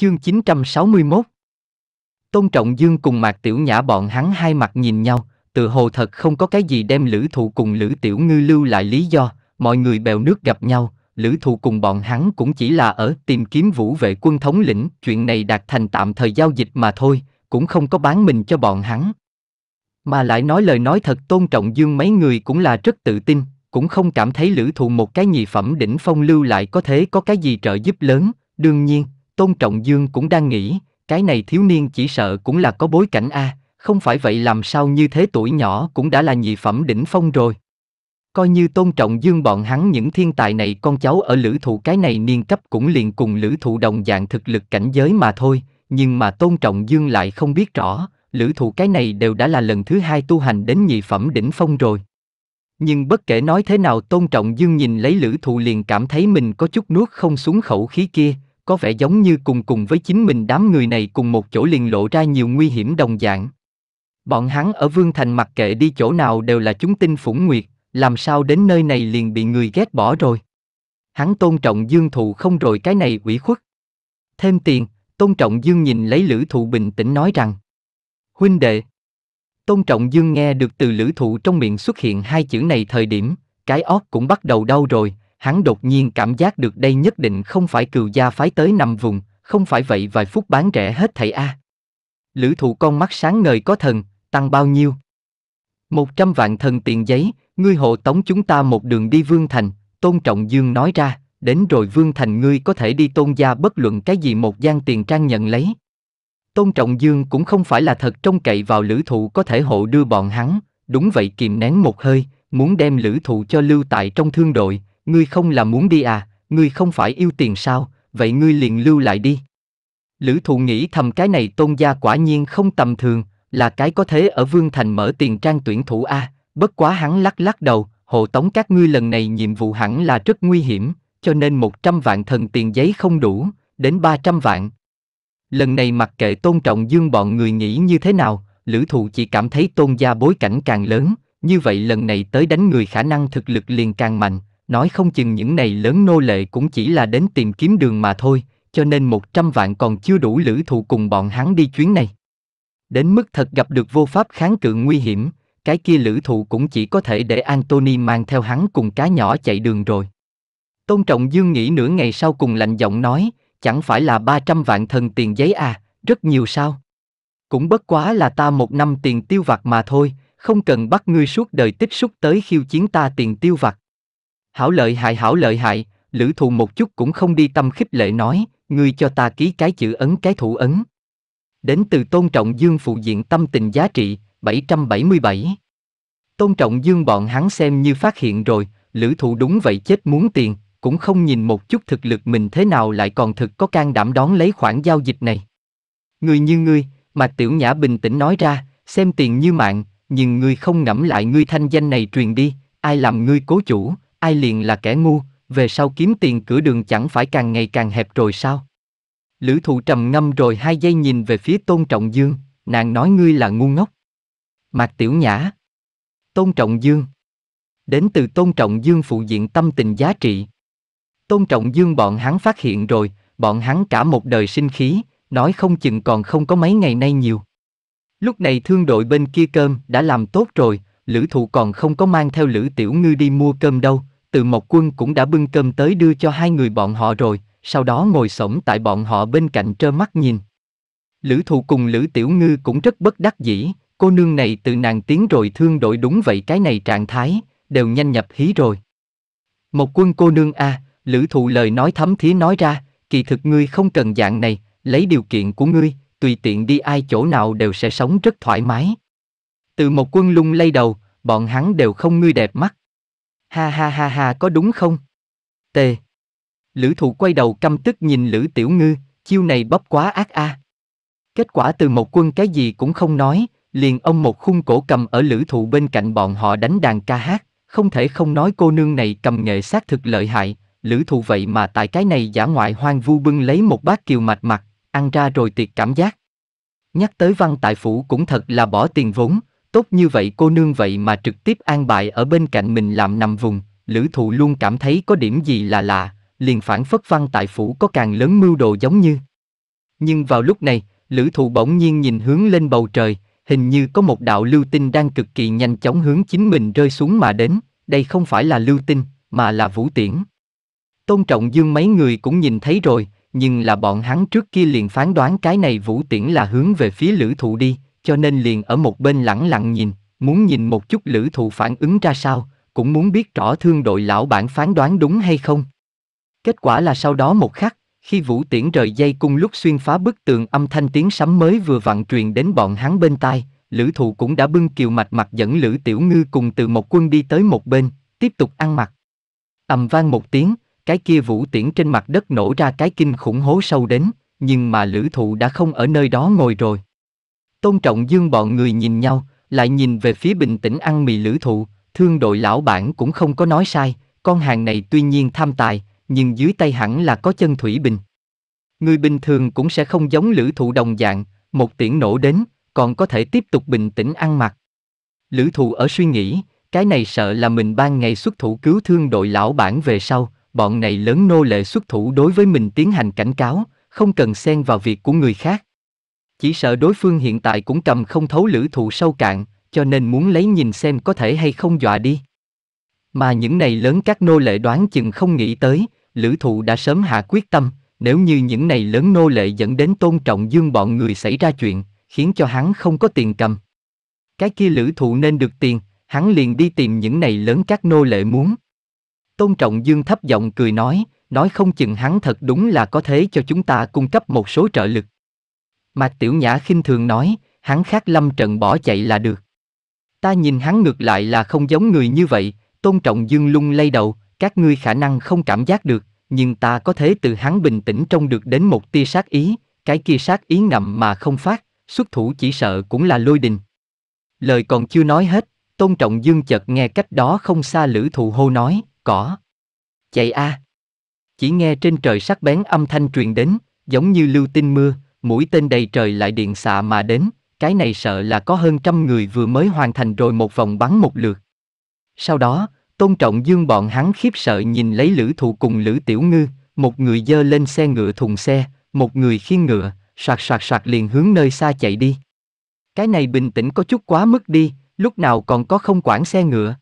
Chương 961 Tôn Trọng Dương cùng Mạc Tiểu Nhã bọn hắn hai mặt nhìn nhau, tự hồ thật không có cái gì đem lữ thụ cùng lữ tiểu ngư lưu lại lý do, mọi người bèo nước gặp nhau, lữ thụ cùng bọn hắn cũng chỉ là ở tìm kiếm vũ vệ quân thống lĩnh, chuyện này đạt thành tạm thời giao dịch mà thôi, cũng không có bán mình cho bọn hắn. Mà lại nói lời nói thật tôn trọng dương mấy người cũng là rất tự tin, cũng không cảm thấy lữ thụ một cái nhị phẩm đỉnh phong lưu lại có thể có cái gì trợ giúp lớn, đương nhiên, Tôn Trọng Dương cũng đang nghĩ, cái này thiếu niên chỉ sợ cũng là có bối cảnh a, không phải vậy làm sao như thế tuổi nhỏ cũng đã là nhị phẩm đỉnh phong rồi. Coi như Tôn Trọng Dương bọn hắn những thiên tài này con cháu ở lữ thụ cái này niên cấp cũng liền cùng lữ thụ đồng dạng thực lực cảnh giới mà thôi, nhưng mà Tôn Trọng Dương lại không biết rõ, lữ thụ cái này đều đã là lần thứ hai tu hành đến nhị phẩm đỉnh phong rồi. Nhưng bất kể nói thế nào Tôn Trọng Dương nhìn lấy lữ thụ liền cảm thấy mình có chút nuốt không xuống khẩu khí kia, có vẻ giống như cùng cùng với chính mình đám người này cùng một chỗ liền lộ ra nhiều nguy hiểm đồng dạng. Bọn hắn ở Vương Thành mặc kệ đi chỗ nào đều là chúng tinh phủng nguyệt, làm sao đến nơi này liền bị người ghét bỏ rồi. Hắn tôn trọng dương thụ không rồi cái này ủy khuất. Thêm tiền, tôn trọng dương nhìn lấy lữ thụ bình tĩnh nói rằng. Huynh đệ. Tôn trọng dương nghe được từ lữ thụ trong miệng xuất hiện hai chữ này thời điểm, cái óc cũng bắt đầu đau rồi, hắn đột nhiên cảm giác được đây nhất định không phải cừu gia phái tới nằm vùng, không phải vậy vài phút bán rẻ hết thảy a. Lữ thụ con mắt sáng ngời có thần, tăng bao nhiêu? Một trăm vạn thần tiền giấy, ngươi hộ tống chúng ta một đường đi Vương Thành, Tôn Trọng Dương nói ra, đến rồi Vương Thành ngươi có thể đi tôn gia bất luận cái gì một gian tiền trang nhận lấy. Tôn Trọng Dương cũng không phải là thật trông cậy vào lữ thụ có thể hộ đưa bọn hắn, đúng vậy kìm nén một hơi, muốn đem lữ thụ cho lưu tại trong thương đội, Ngươi không là muốn đi à, ngươi không phải yêu tiền sao, vậy ngươi liền lưu lại đi. Lữ thụ nghĩ thầm cái này tôn gia quả nhiên không tầm thường, là cái có thế ở Vương Thành mở tiền trang tuyển thủ A, bất quá hắn lắc lắc đầu, hộ tống các ngươi lần này nhiệm vụ hẳn là rất nguy hiểm, cho nên 100 vạn thần tiền giấy không đủ, đến 300 vạn. Lần này mặc kệ tôn trọng dương bọn người nghĩ như thế nào, lữ thụ chỉ cảm thấy tôn gia bối cảnh càng lớn, như vậy lần này tới đánh người khả năng thực lực liền càng mạnh, nói không chừng những này lớn nô lệ cũng chỉ là đến tìm kiếm đường mà thôi, cho nên một trăm vạn còn chưa đủ lữ thụ cùng bọn hắn đi chuyến này. Đến mức thật gặp được vô pháp kháng cự nguy hiểm, cái kia lữ thụ cũng chỉ có thể để Anthony mang theo hắn cùng cá nhỏ chạy đường rồi. Tôn Trọng Dương nghĩ nửa ngày sau cùng lạnh giọng nói, chẳng phải là 300 vạn thần tiền giấy à, rất nhiều sao? Cũng bất quá là ta một năm tiền tiêu vặt mà thôi, không cần bắt ngươi suốt đời tích xúc tới khiêu chiến ta tiền tiêu vặt. Hảo lợi hại hảo lợi hại, lữ thù một chút cũng không đi tâm khích lệ nói, ngươi cho ta ký cái chữ ấn cái thủ ấn. Đến từ tôn trọng dương phụ diện tâm tình giá trị, 777. Tôn trọng dương bọn hắn xem như phát hiện rồi, lữ thụ đúng vậy chết muốn tiền, cũng không nhìn một chút thực lực mình thế nào lại còn thực có can đảm đón lấy khoản giao dịch này. Người như ngươi, mà tiểu nhã bình tĩnh nói ra, xem tiền như mạng, nhưng ngươi không ngẫm lại ngươi thanh danh này truyền đi, ai làm ngươi cố chủ, ai liền là kẻ ngu, về sau kiếm tiền cửa đường chẳng phải càng ngày càng hẹp rồi sao? Lữ thụ trầm ngâm rồi hai giây nhìn về phía Tôn Trọng Dương, nàng nói ngươi là ngu ngốc. Mạc Tiểu Nhã Tôn Trọng Dương Đến từ Tôn Trọng Dương phụ diện tâm tình giá trị. Tôn Trọng Dương bọn hắn phát hiện rồi, bọn hắn cả một đời sinh khí, nói không chừng còn không có mấy ngày nay nhiều. Lúc này thương đội bên kia cơm đã làm tốt rồi, Lữ Thụ còn không có mang theo Lữ Tiểu Ngư đi mua cơm đâu, từ Mộc Quân cũng đã bưng cơm tới đưa cho hai người bọn họ rồi, sau đó ngồi sổng tại bọn họ bên cạnh trơ mắt nhìn. Lữ Thụ cùng Lữ Tiểu Ngư cũng rất bất đắc dĩ, cô nương này từ nàng tiến rồi thương đội đúng vậy cái này trạng thái, đều nhanh nhập hí rồi. Mộc Quân cô nương a Lữ Thụ lời nói thấm thía nói ra, kỳ thực ngươi không cần dạng này, lấy điều kiện của ngươi, tùy tiện đi ai chỗ nào đều sẽ sống rất thoải mái. Từ một quân lung lay đầu, bọn hắn đều không ngươi đẹp mắt. Ha ha ha ha có đúng không? t Lữ thụ quay đầu căm tức nhìn Lữ Tiểu Ngư, chiêu này bắp quá ác a. Kết quả từ một quân cái gì cũng không nói, liền ông một khung cổ cầm ở lữ thụ bên cạnh bọn họ đánh đàn ca hát, không thể không nói cô nương này cầm nghệ xác thực lợi hại, lữ thụ vậy mà tại cái này giả ngoại hoang vu bưng lấy một bát kiều mạch mặt, ăn ra rồi tiệt cảm giác. Nhắc tới văn tại phủ cũng thật là bỏ tiền vốn, tốt như vậy cô nương vậy mà trực tiếp an bài ở bên cạnh mình làm nằm vùng, lữ thụ luôn cảm thấy có điểm gì là lạ, liền phản phất văn tại phủ có càng lớn mưu đồ giống như. Nhưng vào lúc này, lữ thụ bỗng nhiên nhìn hướng lên bầu trời, hình như có một đạo lưu tinh đang cực kỳ nhanh chóng hướng chính mình rơi xuống mà đến, đây không phải là lưu tinh, mà là vũ tiễn. Tôn Trọng Dương mấy người cũng nhìn thấy rồi, nhưng là bọn hắn trước kia liền phán đoán cái này vũ tiễn là hướng về phía lữ thụ đi, cho nên liền ở một bên lẳng lặng nhìn, muốn nhìn một chút lữ thụ phản ứng ra sao, cũng muốn biết rõ thương đội lão bản phán đoán đúng hay không. Kết quả là sau đó một khắc, khi vũ tiễn rời dây cung lúc xuyên phá bức tường âm thanh tiếng sấm mới vừa vặn truyền đến bọn hắn bên tai, lữ thụ cũng đã bưng kiều mạch mặt dẫn lữ tiểu ngư cùng từ một quân đi tới một bên, tiếp tục ăn mặc. ầm vang một tiếng, cái kia vũ tiễn trên mặt đất nổ ra cái kinh khủng hố sâu đến, nhưng mà lữ thụ đã không ở nơi đó ngồi rồi. Tôn Trọng Dương bọn người nhìn nhau, lại nhìn về phía bình tĩnh ăn mì lữ thụ, thương đội lão bản cũng không có nói sai, con hàng này tuy nhiên tham tài, nhưng dưới tay hẳn là có chân thủy bình. Người bình thường cũng sẽ không giống lữ thụ đồng dạng, một tiễn nổ đến, còn có thể tiếp tục bình tĩnh ăn mặc. Lữ thụ ở suy nghĩ, cái này sợ là mình ban ngày xuất thủ cứu thương đội lão bản về sau, bọn này lớn nô lệ xuất thủ đối với mình tiến hành cảnh cáo, không cần xen vào việc của người khác. Chỉ sợ đối phương hiện tại cũng cầm không thấu lữ thụ sâu cạn, cho nên muốn lấy nhìn xem có thể hay không dọa đi. Mà những này lớn các nô lệ đoán chừng không nghĩ tới, lữ thụ đã sớm hạ quyết tâm, nếu như những này lớn nô lệ dẫn đến tôn trọng dương bọn người xảy ra chuyện, khiến cho hắn không có tiền cầm. Cái kia lữ thụ nên được tiền, hắn liền đi tìm những này lớn các nô lệ muốn. Tôn trọng dương thấp giọng cười nói, nói không chừng hắn thật đúng là có thế cho chúng ta cung cấp một số trợ lực. Mạc Tiểu Nhã khinh thường nói, hắn khác lâm trận bỏ chạy là được. Ta nhìn hắn ngược lại là không giống người như vậy, tôn trọng dương lung lay đầu, các ngươi khả năng không cảm giác được, nhưng ta có thể từ hắn bình tĩnh trông được đến một tia sát ý, cái kia sát ý ngậm mà không phát, xuất thủ chỉ sợ cũng là lôi đình. Lời còn chưa nói hết, tôn trọng dương chợt nghe cách đó không xa lữ thụ hô nói, cỏ. Chạy a Chỉ nghe trên trời sắc bén âm thanh truyền đến, giống như lưu tinh mưa, mũi tên đầy trời lại điện xạ mà đến, cái này sợ là có hơn trăm người vừa mới hoàn thành rồi một vòng bắn một lượt. Sau đó, tôn trọng dương bọn hắn khiếp sợ nhìn lấy lữ thụ cùng lữ tiểu ngư, một người dơ lên xe ngựa thùng xe, một người khiêng ngựa, soạt soạt soạt liền hướng nơi xa chạy đi. Cái này bình tĩnh có chút quá mức đi, lúc nào còn có không quản xe ngựa.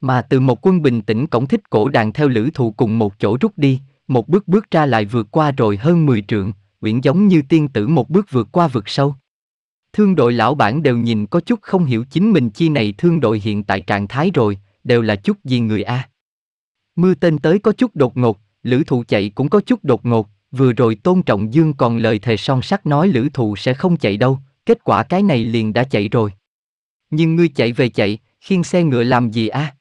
Mà từ một quân bình tĩnh cổng thích cổ đàn theo lữ thụ cùng một chỗ rút đi, một bước bước ra lại vượt qua rồi hơn 10 trượng, Uyển giống như tiên tử một bước vượt qua vực sâu. Thương đội lão bản đều nhìn có chút không hiểu chính mình chi này thương đội hiện tại trạng thái rồi, đều là chút gì người A. Mưa tên tới có chút đột ngột, lữ thụ chạy cũng có chút đột ngột, vừa rồi tôn trọng dương còn lời thề son sắt nói lữ thụ sẽ không chạy đâu, kết quả cái này liền đã chạy rồi. Nhưng ngươi chạy về chạy, khiên xe ngựa làm gì a?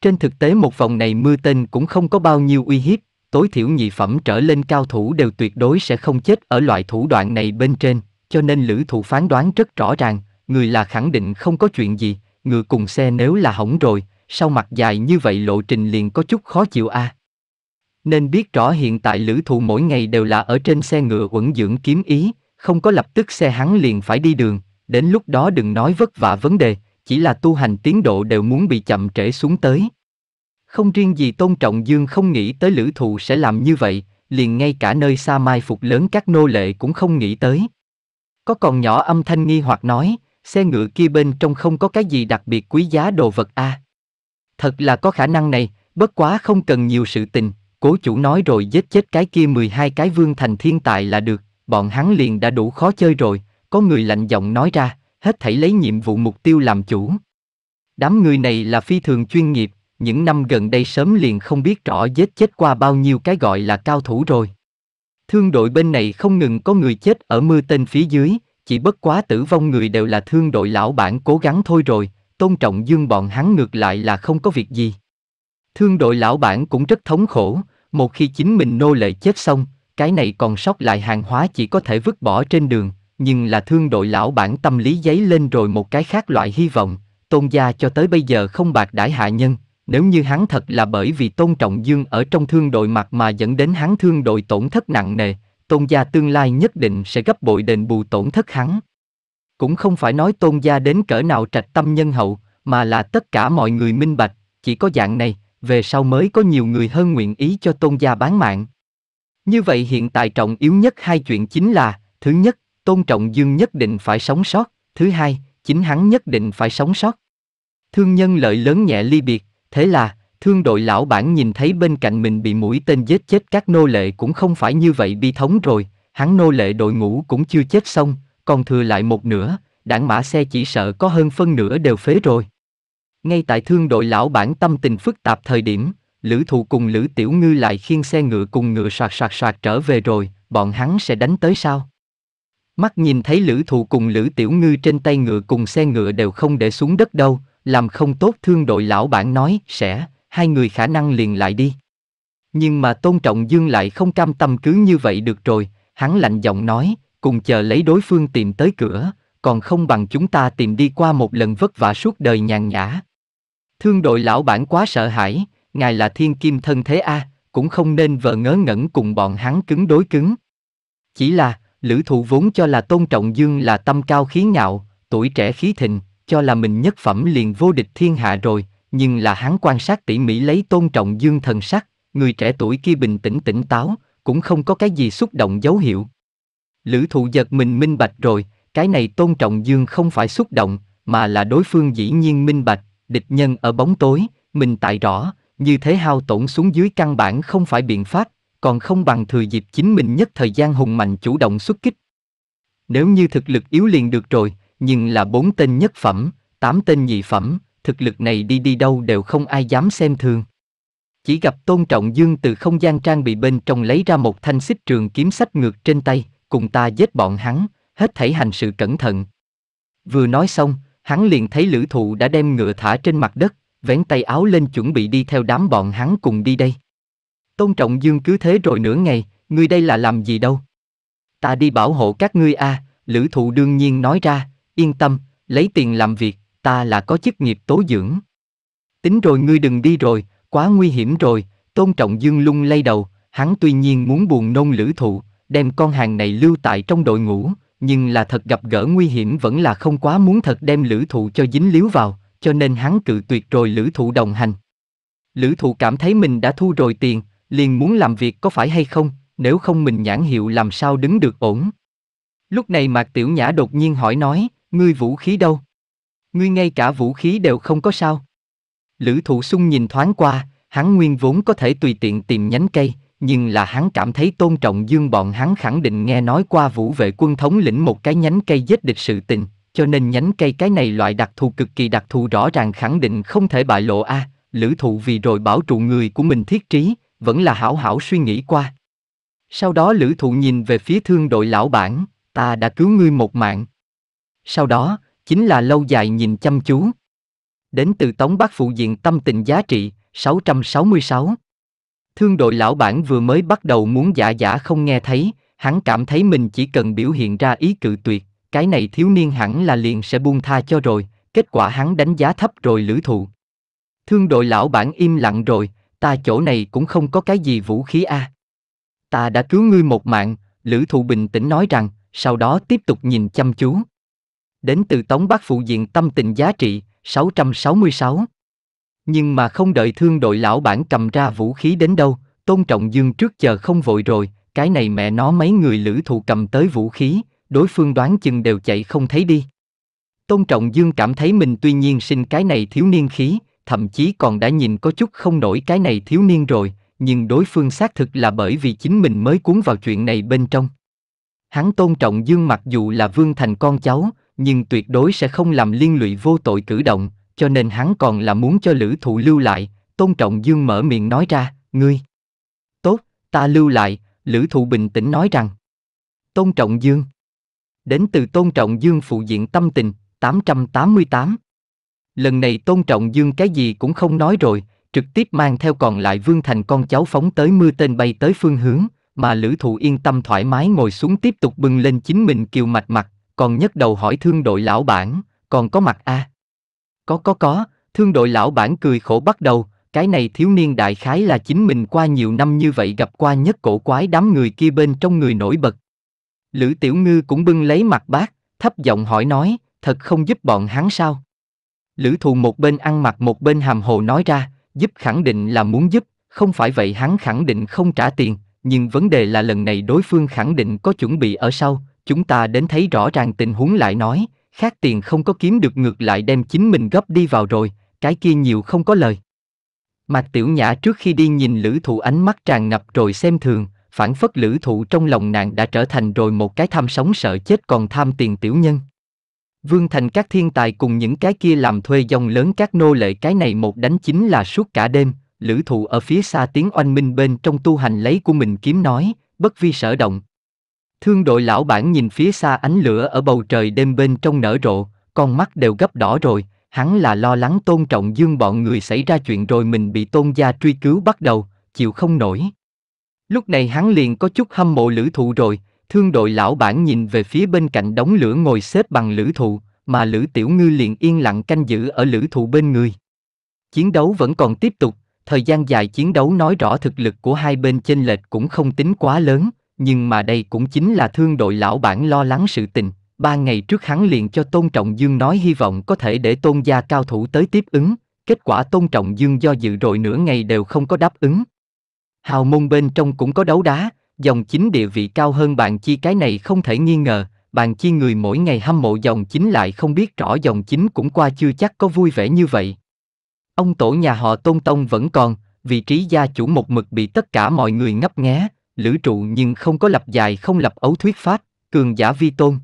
Trên thực tế một vòng này mưa tên cũng không có bao nhiêu uy hiếp, tối thiểu nhị phẩm trở lên cao thủ đều tuyệt đối sẽ không chết ở loại thủ đoạn này bên trên, cho nên lữ thủ phán đoán rất rõ ràng, người là khẳng định không có chuyện gì, ngựa cùng xe nếu là hỏng rồi, sau mặt dài như vậy lộ trình liền có chút khó chịu a. Nên biết rõ hiện tại lữ thủ mỗi ngày đều là ở trên xe ngựa uẩn dưỡng kiếm ý, không có lập tức xe hắn liền phải đi đường, đến lúc đó đừng nói vất vả vấn đề, chỉ là tu hành tiến độ đều muốn bị chậm trễ xuống tới. Không riêng gì Tôn Trọng Dương không nghĩ tới lữ thù sẽ làm như vậy, liền ngay cả nơi xa mai phục lớn các nô lệ cũng không nghĩ tới. Có còn nhỏ âm thanh nghi hoặc nói, xe ngựa kia bên trong không có cái gì đặc biệt quý giá đồ vật a. À. Thật là có khả năng này, bất quá không cần nhiều sự tình, cố chủ nói rồi giết chết cái kia 12 cái vương thành thiên tài là được, bọn hắn liền đã đủ khó chơi rồi, có người lạnh giọng nói ra, hết thảy lấy nhiệm vụ mục tiêu làm chủ. Đám người này là phi thường chuyên nghiệp, những năm gần đây sớm liền không biết rõ giết chết qua bao nhiêu cái gọi là cao thủ rồi. Thương đội bên này không ngừng có người chết ở mưa tên phía dưới, chỉ bất quá tử vong người đều là thương đội lão bản cố gắng thôi rồi, tôn trọng dương bọn hắn ngược lại là không có việc gì. Thương đội lão bản cũng rất thống khổ, một khi chính mình nô lệ chết xong, cái này còn sót lại hàng hóa chỉ có thể vứt bỏ trên đường, nhưng là thương đội lão bản tâm lý giấy lên rồi một cái khác loại hy vọng, tôn gia cho tới bây giờ không bạc đãi hạ nhân, nếu như hắn thật là bởi vì tôn trọng dương ở trong thương đội mặt mà dẫn đến hắn thương đội tổn thất nặng nề, tôn gia tương lai nhất định sẽ gấp bội đền bù tổn thất hắn. Cũng không phải nói tôn gia đến cỡ nào trạch tâm nhân hậu, mà là tất cả mọi người minh bạch, chỉ có dạng này, về sau mới có nhiều người hơn nguyện ý cho tôn gia bán mạng. Như vậy hiện tại trọng yếu nhất hai chuyện chính là, thứ nhất, tôn trọng dương nhất định phải sống sót, thứ hai, chính hắn nhất định phải sống sót. Thương nhân lợi lớn nhẹ ly biệt, Thế là, thương đội lão bản nhìn thấy bên cạnh mình bị mũi tên giết chết các nô lệ cũng không phải như vậy bi thống rồi, hắn nô lệ đội ngũ cũng chưa chết xong, còn thừa lại một nửa, đảng mã xe chỉ sợ có hơn phân nửa đều phế rồi. Ngay tại thương đội lão bản tâm tình phức tạp thời điểm, Lữ thù cùng Lữ Tiểu Ngư lại khiêng xe ngựa cùng ngựa soạt soạt soạt trở về rồi, bọn hắn sẽ đánh tới sao? Mắt nhìn thấy Lữ thù cùng Lữ Tiểu Ngư trên tay ngựa cùng xe ngựa đều không để xuống đất đâu, làm không tốt thương đội lão bản nói sẽ, hai người khả năng liền lại đi. Nhưng mà Tôn Trọng Dương lại không cam tâm cứ như vậy được rồi, hắn lạnh giọng nói, cùng chờ lấy đối phương tìm tới cửa, còn không bằng chúng ta tìm đi qua một lần vất vả suốt đời nhàn nhã. Thương đội lão bản quá sợ hãi, ngài là thiên kim thân thế a, cũng không nên vờ ngớ ngẩn cùng bọn hắn cứng đối cứng. Chỉ là, lữ thụ vốn cho là tôn trọng dương là tâm cao khí ngạo, tuổi trẻ khí thịnh, cho là mình nhất phẩm liền vô địch thiên hạ rồi, nhưng là hắn quan sát tỉ mỉ lấy tôn trọng dương thần sắc, người trẻ tuổi kia bình tĩnh tỉnh táo, cũng không có cái gì xúc động dấu hiệu. Lữ thụ giật mình minh bạch rồi, cái này tôn trọng dương không phải xúc động, mà là đối phương dĩ nhiên minh bạch, địch nhân ở bóng tối, mình tại rõ, như thế hao tổn xuống dưới căn bản không phải biện pháp, còn không bằng thừa dịp chính mình nhất thời gian hùng mạnh chủ động xuất kích. Nếu như thực lực yếu liền được rồi, nhưng là bốn tên nhất phẩm, tám tên nhị phẩm, thực lực này đi đi đâu đều không ai dám xem thường. Chỉ gặp Tôn Trọng Dương từ không gian trang bị bên trong lấy ra một thanh xích trường kiếm sách ngược trên tay, cùng ta giết bọn hắn, hết thảy hành sự cẩn thận. Vừa nói xong, hắn liền thấy lữ thụ đã đem ngựa thả trên mặt đất, vén tay áo lên chuẩn bị đi theo đám bọn hắn cùng đi đây. Tôn Trọng Dương cứ thế rồi nửa ngày, ngươi đây là làm gì đâu? Ta đi bảo hộ các ngươi a à, lữ thụ đương nhiên nói ra, yên tâm, lấy tiền làm việc, ta là có chức nghiệp tố dưỡng. Tính rồi ngươi đừng đi rồi, quá nguy hiểm rồi, tôn trọng dương lung lay đầu, hắn tuy nhiên muốn buồn nôn lữ thụ, đem con hàng này lưu tại trong đội ngũ, nhưng là thật gặp gỡ nguy hiểm vẫn là không quá muốn thật đem lữ thụ cho dính líu vào, cho nên hắn cự tuyệt rồi lữ thụ đồng hành. Lữ thụ cảm thấy mình đã thu rồi tiền, liền muốn làm việc có phải hay không, nếu không mình nhãn hiệu làm sao đứng được ổn. Lúc này Mạc Tiểu Nhã đột nhiên hỏi nói, Ngươi vũ khí đâu? Ngươi ngay cả vũ khí đều không có sao? Lữ thụ sung nhìn thoáng qua, hắn nguyên vốn có thể tùy tiện tìm nhánh cây, nhưng là hắn cảm thấy tôn trọng dương bọn hắn khẳng định nghe nói qua vũ vệ quân thống lĩnh một cái nhánh cây giết địch sự tình, cho nên nhánh cây cái này loại đặc thù cực kỳ đặc thù rõ ràng khẳng định không thể bại lộ a lữ thụ vì rồi bảo trụ người của mình thiết trí, vẫn là hảo hảo suy nghĩ qua. Sau đó lữ thụ nhìn về phía thương đội lão bản, ta đã cứu ngươi một mạng, sau đó, chính là lâu dài nhìn chăm chú. Đến từ Tống Bắc Phụ Diện Tâm Tình Giá Trị, 666. Thương đội lão bản vừa mới bắt đầu muốn giả giả không nghe thấy, hắn cảm thấy mình chỉ cần biểu hiện ra ý cự tuyệt, cái này thiếu niên hẳn là liền sẽ buông tha cho rồi, kết quả hắn đánh giá thấp rồi lữ thụ. Thương đội lão bản im lặng rồi, ta chỗ này cũng không có cái gì vũ khí a. Ta đã cứu ngươi một mạng, lữ thụ bình tĩnh nói rằng, sau đó tiếp tục nhìn chăm chú đến từ Tống Bắc Phụ Diện Tâm Tình Giá Trị, 666. Nhưng mà không đợi thương đội lão bản cầm ra vũ khí đến đâu, Tôn Trọng Dương trước chờ không vội rồi, cái này mẹ nó mấy người lữ thụ cầm tới vũ khí, đối phương đoán chừng đều chạy không thấy đi. Tôn Trọng Dương cảm thấy mình tuy nhiên sinh cái này thiếu niên khí, thậm chí còn đã nhìn có chút không nổi cái này thiếu niên rồi, nhưng đối phương xác thực là bởi vì chính mình mới cuốn vào chuyện này bên trong. Hắn tôn trọng Dương mặc dù là Vương Thành con cháu, nhưng tuyệt đối sẽ không làm liên lụy vô tội cử động, cho nên hắn còn là muốn cho lữ thụ lưu lại, tôn trọng dương mở miệng nói ra, ngươi. Tốt, ta lưu lại, lữ thụ bình tĩnh nói rằng. Tôn trọng dương. Đến từ tôn trọng dương phụ diện tâm tình, 888. Lần này tôn trọng dương cái gì cũng không nói rồi, trực tiếp mang theo còn lại vương thành con cháu phóng tới mưa tên bay tới phương hướng, mà lữ thụ yên tâm thoải mái ngồi xuống tiếp tục bưng lên chính mình kiều mạch mặt, còn nhấc đầu hỏi thương đội lão bản, còn có mặt a à? Có có có, thương đội lão bản cười khổ bắt đầu, cái này thiếu niên đại khái là chính mình qua nhiều năm như vậy gặp qua nhất cổ quái đám người kia bên trong người nổi bật. Lữ Tiểu Ngư cũng bưng lấy mặt bác, thấp giọng hỏi nói, thật không giúp bọn hắn sao? Lữ thù một bên ăn mặc một bên hàm hồ nói ra, giúp khẳng định là muốn giúp, không phải vậy hắn khẳng định không trả tiền, nhưng vấn đề là lần này đối phương khẳng định có chuẩn bị ở sau, chúng ta đến thấy rõ ràng tình huống lại nói, khác tiền không có kiếm được ngược lại đem chính mình gấp đi vào rồi, cái kia nhiều không có lời. Mạc Tiểu Nhã trước khi đi nhìn lữ thụ ánh mắt tràn ngập rồi xem thường, phản phất lữ thụ trong lòng nàng đã trở thành rồi một cái tham sống sợ chết còn tham tiền tiểu nhân. Vương thành các thiên tài cùng những cái kia làm thuê dòng lớn các nô lệ cái này một đánh chính là suốt cả đêm, lữ thụ ở phía xa tiếng oanh minh bên trong tu hành lấy của mình kiếm nói, bất vi sở động, Thương đội lão bản nhìn phía xa ánh lửa ở bầu trời đêm bên trong nở rộ, con mắt đều gấp đỏ rồi, hắn là lo lắng tôn trọng dương bọn người xảy ra chuyện rồi mình bị tôn gia truy cứu bắt đầu, chịu không nổi. Lúc này hắn liền có chút hâm mộ lữ thụ rồi, thương đội lão bản nhìn về phía bên cạnh đống lửa ngồi xếp bằng lữ thụ, mà lữ tiểu ngư liền yên lặng canh giữ ở lữ thụ bên người. Chiến đấu vẫn còn tiếp tục, thời gian dài chiến đấu nói rõ thực lực của hai bên chênh lệch cũng không tính quá lớn, nhưng mà đây cũng chính là thương đội lão bản lo lắng sự tình. Ba ngày trước hắn liền cho Tôn Trọng Dương nói hy vọng có thể để Tôn gia cao thủ tới tiếp ứng, kết quả Tôn Trọng Dương do dự rồi nửa ngày đều không có đáp ứng. Hào môn bên trong cũng có đấu đá, dòng chính địa vị cao hơn bạn chi cái này không thể nghi ngờ, bạn chi người mỗi ngày hâm mộ dòng chính lại không biết rõ dòng chính cũng qua chưa chắc có vui vẻ như vậy. Ông tổ nhà họ Tôn Tông vẫn còn, vị trí gia chủ một mực bị tất cả mọi người ngấp nghé, lữ trụ nhưng không có lập dài không lập ấu thuyết pháp, cường giả vi tôn.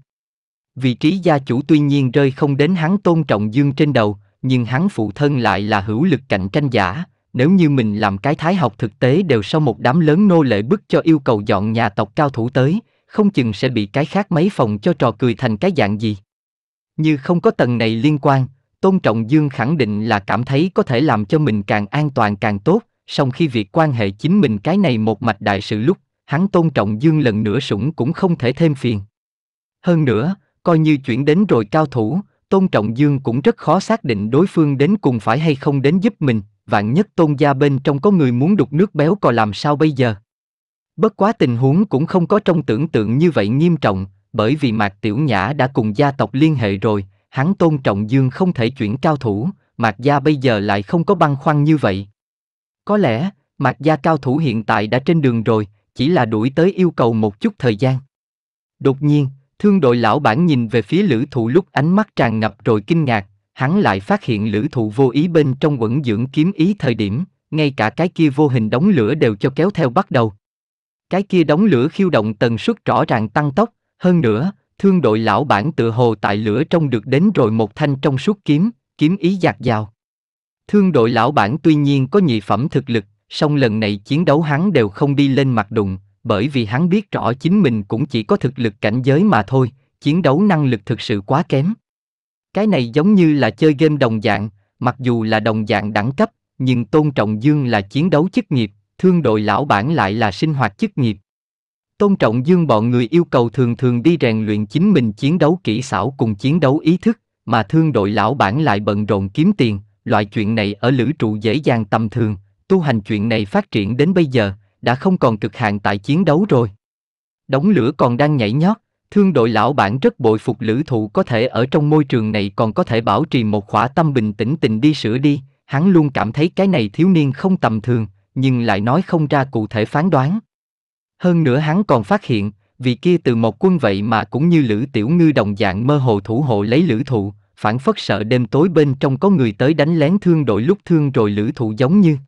Vị trí gia chủ tuy nhiên rơi không đến hắn tôn trọng dương trên đầu, nhưng hắn phụ thân lại là hữu lực cạnh tranh giả, nếu như mình làm cái thái học thực tế đều sau một đám lớn nô lệ bức cho yêu cầu dọn nhà tộc cao thủ tới, không chừng sẽ bị cái khác mấy phòng cho trò cười thành cái dạng gì. Như không có tầng này liên quan, Tôn Trọng Dương khẳng định là cảm thấy có thể làm cho mình càng an toàn càng tốt, song khi việc quan hệ chính mình cái này một mạch đại sự lúc, hắn tôn trọng dương lần nữa sủng cũng không thể thêm phiền. Hơn nữa, coi như chuyển đến rồi cao thủ, tôn trọng dương cũng rất khó xác định đối phương đến cùng phải hay không đến giúp mình, vạn nhất tôn gia bên trong có người muốn đục nước béo còn làm sao bây giờ. Bất quá tình huống cũng không có trong tưởng tượng như vậy nghiêm trọng, bởi vì Mạc Tiểu Nhã đã cùng gia tộc liên hệ rồi, hắn tôn trọng dương không thể chuyển cao thủ, Mạc gia bây giờ lại không có băng khoăn như vậy. Có lẽ, Mạc Gia cao thủ hiện tại đã trên đường rồi, chỉ là đuổi tới yêu cầu một chút thời gian. Đột nhiên, thương đội lão bản nhìn về phía lữ thụ lúc ánh mắt tràn ngập rồi kinh ngạc, hắn lại phát hiện lữ thụ vô ý bên trong quẩn dưỡng kiếm ý thời điểm, ngay cả cái kia vô hình đóng lửa đều cho kéo theo bắt đầu. Cái kia đóng lửa khiêu động tần suất rõ ràng tăng tốc, hơn nữa, thương đội lão bản tự hồ tại lửa trong được đến rồi một thanh trong suốt kiếm, kiếm ý giạt dào. Thương đội lão bản tuy nhiên có nhị phẩm thực lực, song lần này chiến đấu hắn đều không đi lên mặt đụng, bởi vì hắn biết rõ chính mình cũng chỉ có thực lực cảnh giới mà thôi, chiến đấu năng lực thực sự quá kém. Cái này giống như là chơi game đồng dạng, mặc dù là đồng dạng đẳng cấp, nhưng Tôn Trọng Dương là chiến đấu chức nghiệp, thương đội lão bản lại là sinh hoạt chức nghiệp. Tôn Trọng Dương bọn người yêu cầu thường thường đi rèn luyện chính mình chiến đấu kỹ xảo cùng chiến đấu ý thức, mà thương đội lão bản lại bận rộn kiếm tiền, loại chuyện này ở lữ trụ dễ dàng tầm thường, tu hành chuyện này phát triển đến bây giờ, đã không còn cực hạn tại chiến đấu rồi. Đống lửa còn đang nhảy nhót, thương đội lão bản rất bội phục lữ thụ có thể ở trong môi trường này còn có thể bảo trì một khỏa tâm bình tĩnh tình đi sửa đi, hắn luôn cảm thấy cái này thiếu niên không tầm thường, nhưng lại nói không ra cụ thể phán đoán. Hơn nữa hắn còn phát hiện, vì kia từ một quân vậy mà cũng như lữ tiểu ngư đồng dạng mơ hồ thủ hộ lấy lữ thụ, phản phất sợ đêm tối bên trong có người tới đánh lén thương đội lúc thương rồi lữ thủ giống như.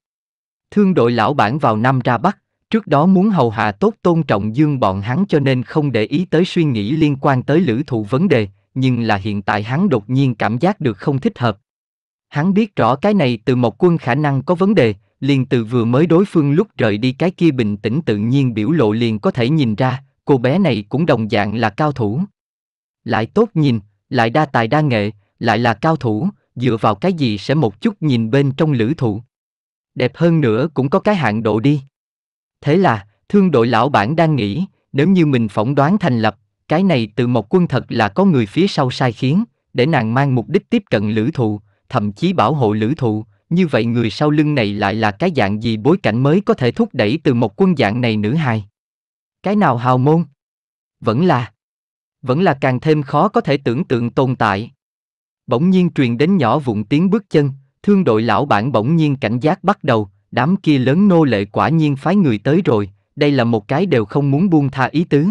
Thương đội lão bản vào Nam ra Bắc, trước đó muốn hầu hạ tốt tôn trọng dương bọn hắn cho nên không để ý tới suy nghĩ liên quan tới lữ thụ vấn đề, nhưng là hiện tại hắn đột nhiên cảm giác được không thích hợp. Hắn biết rõ cái này từ một quân khả năng có vấn đề, liền từ vừa mới đối phương lúc rời đi cái kia bình tĩnh tự nhiên biểu lộ liền có thể nhìn ra, cô bé này cũng đồng dạng là cao thủ. Lại tốt nhìn, lại đa tài đa nghệ, lại là cao thủ, dựa vào cái gì sẽ một chút nhìn bên trong lữ thụ. Đẹp hơn nữa cũng có cái hạn độ đi. Thế là, thương đội lão bản đang nghĩ, nếu như mình phỏng đoán thành lập, cái này từ một quân thật là có người phía sau sai khiến, để nàng mang mục đích tiếp cận lữ thụ, thậm chí bảo hộ lữ thụ, như vậy người sau lưng này lại là cái dạng gì bối cảnh mới có thể thúc đẩy từ một quân dạng này nữ hài. Cái nào hào môn? Vẫn là, vẫn là càng thêm khó có thể tưởng tượng tồn tại. Bỗng nhiên truyền đến nhỏ vụn tiếng bước chân, thương đội lão bản bỗng nhiên cảnh giác bắt đầu, đám kia lớn nô lệ quả nhiên phái người tới rồi, đây là một cái đều không muốn buông tha ý tứ.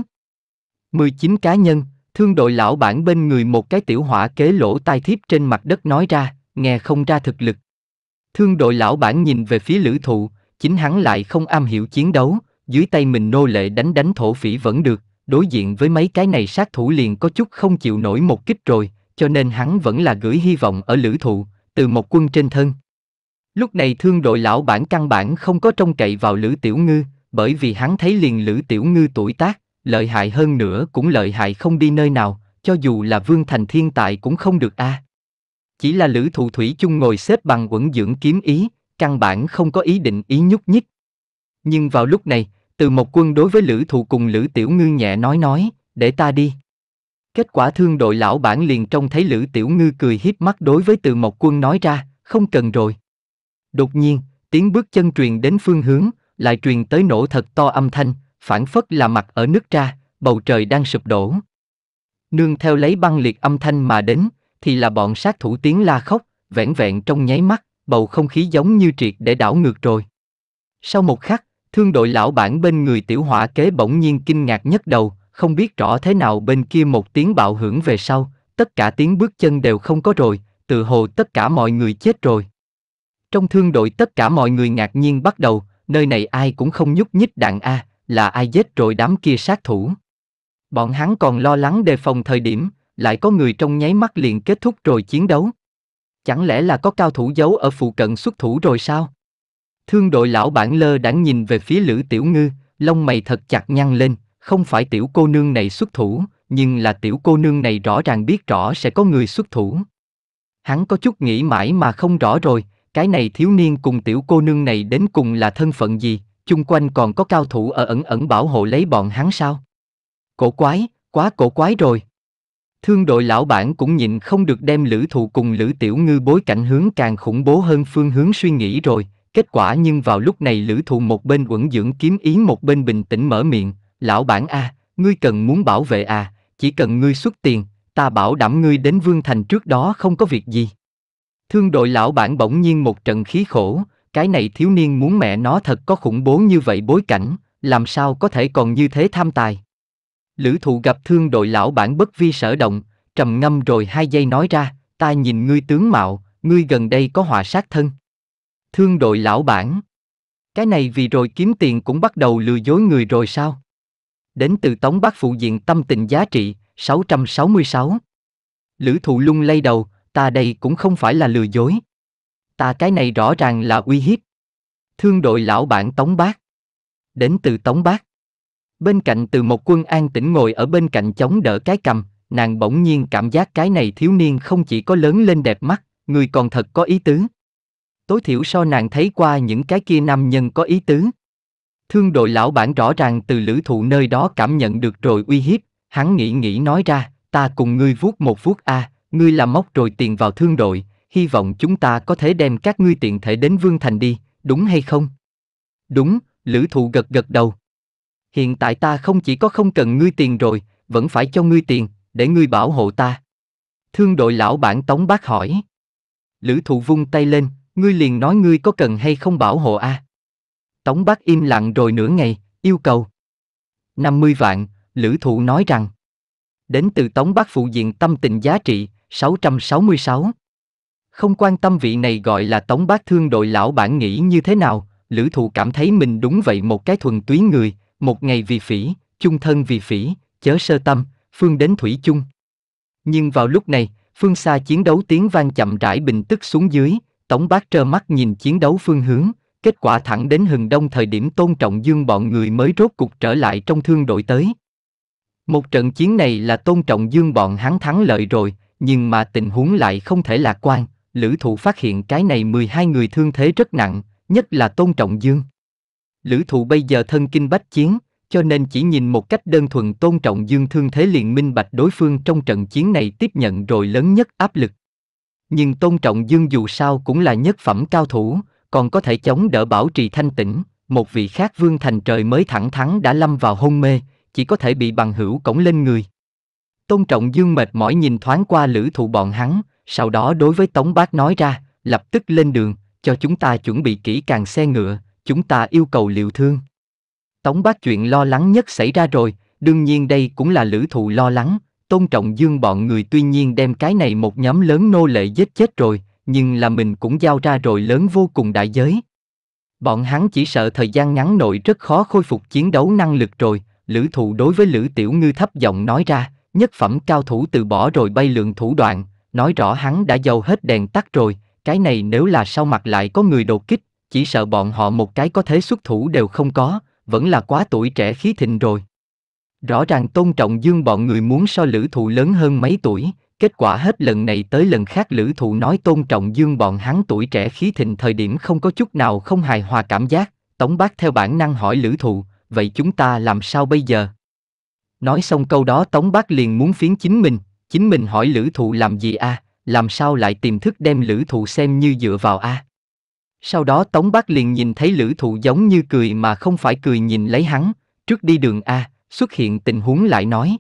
19 cá nhân, thương đội lão bản bên người một cái tiểu hỏa kế lỗ tai thiếp trên mặt đất nói ra, nghe không ra thực lực. Thương đội lão bản nhìn về phía lữ thụ, chính hắn lại không am hiểu chiến đấu, dưới tay mình nô lệ đánh đánh thổ phỉ vẫn được, đối diện với mấy cái này sát thủ liền có chút không chịu nổi một kích rồi, cho nên hắn vẫn là gửi hy vọng ở lữ thụ, từ một quân trên thân. Lúc này thương đội lão bản căn bản không có trông cậy vào lữ tiểu ngư, bởi vì hắn thấy liền lữ tiểu ngư tuổi tác, lợi hại hơn nữa cũng lợi hại không đi nơi nào, cho dù là vương thành thiên tại cũng không được a. À. Chỉ là lữ thụ thủy chung ngồi xếp bằng quẩn dưỡng kiếm ý, căn bản không có ý định ý nhúc nhích. Nhưng vào lúc này, từ một quân đối với lữ thụ cùng lữ tiểu ngư nhẹ nói nói, để ta đi. Kết quả thương đội lão bản liền trông thấy Lữ Tiểu Ngư cười hiếp mắt đối với từ Mộc Quân nói ra, không cần rồi. Đột nhiên, tiếng bước chân truyền đến phương hướng, lại truyền tới nổ thật to âm thanh, phản phất là mặt ở nước ra, bầu trời đang sụp đổ. Nương theo lấy băng liệt âm thanh mà đến, thì là bọn sát thủ tiếng la khóc, vẻn vẹn trong nháy mắt, bầu không khí giống như triệt để đảo ngược rồi. Sau một khắc, thương đội lão bản bên người tiểu hỏa kế bỗng nhiên kinh ngạc nhất đầu, không biết rõ thế nào bên kia một tiếng bạo hưởng về sau, tất cả tiếng bước chân đều không có rồi, tự hồ tất cả mọi người chết rồi. Trong thương đội tất cả mọi người ngạc nhiên bắt đầu, nơi này ai cũng không nhúc nhích đạn A, là ai giết rồi đám kia sát thủ. Bọn hắn còn lo lắng đề phòng thời điểm, lại có người trong nháy mắt liền kết thúc rồi chiến đấu. Chẳng lẽ là có cao thủ giấu ở phụ cận xuất thủ rồi sao? Thương đội lão bản lơ đãng nhìn về phía Lữ Tiểu Ngư, lông mày thật chặt nhăn lên, không phải tiểu cô nương này xuất thủ, nhưng là tiểu cô nương này rõ ràng biết rõ sẽ có người xuất thủ. Hắn có chút nghĩ mãi mà không rõ rồi, cái này thiếu niên cùng tiểu cô nương này đến cùng là thân phận gì, chung quanh còn có cao thủ ở ẩn ẩn bảo hộ lấy bọn hắn sao? Cổ quái, quá cổ quái rồi. Thương đội lão bản cũng nhịn không được đem lữ thụ cùng lữ tiểu ngư bối cảnh hướng càng khủng bố hơn phương hướng suy nghĩ rồi, kết quả nhưng vào lúc này lữ thụ một bên quẩn dưỡng kiếm ý một bên bình tĩnh mở miệng, lão bản a, ngươi cần muốn bảo vệ à, chỉ cần ngươi xuất tiền, ta bảo đảm ngươi đến Vương Thành trước đó không có việc gì. Thương đội lão bản bỗng nhiên một trận khí khổ, cái này thiếu niên muốn mẹ nó thật có khủng bố như vậy bối cảnh, làm sao có thể còn như thế tham tài. Lữ thụ gặp thương đội lão bản bất vi sở động, trầm ngâm rồi hai giây nói ra, ta nhìn ngươi tướng mạo, ngươi gần đây có họa sát thân. Thương đội lão bản. Cái này vì rồi kiếm tiền cũng bắt đầu lừa dối người rồi sao? Đến từ Tống Bác Phụ Diện Tâm Tình Giá Trị, 666. Lữ thụ lung lay đầu, ta đây cũng không phải là lừa dối. Ta cái này rõ ràng là uy hiếp. Thương đội lão bản Tống Bác. Đến từ Tống Bác. Bên cạnh từ một quân an tĩnh ngồi ở bên cạnh chống đỡ cái cầm, nàng bỗng nhiên cảm giác cái này thiếu niên không chỉ có lớn lên đẹp mắt, người còn thật có ý tứ. Tối thiểu so nàng thấy qua những cái kia nam nhân có ý tứ. Thương đội lão bản rõ ràng từ lữ thụ nơi đó cảm nhận được rồi uy hiếp, hắn nghĩ nghĩ nói ra, ta cùng ngươi vuốt một vuốt a, ngươi làm móc rồi tiền vào thương đội, hy vọng chúng ta có thể đem các ngươi tiện thể đến Vương Thành đi, đúng hay không? Đúng, lữ thụ gật gật đầu. Hiện tại ta không chỉ có không cần ngươi tiền rồi, vẫn phải cho ngươi tiền, để ngươi bảo hộ ta. Thương đội lão bản tống bác hỏi. Lữ thụ vung tay lên, ngươi liền nói ngươi có cần hay không bảo hộ a à? Tống Bắc im lặng rồi nửa ngày, yêu cầu. 50 vạn, Lữ Thụ nói rằng. Đến từ Tống Bắc phụ diện tâm tình giá trị, 666. Không quan tâm vị này gọi là Tống Bắc thương đội lão bản nghĩ như thế nào, Lữ Thụ cảm thấy mình đúng vậy một cái thuần túy người, một ngày vì phỉ, chung thân vì phỉ, chớ sơ tâm, phương đến thủy chung. Nhưng vào lúc này, phương xa chiến đấu tiếng vang chậm rãi bình tức xuống dưới, Tống Bác trơ mắt nhìn chiến đấu phương hướng, Kết quả thẳng đến hừng đông thời điểm tôn trọng dương bọn người mới rốt cục trở lại trong thương đội tới. Một trận chiến này là tôn trọng dương bọn hắn thắng lợi rồi, nhưng mà tình huống lại không thể lạc quan. Lữ thụ phát hiện cái này 12 người thương thế rất nặng, nhất là tôn trọng dương. Lữ thụ bây giờ thân kinh bách chiến, cho nên chỉ nhìn một cách đơn thuần tôn trọng dương thương thế liền minh bạch đối phương trong trận chiến này tiếp nhận rồi lớn nhất áp lực. Nhưng tôn trọng dương dù sao cũng là nhất phẩm cao thủ, còn có thể chống đỡ bảo trì thanh tĩnh, một vị khác vương thành trời mới thẳng thắn đã lâm vào hôn mê, chỉ có thể bị bằng hữu cổng lên người. Tôn Trọng Dương mệt mỏi nhìn thoáng qua lữ thụ bọn hắn, sau đó đối với Tống Bác nói ra, lập tức lên đường, cho chúng ta chuẩn bị kỹ càng xe ngựa, chúng ta yêu cầu liệu thương. Tống Bác chuyện lo lắng nhất xảy ra rồi, đương nhiên đây cũng là lữ thụ lo lắng, Tôn Trọng Dương bọn người tuy nhiên đem cái này một nhóm lớn nô lệ giết chết rồi, nhưng là mình cũng giao ra rồi lớn vô cùng đại giới. Bọn hắn chỉ sợ thời gian ngắn nội rất khó khôi phục chiến đấu năng lực rồi, lữ thụ đối với lữ tiểu ngư thấp giọng nói ra, nhất phẩm cao thủ từ bỏ rồi bay lượng thủ đoạn, nói rõ hắn đã dầu hết đèn tắt rồi, cái này nếu là sau mặt lại có người đột kích, chỉ sợ bọn họ một cái có thế xuất thủ đều không có, vẫn là quá tuổi trẻ khí thịnh rồi. Rõ ràng tôn trọng dương bọn người muốn so lữ thụ lớn hơn mấy tuổi, Kết quả hết lần này tới lần khác lữ thụ nói tôn trọng dương bọn hắn tuổi trẻ khí thịnh thời điểm không có chút nào không hài hòa cảm giác, tống bác theo bản năng hỏi lữ thụ, vậy chúng ta làm sao bây giờ? Nói xong câu đó tống bác liền muốn phiến chính mình, chính mình hỏi lữ thụ làm gì a làm sao lại tìm thức đem lữ thụ xem như dựa vào a Sau đó tống bác liền nhìn thấy lữ thụ giống như cười mà không phải cười nhìn lấy hắn, trước đi đường a xuất hiện tình huống lại nói.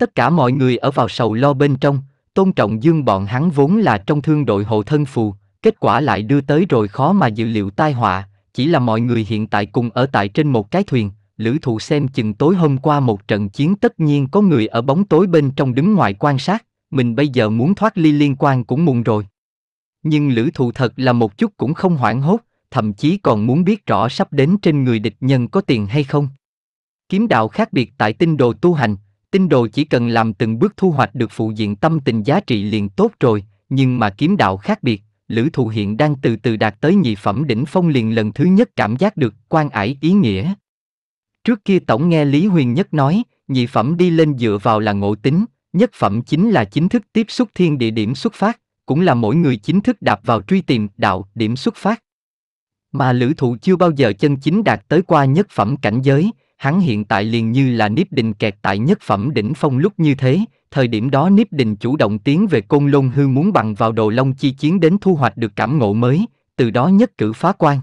Tất cả mọi người ở vào sầu lo bên trong, tôn trọng dương bọn hắn vốn là trong thương đội hộ thân phù, kết quả lại đưa tới rồi khó mà dự liệu tai họa, chỉ là mọi người hiện tại cùng ở tại trên một cái thuyền, lữ thụ xem chừng tối hôm qua một trận chiến tất nhiên có người ở bóng tối bên trong đứng ngoài quan sát, mình bây giờ muốn thoát ly liên quan cũng muộn rồi. Nhưng lữ thụ thật là một chút cũng không hoảng hốt, thậm chí còn muốn biết rõ sắp đến trên người địch nhân có tiền hay không. Kiếm đạo khác biệt tại tinh đồ tu hành, Tin đồ chỉ cần làm từng bước thu hoạch được phụ diện tâm tình giá trị liền tốt rồi, nhưng mà kiếm đạo khác biệt, Lữ Thù hiện đang từ từ đạt tới nhị phẩm đỉnh phong liền lần thứ nhất cảm giác được quan ải ý nghĩa. Trước kia tổng nghe Lý Huyền Nhất nói, nhị phẩm đi lên dựa vào là ngộ tính, nhất phẩm chính là chính thức tiếp xúc thiên địa điểm xuất phát, cũng là mỗi người chính thức đạp vào truy tìm đạo điểm xuất phát. Mà lữ thụ chưa bao giờ chân chính đạt tới qua nhất phẩm cảnh giới, hắn hiện tại liền như là Niếp Đình kẹt tại nhất phẩm đỉnh phong lúc như thế, thời điểm đó Niếp Đình chủ động tiến về Côn Lôn Hư muốn bằng vào đồ long chi chiến đến thu hoạch được cảm ngộ mới, từ đó nhất cử phá quan.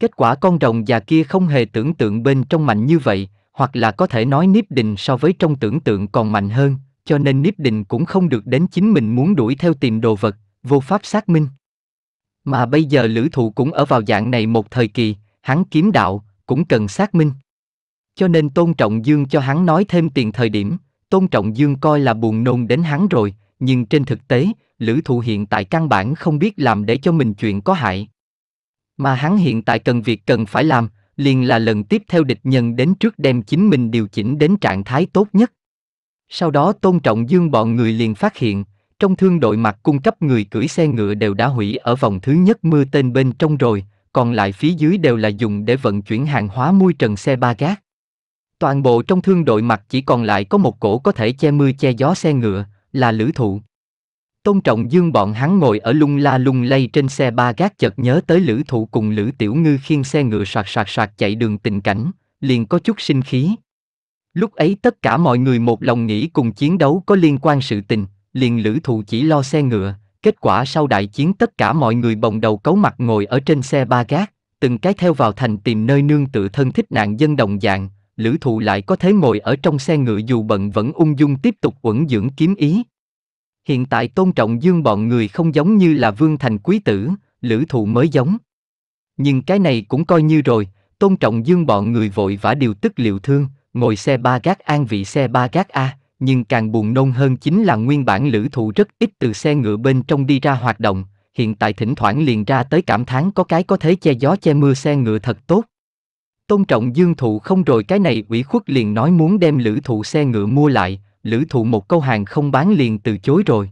Kết quả con rồng già kia không hề tưởng tượng bên trong mạnh như vậy, hoặc là có thể nói Niếp Đình so với trong tưởng tượng còn mạnh hơn, cho nên Niếp Đình cũng không được đến chính mình muốn đuổi theo tìm đồ vật, vô pháp xác minh. Mà bây giờ lữ thụ cũng ở vào dạng này một thời kỳ, hắn kiếm đạo, cũng cần xác minh cho nên Tôn Trọng Dương cho hắn nói thêm tiền thời điểm, Tôn Trọng Dương coi là buồn nôn đến hắn rồi, nhưng trên thực tế, Lữ Thụ hiện tại căn bản không biết làm để cho mình chuyện có hại. Mà hắn hiện tại cần việc cần phải làm, liền là lần tiếp theo địch nhân đến trước đem chính mình điều chỉnh đến trạng thái tốt nhất. Sau đó Tôn Trọng Dương bọn người liền phát hiện, trong thương đội mặt cung cấp người cưỡi xe ngựa đều đã hủy ở vòng thứ nhất mưa tên bên trong rồi, còn lại phía dưới đều là dùng để vận chuyển hàng hóa mui trần xe ba gác. Toàn bộ trong thương đội mặt chỉ còn lại có một cổ có thể che mưa che gió xe ngựa, là lữ thụ. Tôn Trọng Dương bọn hắn ngồi ở lung la lung lay trên xe ba gác chợt nhớ tới lữ thụ cùng lữ tiểu ngư khiêng xe ngựa soạt soạt soạt chạy đường tình cảnh, liền có chút sinh khí. Lúc ấy tất cả mọi người một lòng nghĩ cùng chiến đấu có liên quan sự tình, liền lữ thụ chỉ lo xe ngựa, kết quả sau đại chiến tất cả mọi người bồng đầu cấu mặt ngồi ở trên xe ba gác, từng cái theo vào thành tìm nơi nương tự thân thích nạn dân đồng dạng, lữ thụ lại có thể ngồi ở trong xe ngựa dù bận vẫn ung dung tiếp tục quẩn dưỡng kiếm ý. Hiện tại tôn trọng dương bọn người không giống như là vương thành quý tử, lữ thụ mới giống. Nhưng cái này cũng coi như rồi, tôn trọng dương bọn người vội vã điều tức liệu thương, ngồi xe ba gác an vị xe ba gác A, nhưng càng buồn nôn hơn chính là nguyên bản lữ thụ rất ít từ xe ngựa bên trong đi ra hoạt động, hiện tại thỉnh thoảng liền ra tới cảm thán có cái có thể che gió che mưa xe ngựa thật tốt. Tôn trọng dương thụ không rồi cái này ủy khuất liền nói muốn đem lữ thụ xe ngựa mua lại, lữ thụ một câu hàng không bán liền từ chối rồi.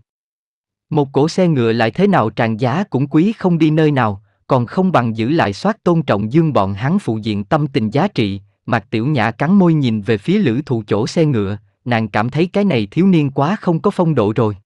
Một cổ xe ngựa lại thế nào tràn giá cũng quý không đi nơi nào, còn không bằng giữ lại soát tôn trọng dương bọn hắn phụ diện tâm tình giá trị, Mạc Tiểu Nhã cắn môi nhìn về phía lữ thụ chỗ xe ngựa, nàng cảm thấy cái này thiếu niên quá không có phong độ rồi.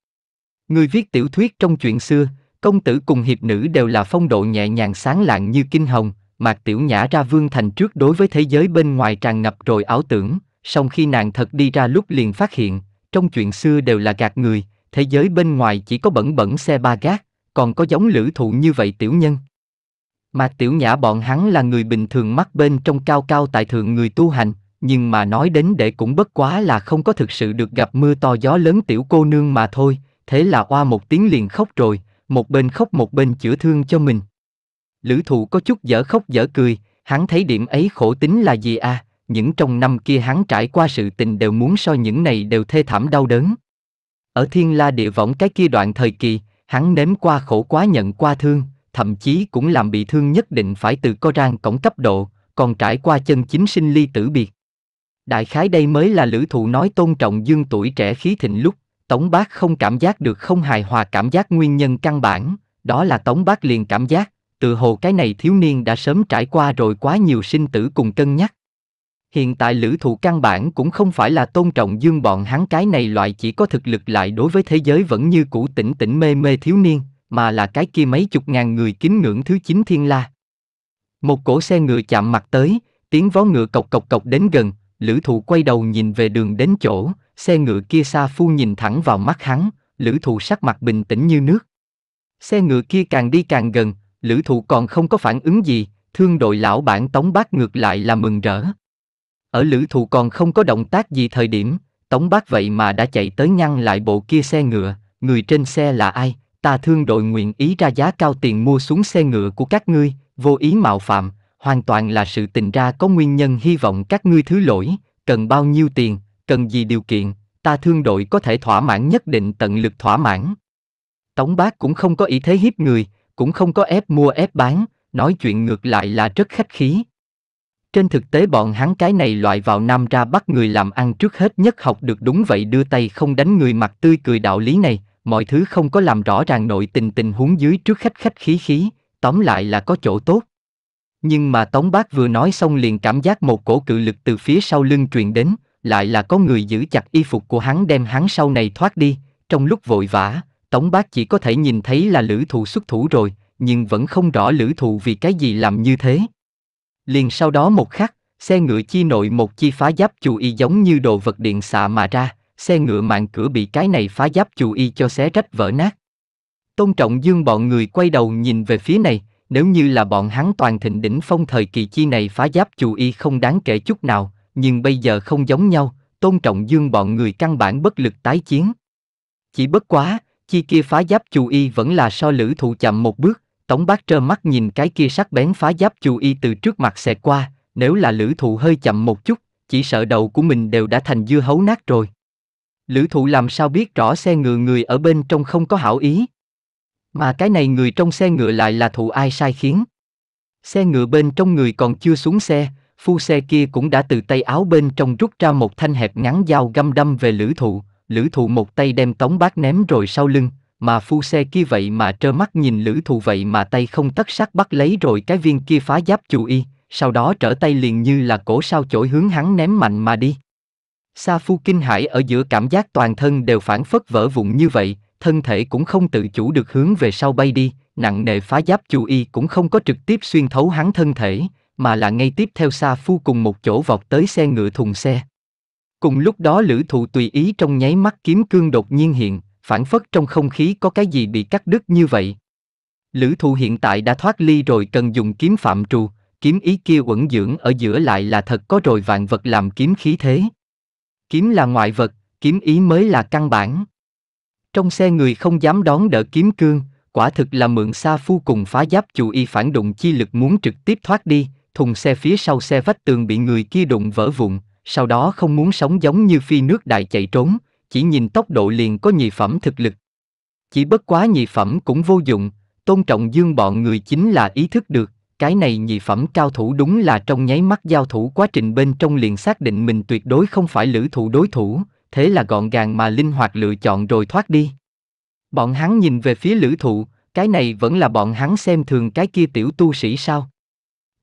Người viết tiểu thuyết trong chuyện xưa, công tử cùng hiệp nữ đều là phong độ nhẹ nhàng sáng lạng như kinh hồng, Mạc Tiểu Nhã ra Vương Thành trước đối với thế giới bên ngoài tràn ngập rồi ảo tưởng, song khi nàng thật đi ra lúc liền phát hiện, trong chuyện xưa đều là gạt người, thế giới bên ngoài chỉ có bẩn bẩn xe ba gác, còn có giống lữ thụ như vậy tiểu nhân. Mạc Tiểu Nhã bọn hắn là người bình thường mắt bên trong cao cao tại thượng người tu hành, nhưng mà nói đến để cũng bất quá là không có thực sự được gặp mưa to gió lớn tiểu cô nương mà thôi, thế là oa một tiếng liền khóc rồi, một bên khóc một bên chữa thương cho mình. Lữ thụ có chút dở khóc dở cười, hắn thấy điểm ấy khổ tính là gì à, những trong năm kia hắn trải qua sự tình đều muốn so những này đều thê thảm đau đớn. Ở thiên la địa võng cái kia đoạn thời kỳ, hắn nếm qua khổ quá nhận qua thương, thậm chí cũng làm bị thương nhất định phải từ co rang cổng cấp độ, còn trải qua chân chính sinh ly tử biệt. Đại khái đây mới là lữ thụ nói tôn trọng dương tuổi trẻ khí thịnh lúc, Tống Bác không cảm giác được không hài hòa cảm giác nguyên nhân căn bản, đó là Tống Bác liền cảm giác, từ hồ cái này thiếu niên đã sớm trải qua rồi quá nhiều sinh tử cùng cân nhắc. Hiện tại lữ thụ căn bản cũng không phải là tôn trọng dương bọn hắn cái này loại chỉ có thực lực lại đối với thế giới vẫn như cũ tỉnh tỉnh mê mê thiếu niên, mà là cái kia mấy chục ngàn người kính ngưỡng thứ chín thiên la. Một cỗ xe ngựa chạm mặt tới, tiếng vó ngựa cộc cộc cộc đến gần, lữ thụ quay đầu nhìn về đường đến chỗ, xe ngựa kia xa phu nhìn thẳng vào mắt hắn, lữ thụ sắc mặt bình tĩnh như nước. Xe ngựa kia càng đi càng gần, lữ thụ còn không có phản ứng gì, thương đội lão bản Tống Bác ngược lại là mừng rỡ. Ở lữ thụ còn không có động tác gì thời điểm, Tống Bác vậy mà đã chạy tới ngăn lại bộ kia xe ngựa, người trên xe là ai, ta thương đội nguyện ý ra giá cao tiền mua xuống xe ngựa của các ngươi, vô ý mạo phạm, hoàn toàn là sự tình ra có nguyên nhân hy vọng các ngươi thứ lỗi, cần bao nhiêu tiền, cần gì điều kiện, ta thương đội có thể thỏa mãn nhất định tận lực thỏa mãn. Tống bác cũng không có ý thế hiếp người, cũng không có ép mua ép bán, nói chuyện ngược lại là rất khách khí. Trên thực tế bọn hắn cái này loại vào nam ra bắt người làm ăn trước hết nhất học được đúng vậy đưa tay không đánh người mặt tươi cười đạo lý này, mọi thứ không có làm rõ ràng nội tình tình huống dưới trước khách khách khí khí, tóm lại là có chỗ tốt. Nhưng mà Tống Bác vừa nói xong liền cảm giác một cổ cự lực từ phía sau lưng truyền đến, lại là có người giữ chặt y phục của hắn đem hắn sau này thoát đi, trong lúc vội vã, Tống Bác chỉ có thể nhìn thấy là lữ thụ xuất thủ rồi, nhưng vẫn không rõ lữ thụ vì cái gì làm như thế. Liền sau đó một khắc, xe ngựa chi nội một chi phá giáp chù y giống như đồ vật điện xạ mà ra, xe ngựa mạng cửa bị cái này phá giáp chù y cho xé rách vỡ nát. Tôn Trọng Dương bọn người quay đầu nhìn về phía này, nếu như là bọn hắn toàn thịnh đỉnh phong thời kỳ chi này phá giáp chù y không đáng kể chút nào, nhưng bây giờ không giống nhau, Tôn Trọng Dương bọn người căn bản bất lực tái chiến. Chỉ bất quá, Chi kia phá giáp chù y vẫn là so lữ thụ chậm một bước, Tống Bác trơ mắt nhìn cái kia sắc bén phá giáp chù y từ trước mặt xẹt qua, nếu là lữ thụ hơi chậm một chút, chỉ sợ đầu của mình đều đã thành dưa hấu nát rồi. Lữ thụ làm sao biết rõ xe ngựa người ở bên trong không có hảo ý. Mà cái này người trong xe ngựa lại là thụ ai sai khiến. Xe ngựa bên trong người còn chưa xuống xe, phu xe kia cũng đã từ tay áo bên trong rút ra một thanh hẹp ngắn dao găm đâm về lữ thụ, lữ thụ một tay đem tống bác ném rồi sau lưng, mà phu xe kia vậy mà trơ mắt nhìn lữ thụ vậy mà tay không tất sắc bắt lấy rồi cái viên kia phá giáp chủ y, sau đó trở tay liền như là cổ sao chổi hướng hắn ném mạnh mà đi. Sa phu kinh hãi ở giữa cảm giác toàn thân đều phản phất vỡ vụn như vậy, thân thể cũng không tự chủ được hướng về sau bay đi, nặng nề phá giáp chủ y cũng không có trực tiếp xuyên thấu hắn thân thể, mà là ngay tiếp theo Sa phu cùng một chỗ vọt tới xe ngựa thùng xe. Cùng lúc đó lữ thụ tùy ý trong nháy mắt kiếm cương đột nhiên hiện, phản phất trong không khí có cái gì bị cắt đứt như vậy. Lữ thụ hiện tại đã thoát ly rồi cần dùng kiếm phạm trù, kiếm ý kia uẩn dưỡng ở giữa lại là thật có rồi vạn vật làm kiếm khí thế. Kiếm là ngoại vật, kiếm ý mới là căn bản. Trong xe người không dám đón đỡ kiếm cương, quả thực là mượn xa phu cùng phá giáp chủ y phản đụng chi lực muốn trực tiếp thoát đi, thùng xe phía sau xe vách tường bị người kia đụng vỡ vụn, sau đó không muốn sống giống như phi nước đại chạy trốn, chỉ nhìn tốc độ liền có nhị phẩm thực lực. Chỉ bất quá nhị phẩm cũng vô dụng, tôn trọng dương bọn người chính là ý thức được, cái này nhị phẩm cao thủ đúng là trong nháy mắt giao thủ quá trình bên trong liền xác định mình tuyệt đối không phải lữ thủ đối thủ, thế là gọn gàng mà linh hoạt lựa chọn rồi thoát đi. Bọn hắn nhìn về phía lữ thụ, cái này vẫn là bọn hắn xem thường cái kia tiểu tu sĩ sao.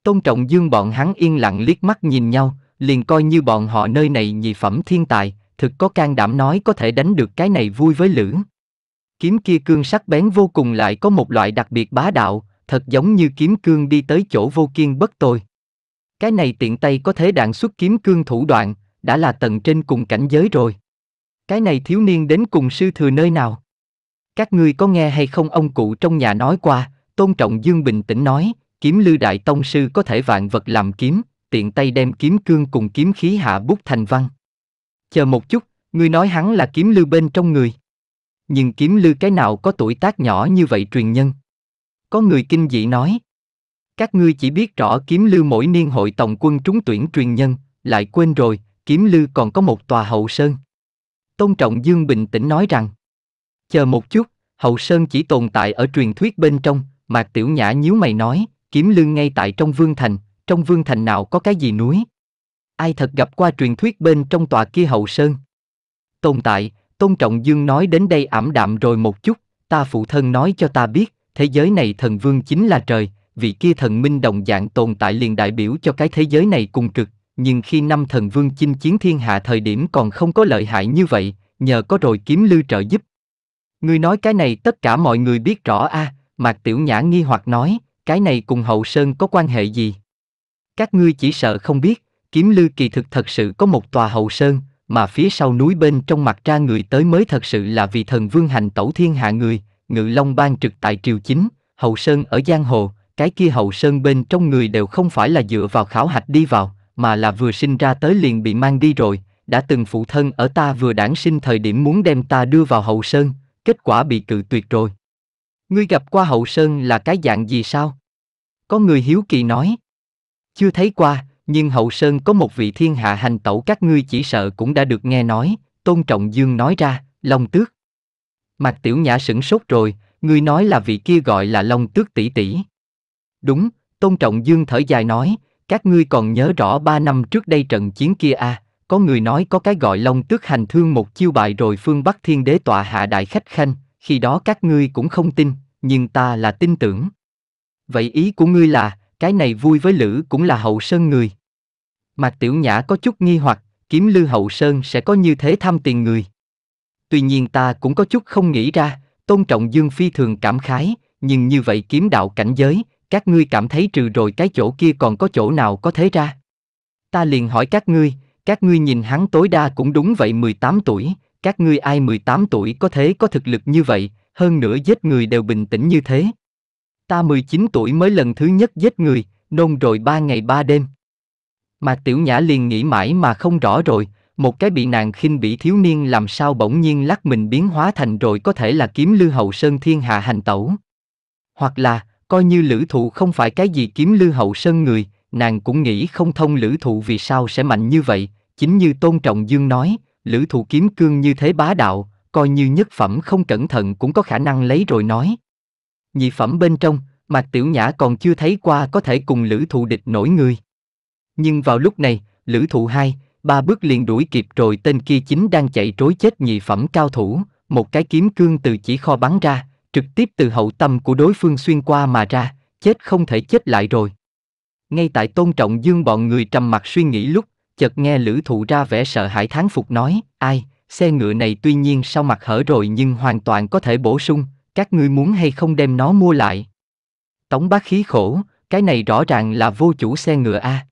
Tôn trọng dương bọn hắn yên lặng liếc mắt nhìn nhau, liền coi như bọn họ nơi này nhị phẩm thiên tài, thực có can đảm nói có thể đánh được cái này vui với lữ. Kiếm kia cương sắc bén vô cùng lại có một loại đặc biệt bá đạo, thật giống như kiếm cương đi tới chỗ vô kiên bất tồi. Cái này tiện tay có thể đạn xuất kiếm cương thủ đoạn, đã là tầng trên cùng cảnh giới rồi. Cái này thiếu niên đến cùng sư thừa nơi nào? Các ngươi có nghe hay không ông cụ trong nhà nói qua, tôn trọng Dương bình tĩnh nói, kiếm lưu đại tông sư có thể vạn vật làm kiếm, tiện tay đem kiếm cương cùng kiếm khí hạ bút thành văn. Chờ một chút, ngươi nói hắn là kiếm lưu bên trong người. Nhưng kiếm lưu cái nào có tuổi tác nhỏ như vậy truyền nhân? Có người kinh dị nói. Các ngươi chỉ biết rõ kiếm lưu mỗi niên hội tổng quân trúng tuyển truyền nhân, lại quên rồi, kiếm lưu còn có một tòa hậu sơn. Tôn Trọng Dương bình tĩnh nói rằng. Chờ một chút, hậu sơn chỉ tồn tại ở truyền thuyết bên trong, Mạc Tiểu Nhã nhíu mày nói, kiếm lưu ngay tại trong vương thành, trong vương thành nào có cái gì núi? Ai thật gặp qua truyền thuyết bên trong tòa kia hậu sơn? Tồn tại, Tôn Trọng Dương nói đến đây ảm đạm rồi một chút, ta phụ thân nói cho ta biết, thế giới này thần vương chính là trời, vị kia thần minh đồng dạng tồn tại liền đại biểu cho cái thế giới này cùng cực, nhưng khi năm thần vương chinh chiến thiên hạ thời điểm còn không có lợi hại như vậy, nhờ có rồi kiếm lưu trợ giúp. Ngươi nói cái này tất cả mọi người biết rõ a, à, Mạc Tiểu Nhã nghi hoặc nói, cái này cùng hậu sơn có quan hệ gì? Các ngươi chỉ sợ không biết, kiếm lư kỳ thực thật sự có một tòa hậu sơn, mà phía sau núi bên trong mặt ra người tới mới thật sự là vì thần vương hành tẩu thiên hạ người, ngự long ban trực tại triều chính, hậu sơn ở giang hồ, cái kia hậu sơn bên trong người đều không phải là dựa vào khảo hạch đi vào, mà là vừa sinh ra tới liền bị mang đi rồi, đã từng phụ thân ở ta vừa đản sinh thời điểm muốn đem ta đưa vào hậu sơn, kết quả bị cự tuyệt rồi. Ngươi gặp qua hậu sơn là cái dạng gì sao? Có người hiếu kỳ nói. Chưa thấy qua, nhưng hậu sơn có một vị thiên hạ hành tẩu các ngươi chỉ sợ cũng đã được nghe nói, tôn trọng dương nói ra, long tước. Mạc tiểu nhã sửng sốt rồi, ngươi nói là vị kia gọi là long tước tỷ tỷ. Đúng, tôn trọng dương thở dài nói, các ngươi còn nhớ rõ ba năm trước đây trận chiến kia à, có người nói có cái gọi long tước hành thương một chiêu bại rồi phương Bắc thiên đế tọa hạ đại khách khanh, khi đó các ngươi cũng không tin, nhưng ta là tin tưởng. Vậy ý của ngươi là, cái này vui với Lữ cũng là hậu sơn người. Mạc Tiểu Nhã có chút nghi hoặc, kiếm lư hậu sơn sẽ có như thế thăm tiền người. Tuy nhiên ta cũng có chút không nghĩ ra, tôn trọng Dương Phi thường cảm khái, nhưng như vậy kiếm đạo cảnh giới, các ngươi cảm thấy trừ rồi cái chỗ kia còn có chỗ nào có thế ra. Ta liền hỏi các ngươi, các ngươi nhìn hắn tối đa cũng đúng vậy 18 tuổi, các ngươi ai 18 tuổi có thế có thực lực như vậy, hơn nữa giết người đều bình tĩnh như thế, Ta 19 tuổi mới lần thứ nhất giết người, nôn rồi ba ngày ba đêm. Mà tiểu nhã liền nghĩ mãi mà không rõ rồi, một cái bị nàng khinh bị thiếu niên làm sao bỗng nhiên lắc mình biến hóa thành rồi có thể là kiếm lư hậu sơn thiên hạ hành tẩu. Hoặc là, coi như lữ thụ không phải cái gì kiếm lư hậu sơn người, nàng cũng nghĩ không thông lữ thụ vì sao sẽ mạnh như vậy, chính như tôn trọng dương nói, lữ thụ kiếm cương như thế bá đạo, coi như nhất phẩm không cẩn thận cũng có khả năng lấy rồi nói nhị phẩm bên trong, Mạc Tiểu Nhã còn chưa thấy qua có thể cùng lữ thụ địch nổi người. Nhưng vào lúc này, lữ thụ hai, ba bước liền đuổi kịp rồi tên kia chính đang chạy trối chết nhị phẩm cao thủ, một cái kiếm cương từ chỉ kho bắn ra, trực tiếp từ hậu tâm của đối phương xuyên qua mà ra, chết không thể chết lại rồi. Ngay tại tôn trọng dương bọn người trầm mặt suy nghĩ lúc, chợt nghe lữ thụ ra vẻ sợ hãi tháng phục nói, ai, xe ngựa này tuy nhiên sau mặt hở rồi nhưng hoàn toàn có thể bổ sung, các ngươi muốn hay không đem nó mua lại tống bác khí khổ cái này rõ ràng là vô chủ xe ngựa a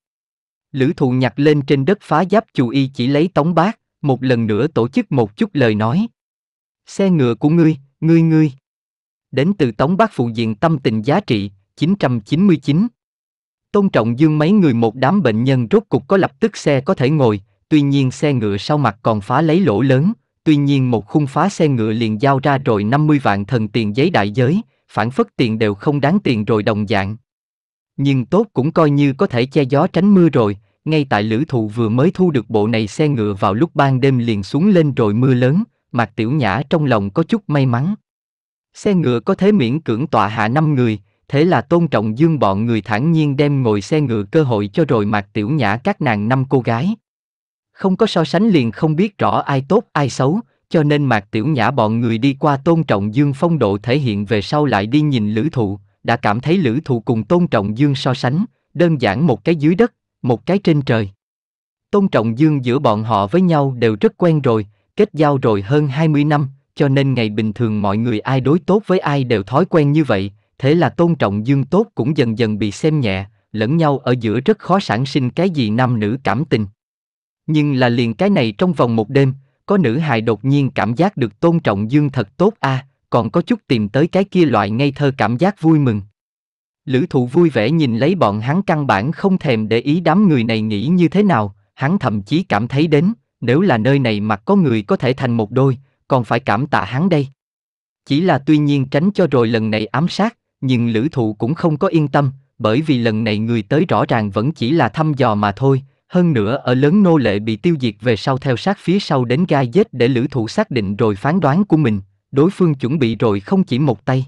lữ thụ nhặt lên trên đất phá giáp chù y chỉ lấy tống bác một lần nữa tổ chức một chút lời nói xe ngựa của ngươi ngươi ngươi đến từ tống bác phụ diện tâm tình giá trị 999 tôn trọng dương mấy người một đám bệnh nhân rốt cục có lập tức xe có thể ngồi tuy nhiên xe ngựa sau mặt còn phá lấy lỗ lớn tuy nhiên một khung phá xe ngựa liền giao ra rồi 50 vạn thần tiền giấy đại giới, phản phất tiền đều không đáng tiền rồi đồng dạng. Nhưng tốt cũng coi như có thể che gió tránh mưa rồi, ngay tại lữ thụ vừa mới thu được bộ này xe ngựa vào lúc ban đêm liền xuống lên rồi mưa lớn, Mạc Tiểu Nhã trong lòng có chút may mắn. Xe ngựa có thế miễn cưỡng tọa hạ 5 người, thế là tôn trọng dương bọn người thản nhiên đem ngồi xe ngựa cơ hội cho rồi Mạc Tiểu Nhã các nàng năm cô gái không có so sánh liền không biết rõ ai tốt ai xấu, cho nên Mạc Tiểu Nhã bọn người đi qua Tôn Trọng Dương phong độ thể hiện về sau lại đi nhìn Lữ Thụ, đã cảm thấy Lữ Thụ cùng Tôn Trọng Dương so sánh, đơn giản một cái dưới đất, một cái trên trời. Tôn Trọng Dương giữa bọn họ với nhau đều rất quen rồi, kết giao rồi hơn 20 năm, cho nên ngày bình thường mọi người ai đối tốt với ai đều thói quen như vậy, thế là Tôn Trọng Dương tốt cũng dần dần bị xem nhẹ, lẫn nhau ở giữa rất khó sản sinh cái gì nam nữ cảm tình. Nhưng là liền cái này trong vòng một đêm, có nữ hài đột nhiên cảm giác được tôn trọng dương thật tốt a, à, còn có chút tìm tới cái kia loại ngây thơ cảm giác vui mừng. Lữ thụ vui vẻ nhìn lấy bọn hắn căn bản không thèm để ý đám người này nghĩ như thế nào, hắn thậm chí cảm thấy đến, nếu là nơi này mà có người có thể thành một đôi, còn phải cảm tạ hắn đây. Chỉ là tuy nhiên tránh cho rồi lần này ám sát, nhưng lữ thụ cũng không có yên tâm, bởi vì lần này người tới rõ ràng vẫn chỉ là thăm dò mà thôi, hơn nữa ở lớn nô lệ bị tiêu diệt về sau theo sát phía sau đến gai dết để lữ thủ xác định rồi phán đoán của mình, đối phương chuẩn bị rồi không chỉ một tay.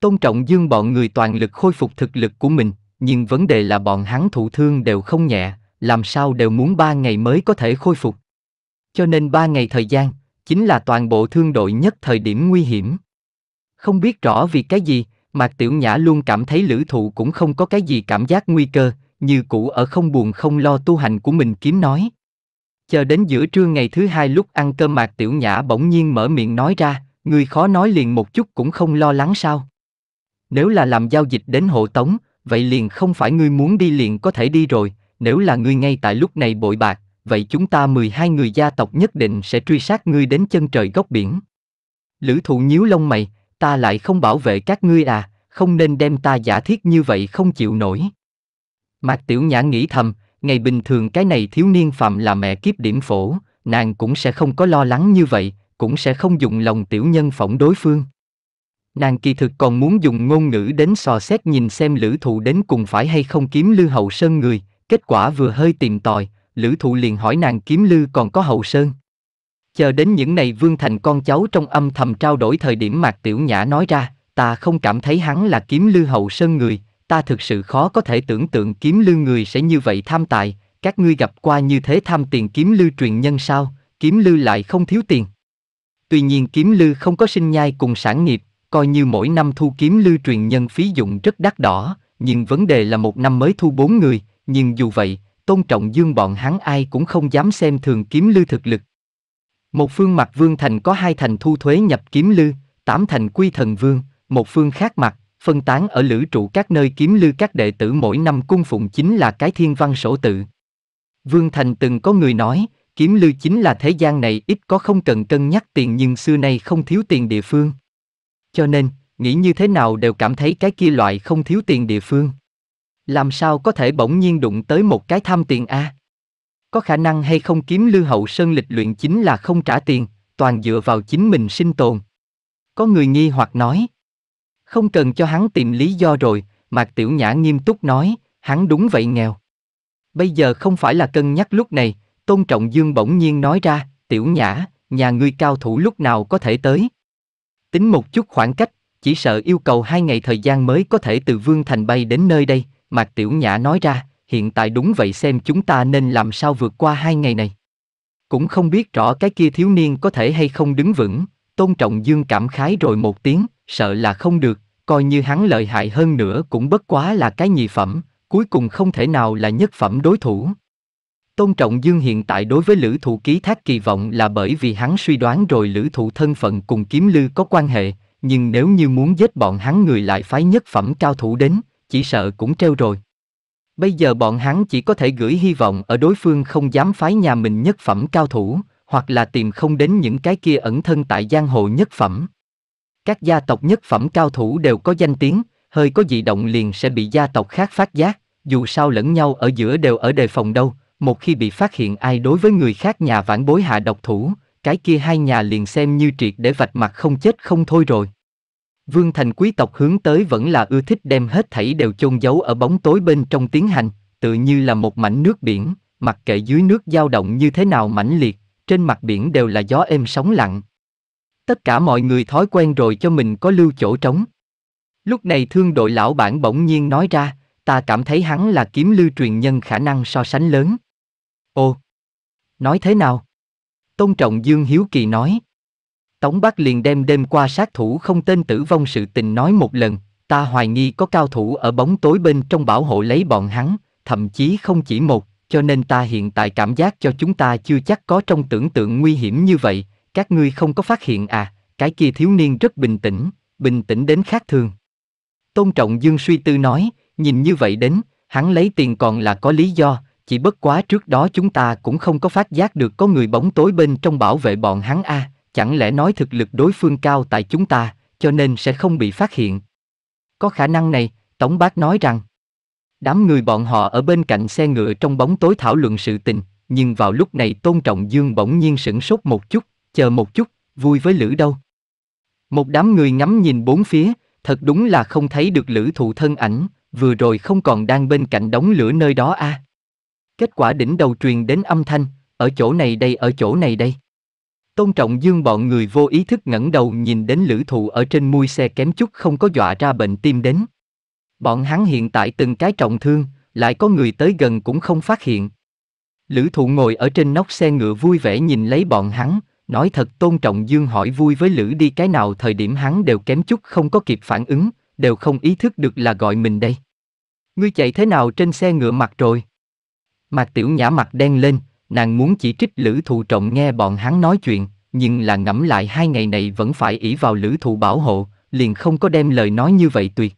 Tôn trọng dương bọn người toàn lực khôi phục thực lực của mình, nhưng vấn đề là bọn hắn thụ thương đều không nhẹ, làm sao đều muốn ba ngày mới có thể khôi phục. Cho nên ba ngày thời gian, chính là toàn bộ thương đội nhất thời điểm nguy hiểm. Không biết rõ vì cái gì, Mạc Tiểu Nhã luôn cảm thấy lữ thụ cũng không có cái gì cảm giác nguy cơ, như cũ ở không buồn không lo tu hành của mình kiếm nói. Chờ đến giữa trưa ngày thứ hai lúc ăn cơm mạc tiểu nhã bỗng nhiên mở miệng nói ra, người khó nói liền một chút cũng không lo lắng sao. Nếu là làm giao dịch đến hộ tống, vậy liền không phải ngươi muốn đi liền có thể đi rồi, nếu là ngươi ngay tại lúc này bội bạc, vậy chúng ta 12 người gia tộc nhất định sẽ truy sát ngươi đến chân trời góc biển. Lữ thụ nhíu lông mày, ta lại không bảo vệ các ngươi à, không nên đem ta giả thiết như vậy không chịu nổi. Mạc Tiểu Nhã nghĩ thầm, ngày bình thường cái này thiếu niên phạm là mẹ kiếp điểm phổ, nàng cũng sẽ không có lo lắng như vậy, cũng sẽ không dùng lòng tiểu nhân phỏng đối phương. Nàng kỳ thực còn muốn dùng ngôn ngữ đến sò xét nhìn xem lữ thụ đến cùng phải hay không kiếm lư hậu sơn người, kết quả vừa hơi tìm tòi, lữ thụ liền hỏi nàng kiếm lư còn có hậu sơn. Chờ đến những này vương thành con cháu trong âm thầm trao đổi thời điểm mạc tiểu nhã nói ra, ta không cảm thấy hắn là kiếm lư hậu sơn người, ta thực sự khó có thể tưởng tượng kiếm lưu người sẽ như vậy tham tài, các ngươi gặp qua như thế tham tiền kiếm lưu truyền nhân sao, kiếm lưu lại không thiếu tiền. Tuy nhiên kiếm lưu không có sinh nhai cùng sản nghiệp, coi như mỗi năm thu kiếm lưu truyền nhân phí dụng rất đắt đỏ, nhưng vấn đề là một năm mới thu bốn người, nhưng dù vậy, tôn trọng dương bọn hắn ai cũng không dám xem thường kiếm lưu thực lực. Một phương mặt vương thành có hai thành thu thuế nhập kiếm lưu, tám thành quy thần vương, một phương khác mặt, phân tán ở lữ trụ các nơi kiếm lư các đệ tử mỗi năm cung phụng chính là cái thiên văn sổ tự. Vương Thành từng có người nói, kiếm lư chính là thế gian này ít có không cần cân nhắc tiền nhưng xưa nay không thiếu tiền địa phương. Cho nên, nghĩ như thế nào đều cảm thấy cái kia loại không thiếu tiền địa phương. Làm sao có thể bỗng nhiên đụng tới một cái tham tiền a? Có khả năng hay không kiếm lưu hậu sơn lịch luyện chính là không trả tiền, toàn dựa vào chính mình sinh tồn. Có người nghi hoặc nói, không cần cho hắn tìm lý do rồi, Mạc Tiểu Nhã nghiêm túc nói, hắn đúng vậy nghèo. Bây giờ không phải là cân nhắc lúc này, Tôn Trọng Dương bỗng nhiên nói ra, Tiểu Nhã, nhà ngươi cao thủ lúc nào có thể tới. Tính một chút khoảng cách, chỉ sợ yêu cầu hai ngày thời gian mới có thể từ Vương Thành bay đến nơi đây, Mạc Tiểu Nhã nói ra, hiện tại đúng vậy xem chúng ta nên làm sao vượt qua hai ngày này. Cũng không biết rõ cái kia thiếu niên có thể hay không đứng vững, Tôn Trọng Dương cảm khái rồi một tiếng, sợ là không được, coi như hắn lợi hại hơn nữa cũng bất quá là cái nhị phẩm, cuối cùng không thể nào là nhất phẩm đối thủ. Tôn Trọng Dương hiện tại đối với Lữ Thụ ký thác kỳ vọng là bởi vì hắn suy đoán rồi Lữ Thụ thân phận cùng Kiếm Lư có quan hệ, nhưng nếu như muốn giết bọn hắn người lại phái nhất phẩm cao thủ đến, chỉ sợ cũng treo rồi. Bây giờ bọn hắn chỉ có thể gửi hy vọng ở đối phương không dám phái nhà mình nhất phẩm cao thủ, hoặc là tìm không đến những cái kia ẩn thân tại giang hồ nhất phẩm. Các gia tộc nhất phẩm cao thủ đều có danh tiếng, hơi có dị động liền sẽ bị gia tộc khác phát giác, dù sao lẫn nhau ở giữa đều ở đề phòng đâu, một khi bị phát hiện ai đối với người khác nhà vãn bối hạ độc thủ, cái kia hai nhà liền xem như triệt để vạch mặt không chết không thôi rồi. Vương thành quý tộc hướng tới vẫn là ưa thích đem hết thảy đều chôn giấu ở bóng tối bên trong tiến hành, tự như là một mảnh nước biển, mặc kệ dưới nước dao động như thế nào mãnh liệt, trên mặt biển đều là gió êm sóng lặng, tất cả mọi người thói quen rồi cho mình có lưu chỗ trống. Lúc này thương đội lão bản bỗng nhiên nói ra, ta cảm thấy hắn là kiếm lưu truyền nhân khả năng so sánh lớn. Ồ! Nói thế nào? Tôn Trọng Dương Hiếu Kỳ nói. Tống Bắc liền đem đêm qua sát thủ không tên tử vong sự tình nói một lần, ta hoài nghi có cao thủ ở bóng tối bên trong bảo hộ lấy bọn hắn, thậm chí không chỉ một, cho nên ta hiện tại cảm giác cho chúng ta chưa chắc có trong tưởng tượng nguy hiểm như vậy, các ngươi không có phát hiện à, cái kia thiếu niên rất bình tĩnh, bình tĩnh đến khác thường. Tôn Trọng Dương suy tư nói, nhìn như vậy đến, hắn lấy tiền còn là có lý do, chỉ bất quá trước đó chúng ta cũng không có phát giác được có người bóng tối bên trong bảo vệ bọn hắn a, à, chẳng lẽ nói thực lực đối phương cao tại chúng ta, cho nên sẽ không bị phát hiện. Có khả năng này, Tống Bác nói rằng, đám người bọn họ ở bên cạnh xe ngựa trong bóng tối thảo luận sự tình, nhưng vào lúc này Tôn Trọng Dương bỗng nhiên sững sốt một chút, chờ một chút, vui với Lữ đâu. Một đám người ngắm nhìn bốn phía, thật đúng là không thấy được Lữ thụ thân ảnh, vừa rồi không còn đang bên cạnh đống lửa nơi đó a. À. Kết quả đỉnh đầu truyền đến âm thanh, ở chỗ này đây ở chỗ này đây. Tôn Trọng Dương bọn người vô ý thức ngẩng đầu nhìn đến lữ thụ ở trên mui xe kém chút không có dọa ra bệnh tim đến. Bọn hắn hiện tại từng cái trọng thương, lại có người tới gần cũng không phát hiện. Lữ thụ ngồi ở trên nóc xe ngựa vui vẻ nhìn lấy bọn hắn, Nói thật tôn trọng dương hỏi vui với Lữ đi cái nào thời điểm hắn đều kém chút không có kịp phản ứng, đều không ý thức được là gọi mình đây. Ngươi chạy thế nào trên xe ngựa mặt rồi? Mà tiểu nhã mặt đen lên, nàng muốn chỉ trích lữ thụ trọng nghe bọn hắn nói chuyện, nhưng là ngẫm lại hai ngày này vẫn phải ỷ vào lữ thụ bảo hộ, liền không có đem lời nói như vậy tuyệt.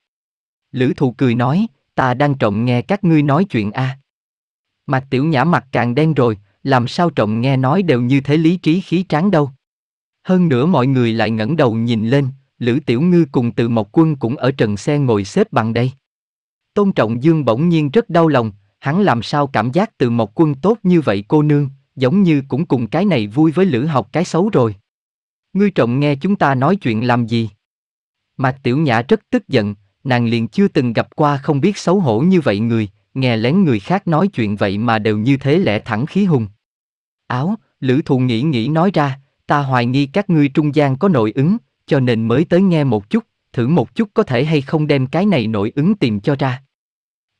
Lữ thụ cười nói, ta đang trọng nghe các ngươi nói chuyện a à. Mặt tiểu nhã mặt càng đen rồi, làm sao trọng nghe nói đều như thế lý trí khí tráng đâu. Hơn nữa mọi người lại ngẩng đầu nhìn lên, Lữ Tiểu Ngư cùng từ Mộc Quân cũng ở trần xe ngồi xếp bằng đây. Tôn Trọng Dương bỗng nhiên rất đau lòng, hắn làm sao cảm giác từ Mộc Quân tốt như vậy cô nương, giống như cũng cùng cái này vui với Lữ học cái xấu rồi. Ngươi trọng nghe chúng ta nói chuyện làm gì? Mạc Tiểu Nhã rất tức giận, nàng liền chưa từng gặp qua không biết xấu hổ như vậy người, nghe lén người khác nói chuyện vậy mà đều như thế lẽ thẳng khí hùng. Áo, Lữ Thụ nghĩ nghĩ nói ra, ta hoài nghi các ngươi trung gian có nội ứng, cho nên mới tới nghe một chút, thử một chút có thể hay không đem cái này nội ứng tìm cho ra.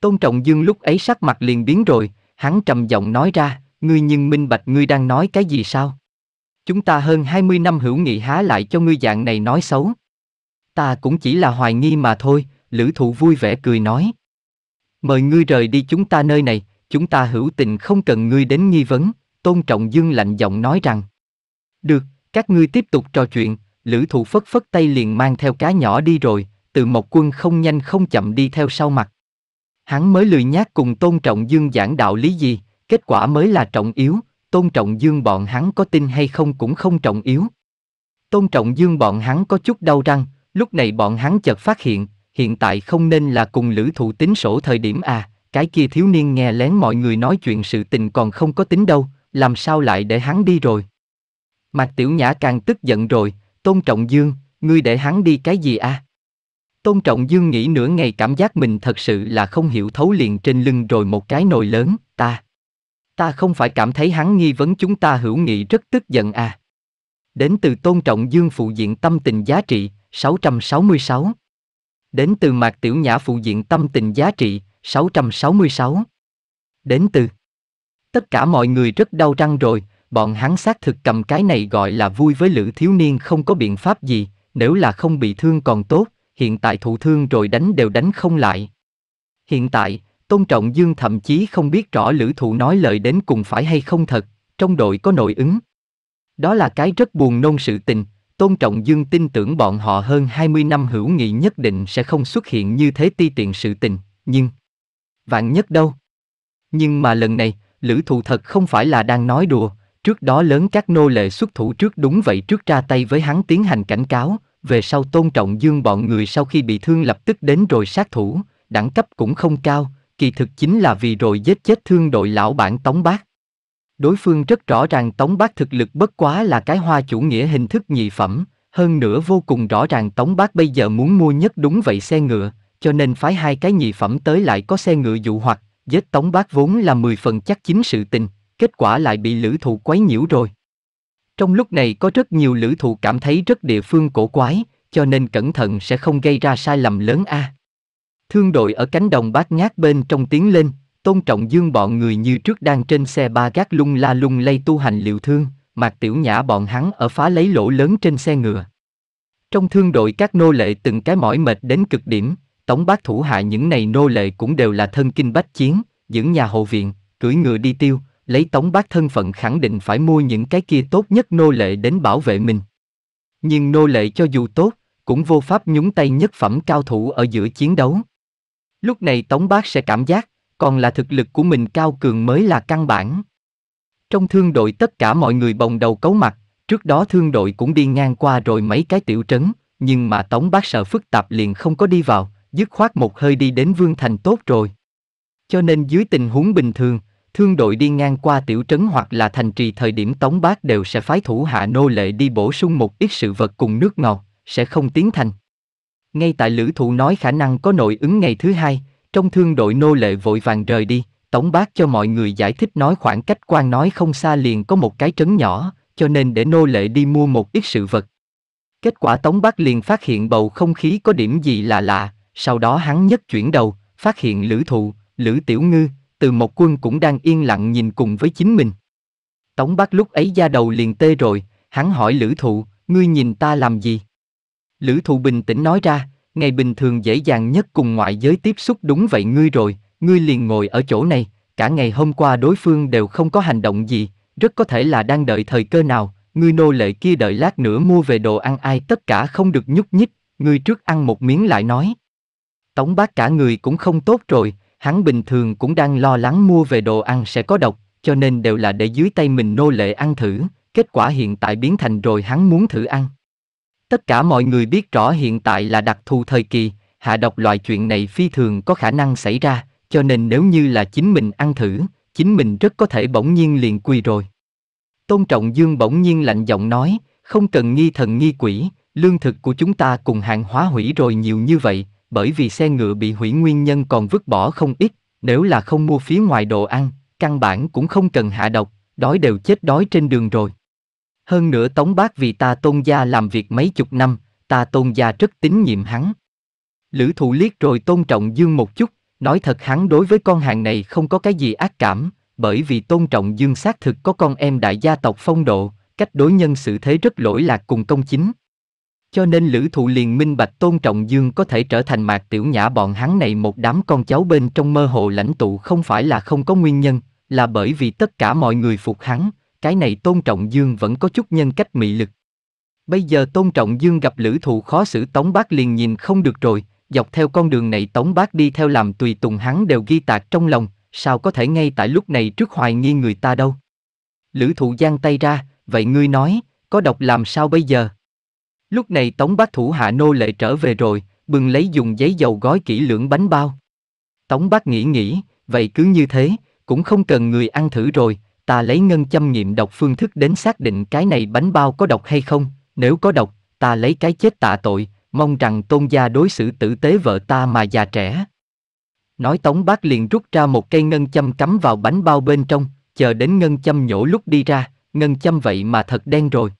Tôn Trọng Dương lúc ấy sắc mặt liền biến rồi, hắn trầm giọng nói ra, ngươi nhưng minh bạch ngươi đang nói cái gì sao? Chúng ta hơn 20 năm hữu nghị há lại cho ngươi dạng này nói xấu. Ta cũng chỉ là hoài nghi mà thôi, lữ thụ vui vẻ cười nói. Mời ngươi rời đi chúng ta nơi này, chúng ta hữu tình không cần ngươi đến nghi vấn, Tôn Trọng Dương lạnh giọng nói rằng. Được, các ngươi tiếp tục trò chuyện, Lữ Thụ phất phất tay liền mang theo cá nhỏ đi rồi, từ Mộc Quân không nhanh không chậm đi theo sau mặt. Hắn mới lười nhác cùng Tôn Trọng Dương giảng đạo lý gì, kết quả mới là trọng yếu, Tôn Trọng Dương bọn hắn có tin hay không cũng không trọng yếu. Tôn Trọng Dương bọn hắn có chút đau răng, lúc này bọn hắn chợt phát hiện, hiện tại không nên là cùng lữ thụ tính sổ thời điểm à, cái kia thiếu niên nghe lén mọi người nói chuyện sự tình còn không có tính đâu, làm sao lại để hắn đi rồi. Mạc Tiểu Nhã càng tức giận rồi, Tôn Trọng Dương, ngươi để hắn đi cái gì à? Tôn Trọng Dương nghĩ nửa ngày cảm giác mình thật sự là không hiểu thấu liền trên lưng rồi một cái nồi lớn, ta. Ta không phải cảm thấy hắn nghi vấn chúng ta hữu nghị rất tức giận à. Đến từ Tôn Trọng Dương phụ diện tâm tình giá trị, 666 Đến từ Mạc Tiểu Nhã phụ diện tâm tình giá trị, 666. Đến từ. Tất cả mọi người rất đau răng rồi, bọn hắn xác thực cầm cái này gọi là vui với lữ thiếu niên không có biện pháp gì, nếu là không bị thương còn tốt, hiện tại thụ thương rồi đánh đều đánh không lại. Hiện tại, Tôn Trọng Dương thậm chí không biết rõ lữ thụ nói lời đến cùng phải hay không thật, trong đội có nội ứng. Đó là cái rất buồn nôn sự tình, Tôn Trọng Dương tin tưởng bọn họ hơn 20 năm hữu nghị nhất định sẽ không xuất hiện như thế ti tiện sự tình, nhưng... Vạn nhất đâu? Nhưng mà lần này, Lữ Thụ thật không phải là đang nói đùa, trước đó lớn các nô lệ xuất thủ trước đúng vậy trước ra tay với hắn tiến hành cảnh cáo, về sau Tôn Trọng Dương bọn người sau khi bị thương lập tức đến rồi sát thủ, đẳng cấp cũng không cao, kỳ thực chính là vì rồi giết chết thương đội lão bản Tống Bác. Đối phương rất rõ ràng Tống Bác thực lực bất quá là cái hoa chủ nghĩa hình thức nhị phẩm, hơn nữa vô cùng rõ ràng Tống Bác bây giờ muốn mua nhất đúng vậy xe ngựa, cho nên phái hai cái nhị phẩm tới lại có xe ngựa dụ hoặc, giết Tống Bác vốn là 10 phần chắc chính sự tình, kết quả lại bị lữ thụ quấy nhiễu rồi. Trong lúc này có rất nhiều lữ thụ cảm thấy rất địa phương cổ quái, cho nên cẩn thận sẽ không gây ra sai lầm lớn a. À. Thương đội ở cánh đồng bát ngát bên trong tiếng lên, Tôn Trọng Dương bọn người như trước đang trên xe ba gác lung la lung lay tu hành liệu thương, Mạc Tiểu Nhã bọn hắn ở phá lấy lỗ lớn trên xe ngựa. Trong thương đội các nô lệ từng cái mỏi mệt đến cực điểm, tống bác thủ hạ những này nô lệ cũng đều là thân kinh bách chiến, dưỡng nhà hộ viện, cưỡi ngựa đi tiêu, lấy tống bác thân phận khẳng định phải mua những cái kia tốt nhất nô lệ đến bảo vệ mình. Nhưng nô lệ cho dù tốt, cũng vô pháp nhúng tay nhất phẩm cao thủ ở giữa chiến đấu. Lúc này tống bác sẽ cảm giác, còn là thực lực của mình cao cường mới là căn bản. Trong thương đội tất cả mọi người bồng đầu cấu mặt, trước đó thương đội cũng đi ngang qua rồi mấy cái tiểu trấn, nhưng mà Tống Bác sợ phức tạp liền không có đi vào, dứt khoát một hơi đi đến Vương Thành tốt rồi. Cho nên dưới tình huống bình thường, thương đội đi ngang qua tiểu trấn hoặc là thành trì thời điểm Tống Bác đều sẽ phái thủ hạ nô lệ đi bổ sung một ít sự vật cùng nước ngọt, sẽ không tiến thành. Ngay tại lữ thụ nói khả năng có nội ứng ngày thứ hai, trong thương đội nô lệ vội vàng rời đi, Tống Bác cho mọi người giải thích nói khoảng cách quan nói không xa liền có một cái trấn nhỏ, cho nên để nô lệ đi mua một ít sự vật. Kết quả Tống Bác liền phát hiện bầu không khí có điểm gì là lạ, sau đó hắn nhất chuyển đầu, phát hiện Lữ Thụ, Lữ Tiểu Ngư, từ một quân cũng đang yên lặng nhìn cùng với chính mình. Tống Bác lúc ấy da đầu liền tê rồi, hắn hỏi Lữ Thụ, ngươi nhìn ta làm gì? Lữ Thụ bình tĩnh nói ra, ngày bình thường dễ dàng nhất cùng ngoại giới tiếp xúc đúng vậy ngươi rồi, ngươi liền ngồi ở chỗ này, cả ngày hôm qua đối phương đều không có hành động gì, rất có thể là đang đợi thời cơ nào, ngươi nô lệ kia đợi lát nữa mua về đồ ăn ai tất cả không được nhúc nhích, ngươi trước ăn một miếng lại nói. Tống bác cả người cũng không tốt rồi, hắn bình thường cũng đang lo lắng mua về đồ ăn sẽ có độc, cho nên đều là để dưới tay mình nô lệ ăn thử, kết quả hiện tại biến thành rồi hắn muốn thử ăn. Tất cả mọi người biết rõ hiện tại là đặc thù thời kỳ, hạ độc loại chuyện này phi thường có khả năng xảy ra, cho nên nếu như là chính mình ăn thử, chính mình rất có thể bỗng nhiên liền quỳ rồi. Tôn Trọng Dương bỗng nhiên lạnh giọng nói, không cần nghi thần nghi quỷ, lương thực của chúng ta cùng hàng hóa hủy rồi nhiều như vậy, bởi vì xe ngựa bị hủy nguyên nhân còn vứt bỏ không ít, nếu là không mua phía ngoài đồ ăn, căn bản cũng không cần hạ độc, đói đều chết đói trên đường rồi. Hơn nữa Tống Bác vì ta tôn gia làm việc mấy chục năm, ta tôn gia rất tín nhiệm hắn. Lữ thụ liếc rồi tôn trọng Dương một chút, nói thật hắn đối với con hàng này không có cái gì ác cảm, bởi vì tôn trọng Dương xác thực có con em đại gia tộc phong độ, cách đối nhân xử thế rất lỗi lạc cùng công chính. Cho nên lữ thụ liền minh bạch tôn trọng Dương có thể trở thành mạc tiểu nhã bọn hắn này một đám con cháu bên trong mơ hồ lãnh tụ không phải là không có nguyên nhân, là bởi vì tất cả mọi người phục hắn, cái này tôn trọng dương vẫn có chút nhân cách mị lực bây giờ tôn trọng dương gặp lữ thụ khó xử tống bác liền nhìn không được rồi dọc theo con đường này tống bác đi theo làm tùy tùng hắn đều ghi tạc trong lòng sao có thể ngay tại lúc này trước hoài nghi người ta đâu lữ thụ giang tay ra vậy ngươi nói có độc làm sao bây giờ lúc này tống bác thủ hạ nô lệ trở về rồi bừng lấy dùng giấy dầu gói kỹ lưỡng bánh bao tống bác nghĩ nghĩ vậy cứ như thế cũng không cần người ăn thử rồi ta lấy ngân châm nghiệm độc phương thức đến xác định cái này bánh bao có độc hay không, nếu có độc, ta lấy cái chết tạ tội, mong rằng tôn gia đối xử tử tế vợ ta mà già trẻ. Nói tống bác liền rút ra một cây ngân châm cắm vào bánh bao bên trong, chờ đến ngân châm nhổ lúc đi ra, ngân châm vậy mà thật đen rồi.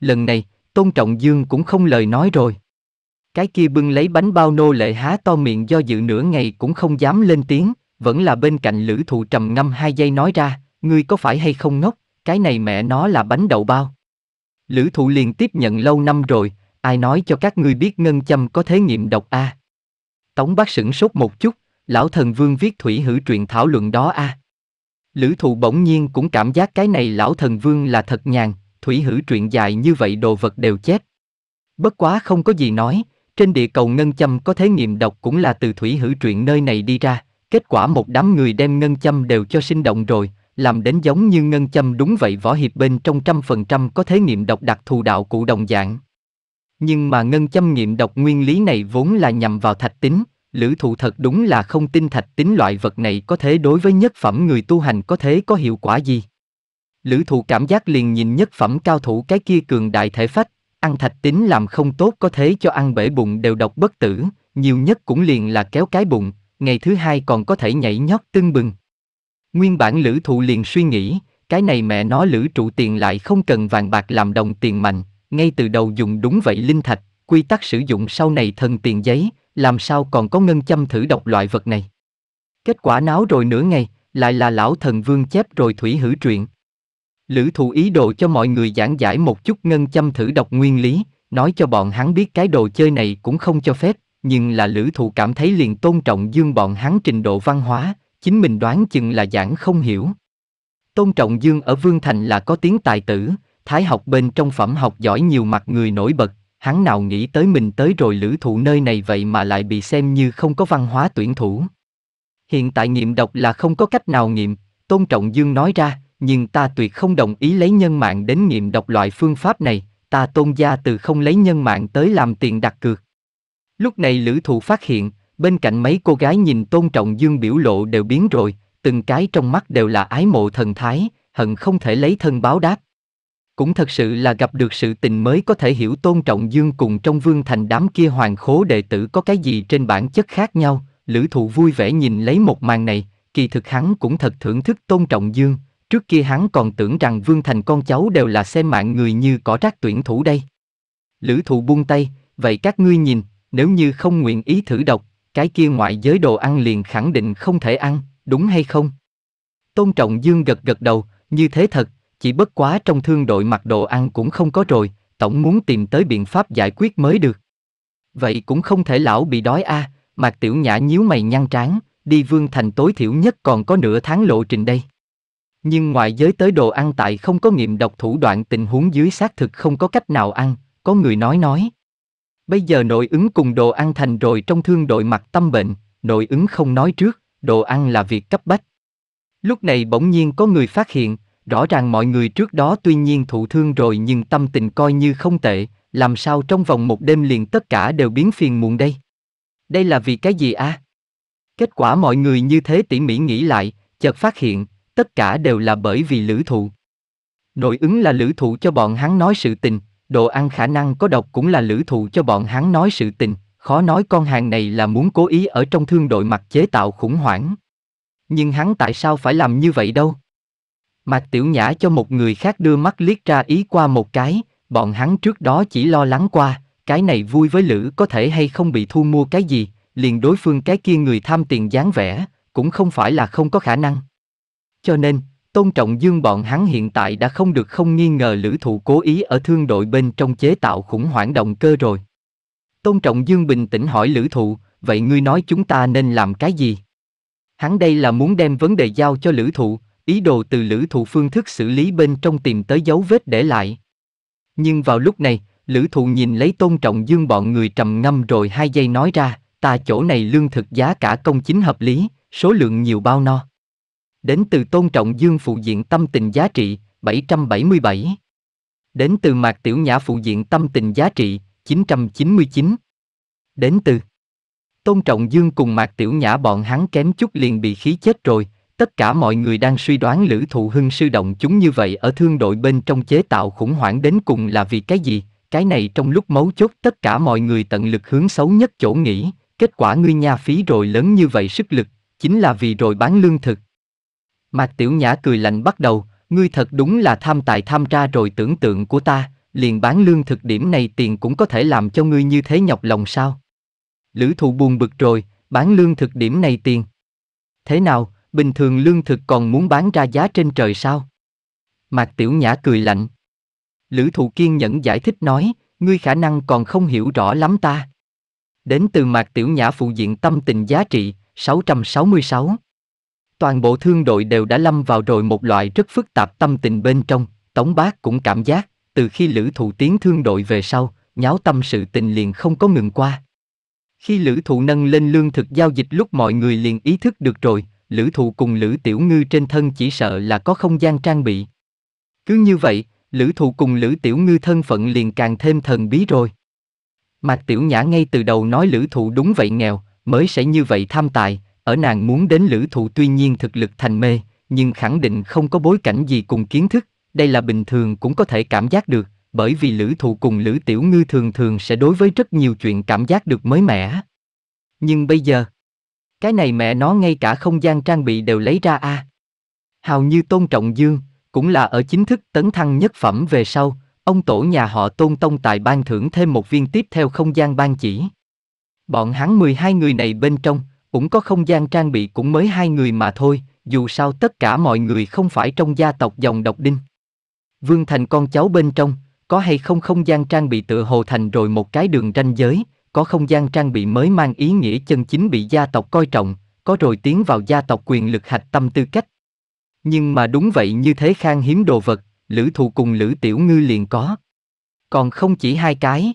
Lần này, tôn trọng dương cũng không lời nói rồi. Cái kia bưng lấy bánh bao nô lệ há to miệng do dự nửa ngày cũng không dám lên tiếng, vẫn là bên cạnh lữ thụ trầm ngâm hai giây nói ra, Ngươi có phải hay không ngốc, cái này mẹ nó là bánh đậu bao. Lữ thụ liền tiếp nhận lâu năm rồi, ai nói cho các ngươi biết ngân châm có thế nghiệm độc a Tống bác sửng sốt một chút, lão thần vương viết thủy hữu truyện thảo luận đó a Lữ thụ bỗng nhiên cũng cảm giác cái này lão thần vương là thật nhàn, thủy hữu truyện dài như vậy đồ vật đều chết Bất quá không có gì nói, trên địa cầu ngân châm có thế nghiệm độc cũng là từ thủy hữu truyện nơi này đi ra, kết quả một đám người đem ngân châm đều cho sinh động rồi, làm đến giống như ngân châm đúng vậy võ hiệp bên trong trăm phần trăm có thế nghiệm độc đặc thù đạo cụ đồng dạng. Nhưng mà ngân châm nghiệm độc nguyên lý này vốn là nhằm vào thạch tính, lữ thụ thật đúng là không tin thạch tính loại vật này có thế đối với nhất phẩm người tu hành có thế có hiệu quả gì. Lữ thụ cảm giác liền nhìn nhất phẩm cao thủ cái kia cường đại thể phách, ăn thạch tính làm không tốt có thế cho ăn bể bụng đều độc bất tử, nhiều nhất cũng liền là kéo cái bụng, ngày thứ hai còn có thể nhảy nhót tưng bừng. Nguyên bản lữ thụ liền suy nghĩ, cái này mẹ nó lữ trụ tiền lại không cần vàng bạc làm đồng tiền mạnh, ngay từ đầu dùng đúng vậy linh thạch, quy tắc sử dụng sau này thần tiền giấy, làm sao còn có ngân châm thử đọc loại vật này. Kết quả náo rồi nửa ngày, lại là lão thần vương chép rồi thủy hữu truyện. Lữ thụ ý đồ cho mọi người giảng giải một chút ngân châm thử đọc nguyên lý, nói cho bọn hắn biết cái đồ chơi này cũng không cho phép, nhưng là lữ thụ cảm thấy liền tôn trọng dương bọn hắn trình độ văn hóa, chính mình đoán chừng là giảng không hiểu. Tôn Trọng Dương ở Vương Thành là có tiếng tài tử, thái học bên trong phẩm học giỏi nhiều mặt người nổi bật, hắn nào nghĩ tới mình tới rồi lữ thụ nơi này vậy mà lại bị xem như không có văn hóa tuyển thủ. Hiện tại nghiệm độc là không có cách nào nghiệm, Tôn Trọng Dương nói ra, nhưng ta tuyệt không đồng ý lấy nhân mạng đến nghiệm độc loại phương pháp này, ta tôn gia từ không lấy nhân mạng tới làm tiền đặt cược. Lúc này lữ thụ phát hiện, Bên cạnh mấy cô gái nhìn tôn trọng dương biểu lộ đều biến rồi, từng cái trong mắt đều là ái mộ thần thái, hận không thể lấy thân báo đáp. Cũng thật sự là gặp được sự tình mới có thể hiểu tôn trọng dương cùng trong vương thành đám kia hoàng khố đệ tử có cái gì trên bản chất khác nhau, lữ thụ vui vẻ nhìn lấy một màn này, kỳ thực hắn cũng thật thưởng thức tôn trọng dương, trước kia hắn còn tưởng rằng vương thành con cháu đều là xem mạng người như cỏ rác tuyển thủ đây. Lữ thụ buông tay, vậy các ngươi nhìn, nếu như không nguyện ý thử độc cái kia ngoại giới đồ ăn liền khẳng định không thể ăn, đúng hay không? Tôn Trọng Dương gật gật đầu, như thế thật, chỉ bất quá trong thương đội mặc đồ ăn cũng không có rồi, tổng muốn tìm tới biện pháp giải quyết mới được. Vậy cũng không thể lão bị đói a, Mạc Tiểu Nhã nhíu mày nhăn trán, đi Vương Thành tối thiểu nhất còn có nửa tháng lộ trình đây. Nhưng ngoại giới tới đồ ăn tại không có nghiệm độc thủ đoạn tình huống dưới xác thực không có cách nào ăn, có người nói nói. Bây giờ nội ứng cùng đồ ăn thành rồi trong thương đội mặt tâm bệnh, nội ứng không nói trước, đồ ăn là việc cấp bách. Lúc này bỗng nhiên có người phát hiện, rõ ràng mọi người trước đó tuy nhiên thụ thương rồi nhưng tâm tình coi như không tệ, làm sao trong vòng một đêm liền tất cả đều biến phiền muộn đây? Đây là vì cái gì a? À? Kết quả mọi người như thế tỉ mỉ nghĩ lại, chợt phát hiện, tất cả đều là bởi vì lữ thụ. Nội ứng là lữ thụ cho bọn hắn nói sự tình, đồ ăn khả năng có độc cũng là lữ thụ cho bọn hắn nói sự tình, khó nói con hàng này là muốn cố ý ở trong thương đội mặt chế tạo khủng hoảng. Nhưng hắn tại sao phải làm như vậy đâu? Mạc Tiểu Nhã cho một người khác đưa mắt liếc ra ý qua một cái, bọn hắn trước đó chỉ lo lắng qua, cái này vui với Lữ có thể hay không bị thu mua cái gì, liền đối phương cái kia người tham tiền dáng vẻ, cũng không phải là không có khả năng. Cho nên, Tôn Trọng Dương bọn hắn hiện tại đã không được không nghi ngờ lữ thụ cố ý ở thương đội bên trong chế tạo khủng hoảng động cơ rồi. Tôn Trọng Dương bình tĩnh hỏi lữ thụ, vậy ngươi nói chúng ta nên làm cái gì? Hắn đây là muốn đem vấn đề giao cho lữ thụ, ý đồ từ lữ thụ phương thức xử lý bên trong tìm tới dấu vết để lại. Nhưng vào lúc này, lữ thụ nhìn lấy tôn trọng dương bọn người trầm ngâm rồi hai giây nói ra, ta chỗ này lương thực giá cả công chính hợp lý, số lượng nhiều bao no. Đến từ tôn trọng dương phụ diện tâm tình giá trị, 777. Đến từ mạc tiểu nhã phụ diện tâm tình giá trị, 999. Đến từ Tôn trọng dương cùng mạc tiểu nhã bọn hắn kém chút liền bị khí chết rồi, tất cả mọi người đang suy đoán lữ thụ hưng sư động chúng như vậy ở thương đội bên trong chế tạo khủng hoảng đến cùng là vì cái gì, cái này trong lúc mấu chốt tất cả mọi người tận lực hướng xấu nhất chỗ nghĩ, kết quả ngươi nha phí rồi lớn như vậy sức lực, chính là vì rồi bán lương thực, Mạc Tiểu Nhã cười lạnh bắt đầu, ngươi thật đúng là tham tài tham ra rồi tưởng tượng của ta, liền bán lương thực điểm này tiền cũng có thể làm cho ngươi như thế nhọc lòng sao? Lữ thụ buồn bực rồi, bán lương thực điểm này tiền. Thế nào, bình thường lương thực còn muốn bán ra giá trên trời sao? Mạc Tiểu Nhã cười lạnh. Lữ thụ kiên nhẫn giải thích nói, ngươi khả năng còn không hiểu rõ lắm ta. Đến từ Mạc Tiểu Nhã phụ diện tâm tình giá trị, 666. Toàn bộ thương đội đều đã lâm vào rồi một loại rất phức tạp tâm tình bên trong, Tống Bác cũng cảm giác, từ khi lữ thụ tiến thương đội về sau, nháo tâm sự tình liền không có ngừng qua. Khi lữ thụ nâng lên lương thực giao dịch lúc mọi người liền ý thức được rồi, lữ thụ cùng lữ tiểu ngư trên thân chỉ sợ là có không gian trang bị. Cứ như vậy, lữ thụ cùng lữ tiểu ngư thân phận liền càng thêm thần bí rồi. Mạc tiểu nhã ngay từ đầu nói lữ thụ đúng vậy nghèo, mới sẽ như vậy tham tài, ở nàng muốn đến lữ thụ tuy nhiên thực lực thành mê, nhưng khẳng định không có bối cảnh gì cùng kiến thức, đây là bình thường cũng có thể cảm giác được, bởi vì lữ thụ cùng lữ tiểu ngư thường thường sẽ đối với rất nhiều chuyện cảm giác được mới mẻ. Nhưng bây giờ, cái này mẹ nó ngay cả không gian trang bị đều lấy ra a à. Hào như tôn trọng dương, cũng là ở chính thức tấn thăng nhất phẩm về sau, ông tổ nhà họ tôn tông tài ban thưởng thêm một viên tiếp theo không gian ban chỉ. Bọn hắn 12 người này bên trong, cũng có không gian trang bị cũng mới hai người mà thôi, dù sao tất cả mọi người không phải trong gia tộc dòng độc đinh. Vương Thành con cháu bên trong, có hay không không gian trang bị tựa hồ thành rồi một cái đường ranh giới, có không gian trang bị mới mang ý nghĩa chân chính bị gia tộc coi trọng, có rồi tiến vào gia tộc quyền lực hạch tâm tư cách. Nhưng mà đúng vậy như thế khang hiếm đồ vật, lữ thụ cùng lữ tiểu ngư liền có. Còn không chỉ hai cái,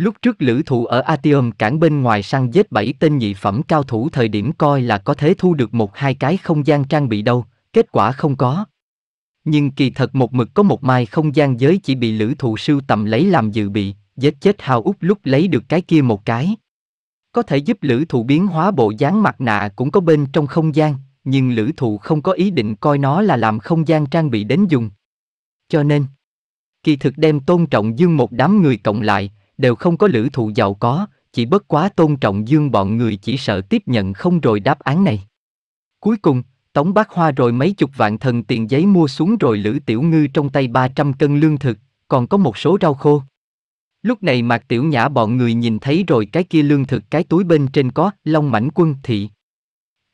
Lúc trước lữ thủ ở Atium cảng bên ngoài săn giết 7 tên nhị phẩm cao thủ thời điểm coi là có thể thu được một hai cái không gian trang bị đâu, kết quả không có. Nhưng kỳ thật một mực có một mai không gian giới chỉ bị lữ thủ sưu tầm lấy làm dự bị, giết chết hao út lúc lấy được cái kia một cái. Có thể giúp lữ thủ biến hóa bộ dáng mặt nạ cũng có bên trong không gian, nhưng lữ thủ không có ý định coi nó là làm không gian trang bị đến dùng. Cho nên, kỳ thực đem tôn trọng dương một đám người cộng lại, đều không có lữ thụ giàu có, chỉ bất quá tôn trọng dương bọn người chỉ sợ tiếp nhận không rồi đáp án này. Cuối cùng, Tống Bác Hoa rồi mấy chục vạn thần tiền giấy mua xuống rồi Lữ Tiểu Ngư trong tay 300 cân lương thực, còn có một số rau khô. Lúc này Mạc Tiểu Nhã bọn người nhìn thấy rồi cái kia lương thực cái túi bên trên có long mảnh quân thị.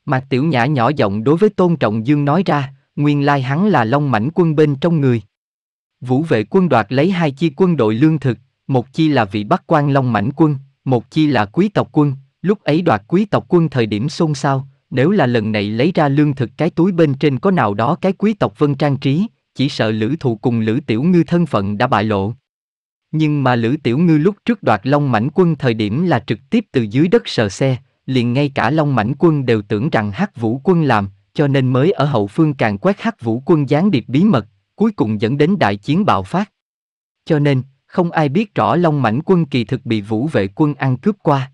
Mạc Tiểu Nhã nhỏ giọng đối với Tôn Trọng Dương nói ra, nguyên lai hắn là long mảnh quân bên trong người. Vũ vệ quân đoạt lấy hai chi quân đội lương thực, một chi là vị bắc quan long mãnh quân, một chi là quý tộc quân, lúc ấy đoạt quý tộc quân thời điểm xôn xao, nếu là lần này lấy ra lương thực cái túi bên trên có nào đó cái quý tộc vân trang trí, chỉ sợ Lữ Thụ cùng Lữ Tiểu Ngư thân phận đã bại lộ. Nhưng mà Lữ Tiểu Ngư lúc trước đoạt Long Mãnh Quân thời điểm là trực tiếp từ dưới đất sờ xe, liền ngay cả Long Mãnh Quân đều tưởng rằng Hắc Vũ Quân làm, cho nên mới ở hậu phương càng quét Hắc Vũ Quân gián điệp bí mật, cuối cùng dẫn đến đại chiến bạo phát. Cho nên, không ai biết rõ Long Mãnh quân kỳ thực bị Vũ Vệ quân ăn cướp qua.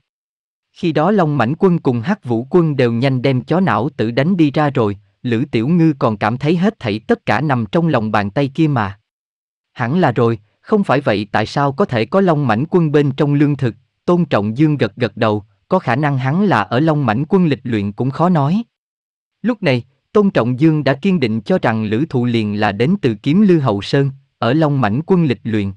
Khi đó Long Mãnh quân cùng Hắc Vũ quân đều nhanh đem chó não tử đánh đi ra rồi, Lữ Tiểu Ngư còn cảm thấy hết thảy tất cả nằm trong lòng bàn tay kia mà. Hẳn là rồi, không phải vậy tại sao có thể có Long Mãnh quân bên trong lương thực, Tôn Trọng Dương gật gật đầu, có khả năng hắn là ở Long Mãnh quân lịch luyện cũng khó nói. Lúc này, Tôn Trọng Dương đã kiên định cho rằng Lữ Thụ liền là đến từ kiếm Lư Hậu Sơn, ở Long Mãnh quân lịch luyện.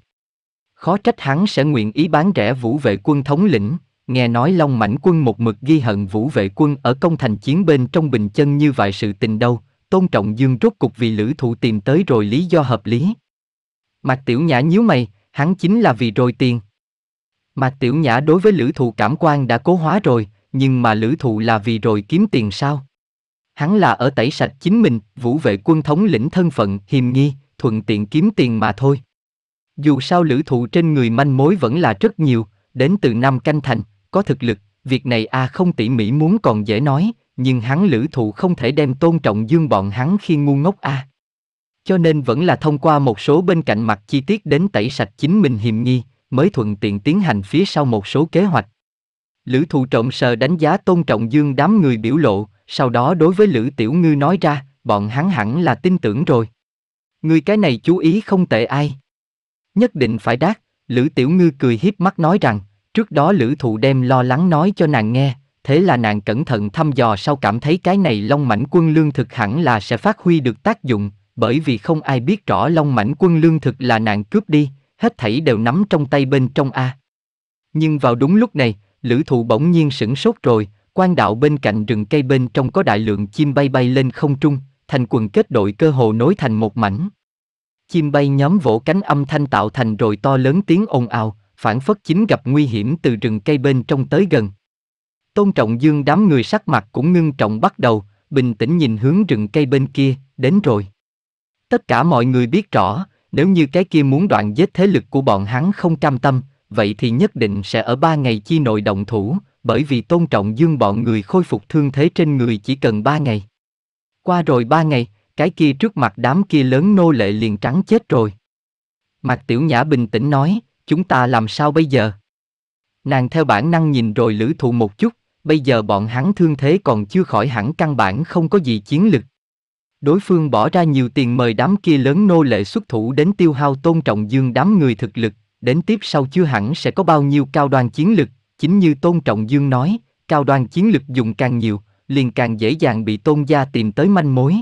Khó trách hắn sẽ nguyện ý bán rẻ vũ vệ quân thống lĩnh, nghe nói Long Mảnh quân một mực ghi hận vũ vệ quân ở công thành chiến bên trong bình chân như vậy sự tình đâu, tôn trọng dương rốt cục vì lữ thụ tìm tới rồi lý do hợp lý. Mạc Tiểu Nhã nhíu mày, hắn chính là vì rồi tiền. Mạc Tiểu Nhã đối với lữ thụ cảm quan đã cố hóa rồi, nhưng mà lữ thụ là vì rồi kiếm tiền sao? Hắn là ở tẩy sạch chính mình, vũ vệ quân thống lĩnh thân phận, hiềm nghi, thuận tiện kiếm tiền mà thôi. Dù sao lữ thụ trên người manh mối vẫn là rất nhiều, đến từ năm canh thành, có thực lực, việc này a à không tỉ mỉ muốn còn dễ nói, nhưng hắn lữ thụ không thể đem tôn trọng dương bọn hắn khi ngu ngốc a. À. Cho nên vẫn là thông qua một số bên cạnh mặt chi tiết đến tẩy sạch chính mình hiểm nghi, mới thuận tiện tiến hành phía sau một số kế hoạch. Lữ thụ trộm sờ đánh giá tôn trọng dương đám người biểu lộ, sau đó đối với Lữ Tiểu Ngư nói ra, bọn hắn hẳn là tin tưởng rồi. Người cái này chú ý không tệ ai nhất định phải đát, Lữ Tiểu Ngư cười hiếp mắt nói rằng, trước đó Lữ Thụ đem lo lắng nói cho nàng nghe, thế là nàng cẩn thận thăm dò sau cảm thấy cái này long mảnh quân lương thực hẳn là sẽ phát huy được tác dụng, bởi vì không ai biết rõ long mảnh quân lương thực là nàng cướp đi, hết thảy đều nắm trong tay bên trong A. Nhưng vào đúng lúc này, lữ thụ bỗng nhiên sửng sốt rồi, quan đạo bên cạnh rừng cây bên trong có đại lượng chim bay bay lên không trung, thành quần kết đội cơ hồ nối thành một mảnh. Chim bay nhóm vỗ cánh âm thanh tạo thành rồi to lớn tiếng ồn ào, phản phất chính gặp nguy hiểm từ rừng cây bên trong tới gần. Tôn Trọng Dương đám người sắc mặt cũng ngưng trọng bắt đầu, bình tĩnh nhìn hướng rừng cây bên kia, đến rồi. Tất cả mọi người biết rõ, nếu như cái kia muốn đoạn giết thế lực của bọn hắn không cam tâm, vậy thì nhất định sẽ ở ba ngày chi nội động thủ, bởi vì tôn trọng dương bọn người khôi phục thương thế trên người chỉ cần ba ngày. Qua rồi ba ngày, cái kia trước mặt đám kia lớn nô lệ liền trắng chết rồi. mặt Tiểu Nhã bình tĩnh nói, chúng ta làm sao bây giờ? Nàng theo bản năng nhìn rồi lữ thụ một chút, bây giờ bọn hắn thương thế còn chưa khỏi hẳn căn bản không có gì chiến lực. Đối phương bỏ ra nhiều tiền mời đám kia lớn nô lệ xuất thủ đến tiêu hao tôn trọng dương đám người thực lực, đến tiếp sau chưa hẳn sẽ có bao nhiêu cao đoàn chiến lực, chính như tôn trọng dương nói, cao đoàn chiến lực dùng càng nhiều, liền càng dễ dàng bị tôn gia tìm tới manh mối.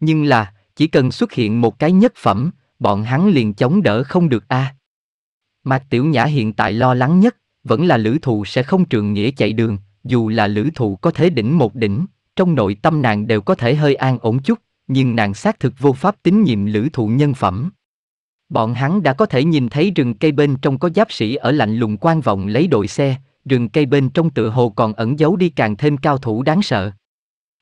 Nhưng là, chỉ cần xuất hiện một cái nhất phẩm, bọn hắn liền chống đỡ không được a. À. Mạc Tiểu Nhã hiện tại lo lắng nhất, vẫn là lữ thụ sẽ không trường nghĩa chạy đường, dù là lữ thụ có thể đỉnh một đỉnh, trong nội tâm nàng đều có thể hơi an ổn chút, nhưng nàng xác thực vô pháp tín nhiệm lữ thụ nhân phẩm. Bọn hắn đã có thể nhìn thấy rừng cây bên trong có giáp sĩ ở lạnh lùng quan vọng lấy đội xe, rừng cây bên trong tựa hồ còn ẩn giấu đi càng thêm cao thủ đáng sợ.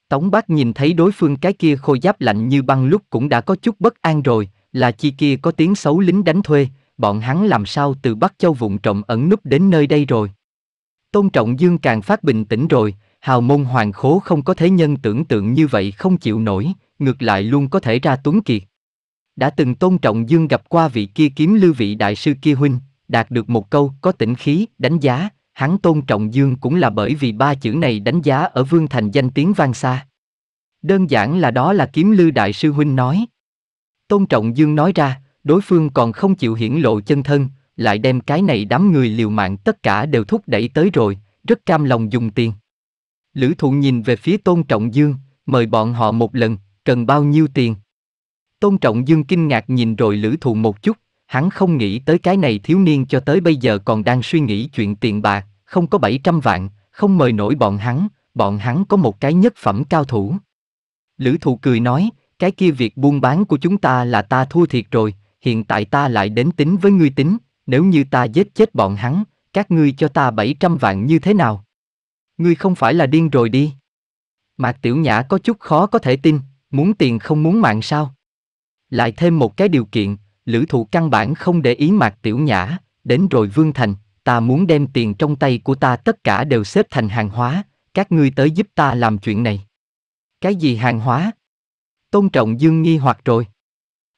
Tống bác nhìn thấy đối phương cái kia khôi giáp lạnh như băng lúc cũng đã có chút bất an rồi, là chi kia có tiếng xấu lính đánh thuê, bọn hắn làm sao từ Bắc Châu vụng trộm ẩn núp đến nơi đây rồi. Tôn Trọng Dương càng phát bình tĩnh rồi, hào môn hoàng khố không có thế nhân tưởng tượng như vậy không chịu nổi, ngược lại luôn có thể ra tuấn kiệt. Đã từng Tôn Trọng Dương gặp qua vị kia kiếm lưu vị đại sư kia huynh, đạt được một câu có tỉnh khí, đánh giá, hắn tôn trọng Dương cũng là bởi vì ba chữ này đánh giá ở Vương Thành danh tiếng vang xa. Đơn giản là đó là kiếm lư đại sư huynh nói. Tôn trọng Dương nói ra, đối phương còn không chịu hiển lộ chân thân, lại đem cái này đám người liều mạng tất cả đều thúc đẩy tới rồi, rất cam lòng dùng tiền. Lữ thụ nhìn về phía tôn trọng Dương, mời bọn họ một lần, cần bao nhiêu tiền. Tôn trọng Dương kinh ngạc nhìn rồi lữ thụ một chút, hắn không nghĩ tới cái này thiếu niên cho tới bây giờ còn đang suy nghĩ chuyện tiền bạc, không có 700 vạn, không mời nổi bọn hắn, bọn hắn có một cái nhất phẩm cao thủ. Lữ thụ cười nói, cái kia việc buôn bán của chúng ta là ta thua thiệt rồi, hiện tại ta lại đến tính với ngươi tính, nếu như ta giết chết bọn hắn, các ngươi cho ta 700 vạn như thế nào? Ngươi không phải là điên rồi đi. Mạc Tiểu Nhã có chút khó có thể tin, muốn tiền không muốn mạng sao? Lại thêm một cái điều kiện, lữ thụ căn bản không để ý mạc tiểu nhã, đến rồi Vương Thành, ta muốn đem tiền trong tay của ta tất cả đều xếp thành hàng hóa, các ngươi tới giúp ta làm chuyện này. Cái gì hàng hóa? Tôn Trọng Dương nghi hoặc rồi.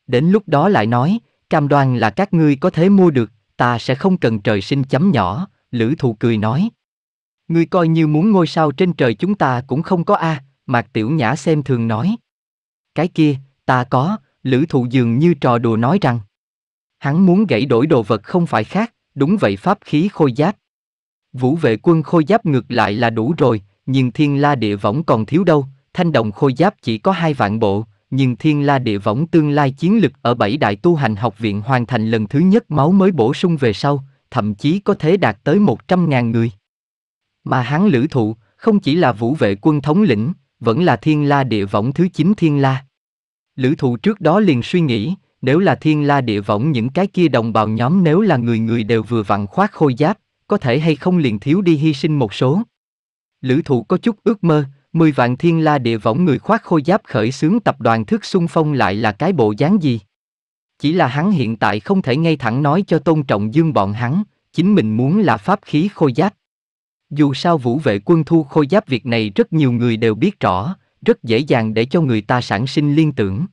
Đến lúc đó lại nói, cam đoan là các ngươi có thể mua được, ta sẽ không cần trời sinh chấm nhỏ, lữ thụ cười nói. Ngươi coi như muốn ngôi sao trên trời chúng ta cũng không có a à, Mạc Tiểu Nhã xem thường nói. Cái kia, ta có, Lữ thụ dường như trò đùa nói rằng. Hắn muốn gãy đổi đồ vật không phải khác, đúng vậy pháp khí khôi giáp. Vũ vệ quân khôi giáp ngược lại là đủ rồi, nhưng thiên la địa võng còn thiếu đâu, thanh đồng khôi giáp chỉ có hai vạn bộ, nhưng thiên la địa võng tương lai chiến lực ở bảy đại tu hành học viện hoàn thành lần thứ nhất máu mới bổ sung về sau, thậm chí có thể đạt tới 100.000 người. Mà hắn lữ thụ, không chỉ là vũ vệ quân thống lĩnh, vẫn là thiên la địa võng thứ 9 thiên la. Lữ thụ trước đó liền suy nghĩ, nếu là thiên la địa võng những cái kia đồng bào nhóm nếu là người người đều vừa vặn khoác khôi giáp, có thể hay không liền thiếu đi hy sinh một số. Lữ thụ có chút ước mơ, 10 vạn thiên la địa võng người khoác khôi giáp khởi xướng tập đoàn thức xung phong lại là cái bộ dáng gì. Chỉ là hắn hiện tại không thể ngay thẳng nói cho tôn trọng dương bọn hắn, chính mình muốn là pháp khí khôi giáp. Dù sao vũ vệ quân thu khôi giáp việc này rất nhiều người đều biết rõ, rất dễ dàng để cho người ta sản sinh liên tưởng.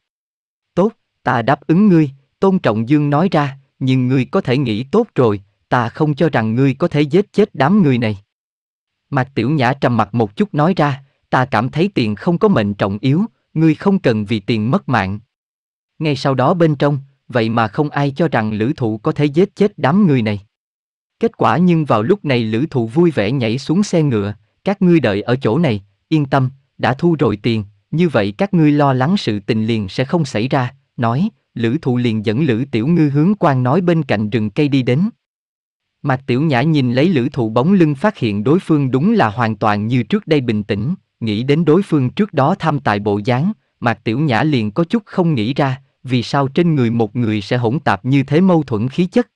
Tốt, ta đáp ứng ngươi, Tôn Trọng Dương nói ra, nhưng ngươi có thể nghĩ tốt rồi, ta không cho rằng ngươi có thể giết chết đám người này. Mạc Tiểu Nhã trầm mặt một chút nói ra, ta cảm thấy tiền không có mệnh trọng yếu, ngươi không cần vì tiền mất mạng. Ngay sau đó bên trong, vậy mà không ai cho rằng lữ thụ có thể giết chết đám người này. Kết quả nhưng vào lúc này lữ thụ vui vẻ nhảy xuống xe ngựa, các ngươi đợi ở chỗ này, yên tâm, đã thu rồi tiền, như vậy các ngươi lo lắng sự tình liền sẽ không xảy ra, nói, Lữ Thụ liền dẫn Lữ Tiểu Ngư hướng quan nói bên cạnh rừng cây đi đến. Mạc Tiểu Nhã nhìn lấy Lữ Thụ bóng lưng phát hiện đối phương đúng là hoàn toàn như trước đây bình tĩnh, nghĩ đến đối phương trước đó tham tài bộ dáng, Mạc Tiểu Nhã liền có chút không nghĩ ra, vì sao trên người một người sẽ hỗn tạp như thế mâu thuẫn khí chất.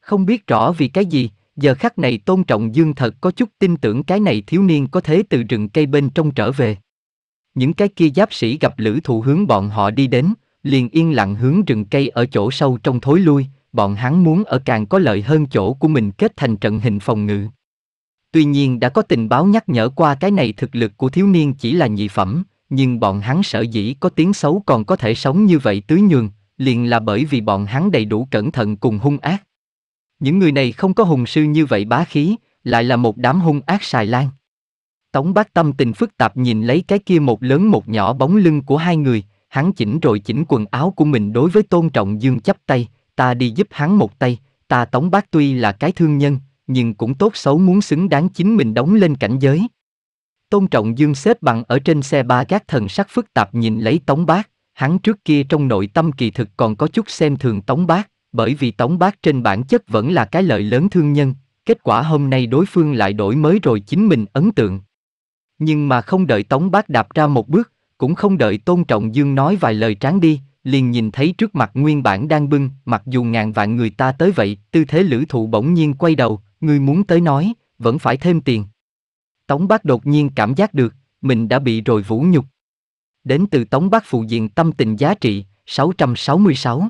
Không biết rõ vì cái gì, giờ khắc này tôn trọng dương thật có chút tin tưởng cái này thiếu niên có thế từ rừng cây bên trong trở về. Những cái kia giáp sĩ gặp lữ thụ hướng bọn họ đi đến, liền yên lặng hướng rừng cây ở chỗ sâu trong thối lui, bọn hắn muốn ở càng có lợi hơn chỗ của mình kết thành trận hình phòng ngự. Tuy nhiên đã có tình báo nhắc nhở qua cái này thực lực của thiếu niên chỉ là nhị phẩm, nhưng bọn hắn sở dĩ có tiếng xấu còn có thể sống như vậy tứ nhường, liền là bởi vì bọn hắn đầy đủ cẩn thận cùng hung ác. Những người này không có hùng sư như vậy bá khí, lại là một đám hung ác xài lan. Tống bác tâm tình phức tạp nhìn lấy cái kia một lớn một nhỏ bóng lưng của hai người, hắn chỉnh rồi chỉnh quần áo của mình đối với tôn trọng dương chắp tay, ta đi giúp hắn một tay, ta tống bác tuy là cái thương nhân, nhưng cũng tốt xấu muốn xứng đáng chính mình đóng lên cảnh giới. Tôn trọng dương xếp bằng ở trên xe ba gác thần sắc phức tạp nhìn lấy tống bác, hắn trước kia trong nội tâm kỳ thực còn có chút xem thường tống bác, bởi vì Tống Bác trên bản chất vẫn là cái lợi lớn thương nhân, kết quả hôm nay đối phương lại đổi mới rồi chính mình ấn tượng. Nhưng mà không đợi Tống Bác đạp ra một bước, cũng không đợi Tôn Trọng Dương nói vài lời tráng đi, liền nhìn thấy trước mặt nguyên bản đang bưng, mặc dù ngàn vạn người ta tới vậy, tư thế lữ thụ bỗng nhiên quay đầu, người muốn tới nói, vẫn phải thêm tiền. Tống Bác đột nhiên cảm giác được, mình đã bị rồi vũ nhục. Đến từ Tống Bác phụ diện tâm tình giá trị, 666.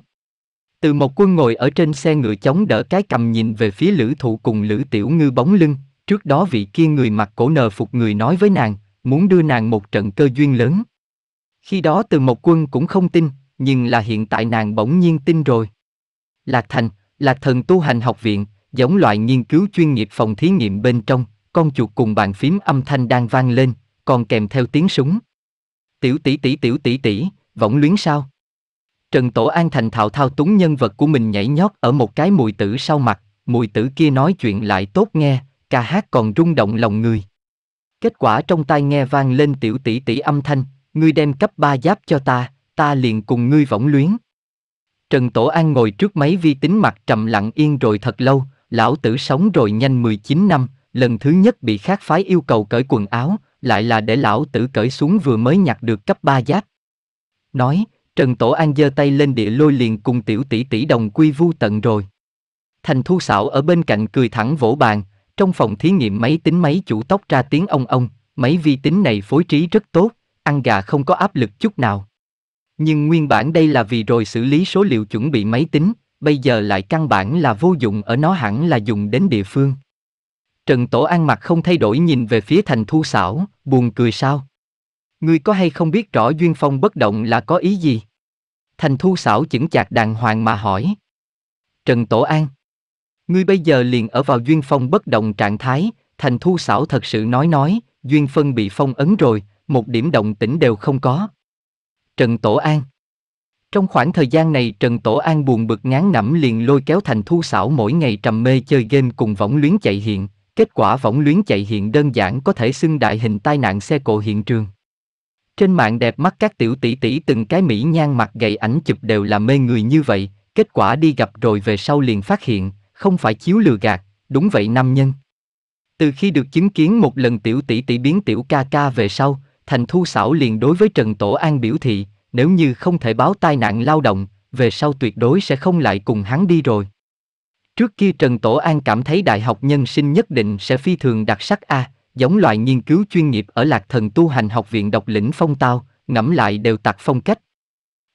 Từ một quân ngồi ở trên xe ngựa chống đỡ cái cầm nhìn về phía lữ thụ cùng lữ tiểu ngư bóng lưng, trước đó vị kia người mặc cổ nờ phục người nói với nàng, muốn đưa nàng một trận cơ duyên lớn. Khi đó từ một quân cũng không tin, nhưng là hiện tại nàng bỗng nhiên tin rồi. Lạc Thành, là Thần tu hành học viện, giống loại nghiên cứu chuyên nghiệp phòng thí nghiệm bên trong, con chuột cùng bàn phím âm thanh đang vang lên, còn kèm theo tiếng súng. Tiểu tỷ tỷ tiểu tỷ tỷ, võng luyến sao? Trần Tổ An thành thạo thao túng nhân vật của mình nhảy nhót ở một cái mùi tử sau mặt, mùi tử kia nói chuyện lại tốt nghe, ca hát còn rung động lòng người. Kết quả trong tai nghe vang lên tiểu tỷ tỷ âm thanh, ngươi đem cấp ba giáp cho ta, ta liền cùng ngươi võng luyến. Trần Tổ An ngồi trước máy vi tính mặt trầm lặng yên rồi thật lâu, lão tử sống rồi nhanh 19 năm, lần thứ nhất bị khác phái yêu cầu cởi quần áo, lại là để lão tử cởi xuống vừa mới nhặt được cấp ba giáp. Nói, Trần Tổ An giơ tay lên địa lôi liền cùng tiểu tỷ tỷ đồng quy vu tận rồi. Thành thu xảo ở bên cạnh cười thẳng vỗ bàn, trong phòng thí nghiệm máy tính máy chủ tóc ra tiếng ông ông, máy vi tính này phối trí rất tốt, ăn gà không có áp lực chút nào. Nhưng nguyên bản đây là vì rồi xử lý số liệu chuẩn bị máy tính, bây giờ lại căn bản là vô dụng ở nó hẳn là dùng đến địa phương. Trần Tổ An mặt không thay đổi nhìn về phía thành thu xảo, buồn cười sao? Ngươi có hay không biết rõ Duyên Phong bất động là có ý gì? Thành Thu xảo chững chạc đàng hoàng mà hỏi. Trần Tổ An. Ngươi bây giờ liền ở vào duyên phong bất động trạng thái, Thành Thu xảo thật sự nói nói, duyên phân bị phong ấn rồi, một điểm động tĩnh đều không có. Trần Tổ An. Trong khoảng thời gian này Trần Tổ An buồn bực ngán ngẩm liền lôi kéo Thành Thu xảo mỗi ngày trầm mê chơi game cùng võng luyến chạy hiện, kết quả võng luyến chạy hiện đơn giản có thể xưng đại hình tai nạn xe cộ hiện trường. Trên mạng đẹp mắt các tiểu tỷ tỷ từng cái mỹ nhan mặt gầy ảnh chụp đều là mê người như vậy, kết quả đi gặp rồi về sau liền phát hiện, không phải chiếu lừa gạt, đúng vậy nam nhân. Từ khi được chứng kiến một lần tiểu tỷ tỷ biến tiểu ca ca về sau, Thành Thu Xảo liền đối với Trần Tổ An biểu thị, nếu như không thể báo tai nạn lao động, về sau tuyệt đối sẽ không lại cùng hắn đi rồi. Trước kia Trần Tổ An cảm thấy đại học nhân sinh nhất định sẽ phi thường đặc sắc a, à, giống loại nghiên cứu chuyên nghiệp ở Lạc Thần Tu Hành Học Viện Độc Lĩnh Phong Tao, ngẫm lại đều tạc phong cách.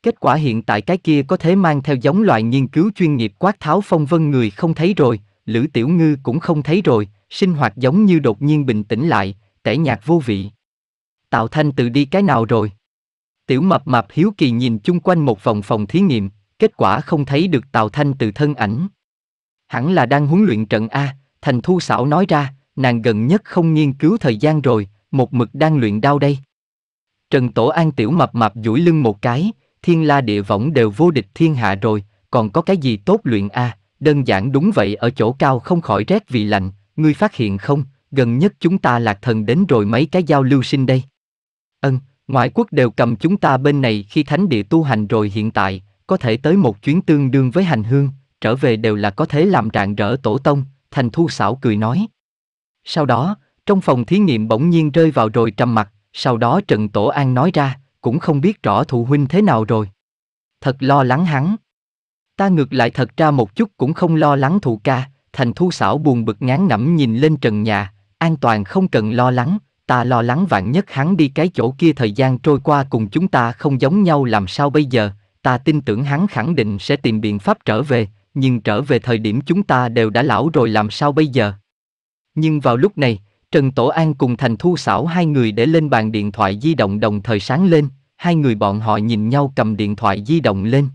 Kết quả hiện tại cái kia có thể mang theo giống loại nghiên cứu chuyên nghiệp quát tháo phong vân người không thấy rồi, Lữ Tiểu Ngư cũng không thấy rồi, sinh hoạt giống như đột nhiên bình tĩnh lại, tẻ nhạt vô vị. Tạo thanh từ đi cái nào rồi? Tiểu mập mập hiếu kỳ nhìn chung quanh một vòng phòng thí nghiệm, kết quả không thấy được Tào Thanh từ thân ảnh. Hẳn là đang huấn luyện trận A, Thành Thu Sảo nói ra, nàng gần nhất không nghiên cứu thời gian rồi, một mực đang luyện đao đây. Trần Tổ An tiểu mập mập duỗi lưng một cái, thiên la địa võng đều vô địch thiên hạ rồi, còn có cái gì tốt luyện a? À? đơn giản đúng vậy ở chỗ cao không khỏi rét vì lạnh, ngươi phát hiện không, gần nhất chúng ta lạc thần đến rồi mấy cái giao lưu sinh đây. Ân, ngoại quốc đều cầm chúng ta bên này khi thánh địa tu hành rồi hiện tại, có thể tới một chuyến tương đương với hành hương, trở về đều là có thể làm rạng rỡ tổ tông, thành thu xảo cười nói. Sau đó, trong phòng thí nghiệm bỗng nhiên rơi vào rồi trầm mặc, sau đó Trần Tổ An nói ra, cũng không biết rõ thụ huynh thế nào rồi. Thật lo lắng hắn. Ta ngược lại thật ra một chút cũng không lo lắng thụ ca, thành thu xảo buồn bực ngán ngẩm nhìn lên trần nhà, an toàn không cần lo lắng, ta lo lắng vạn nhất hắn đi cái chỗ kia thời gian trôi qua cùng chúng ta không giống nhau làm sao bây giờ, ta tin tưởng hắn khẳng định sẽ tìm biện pháp trở về, nhưng trở về thời điểm chúng ta đều đã lão rồi làm sao bây giờ. Nhưng vào lúc này, Trần Tổ An cùng Thành Thu Sảo hai người để lên bàn điện thoại di động đồng thời sáng lên, hai người bọn họ nhìn nhau cầm điện thoại di động lên.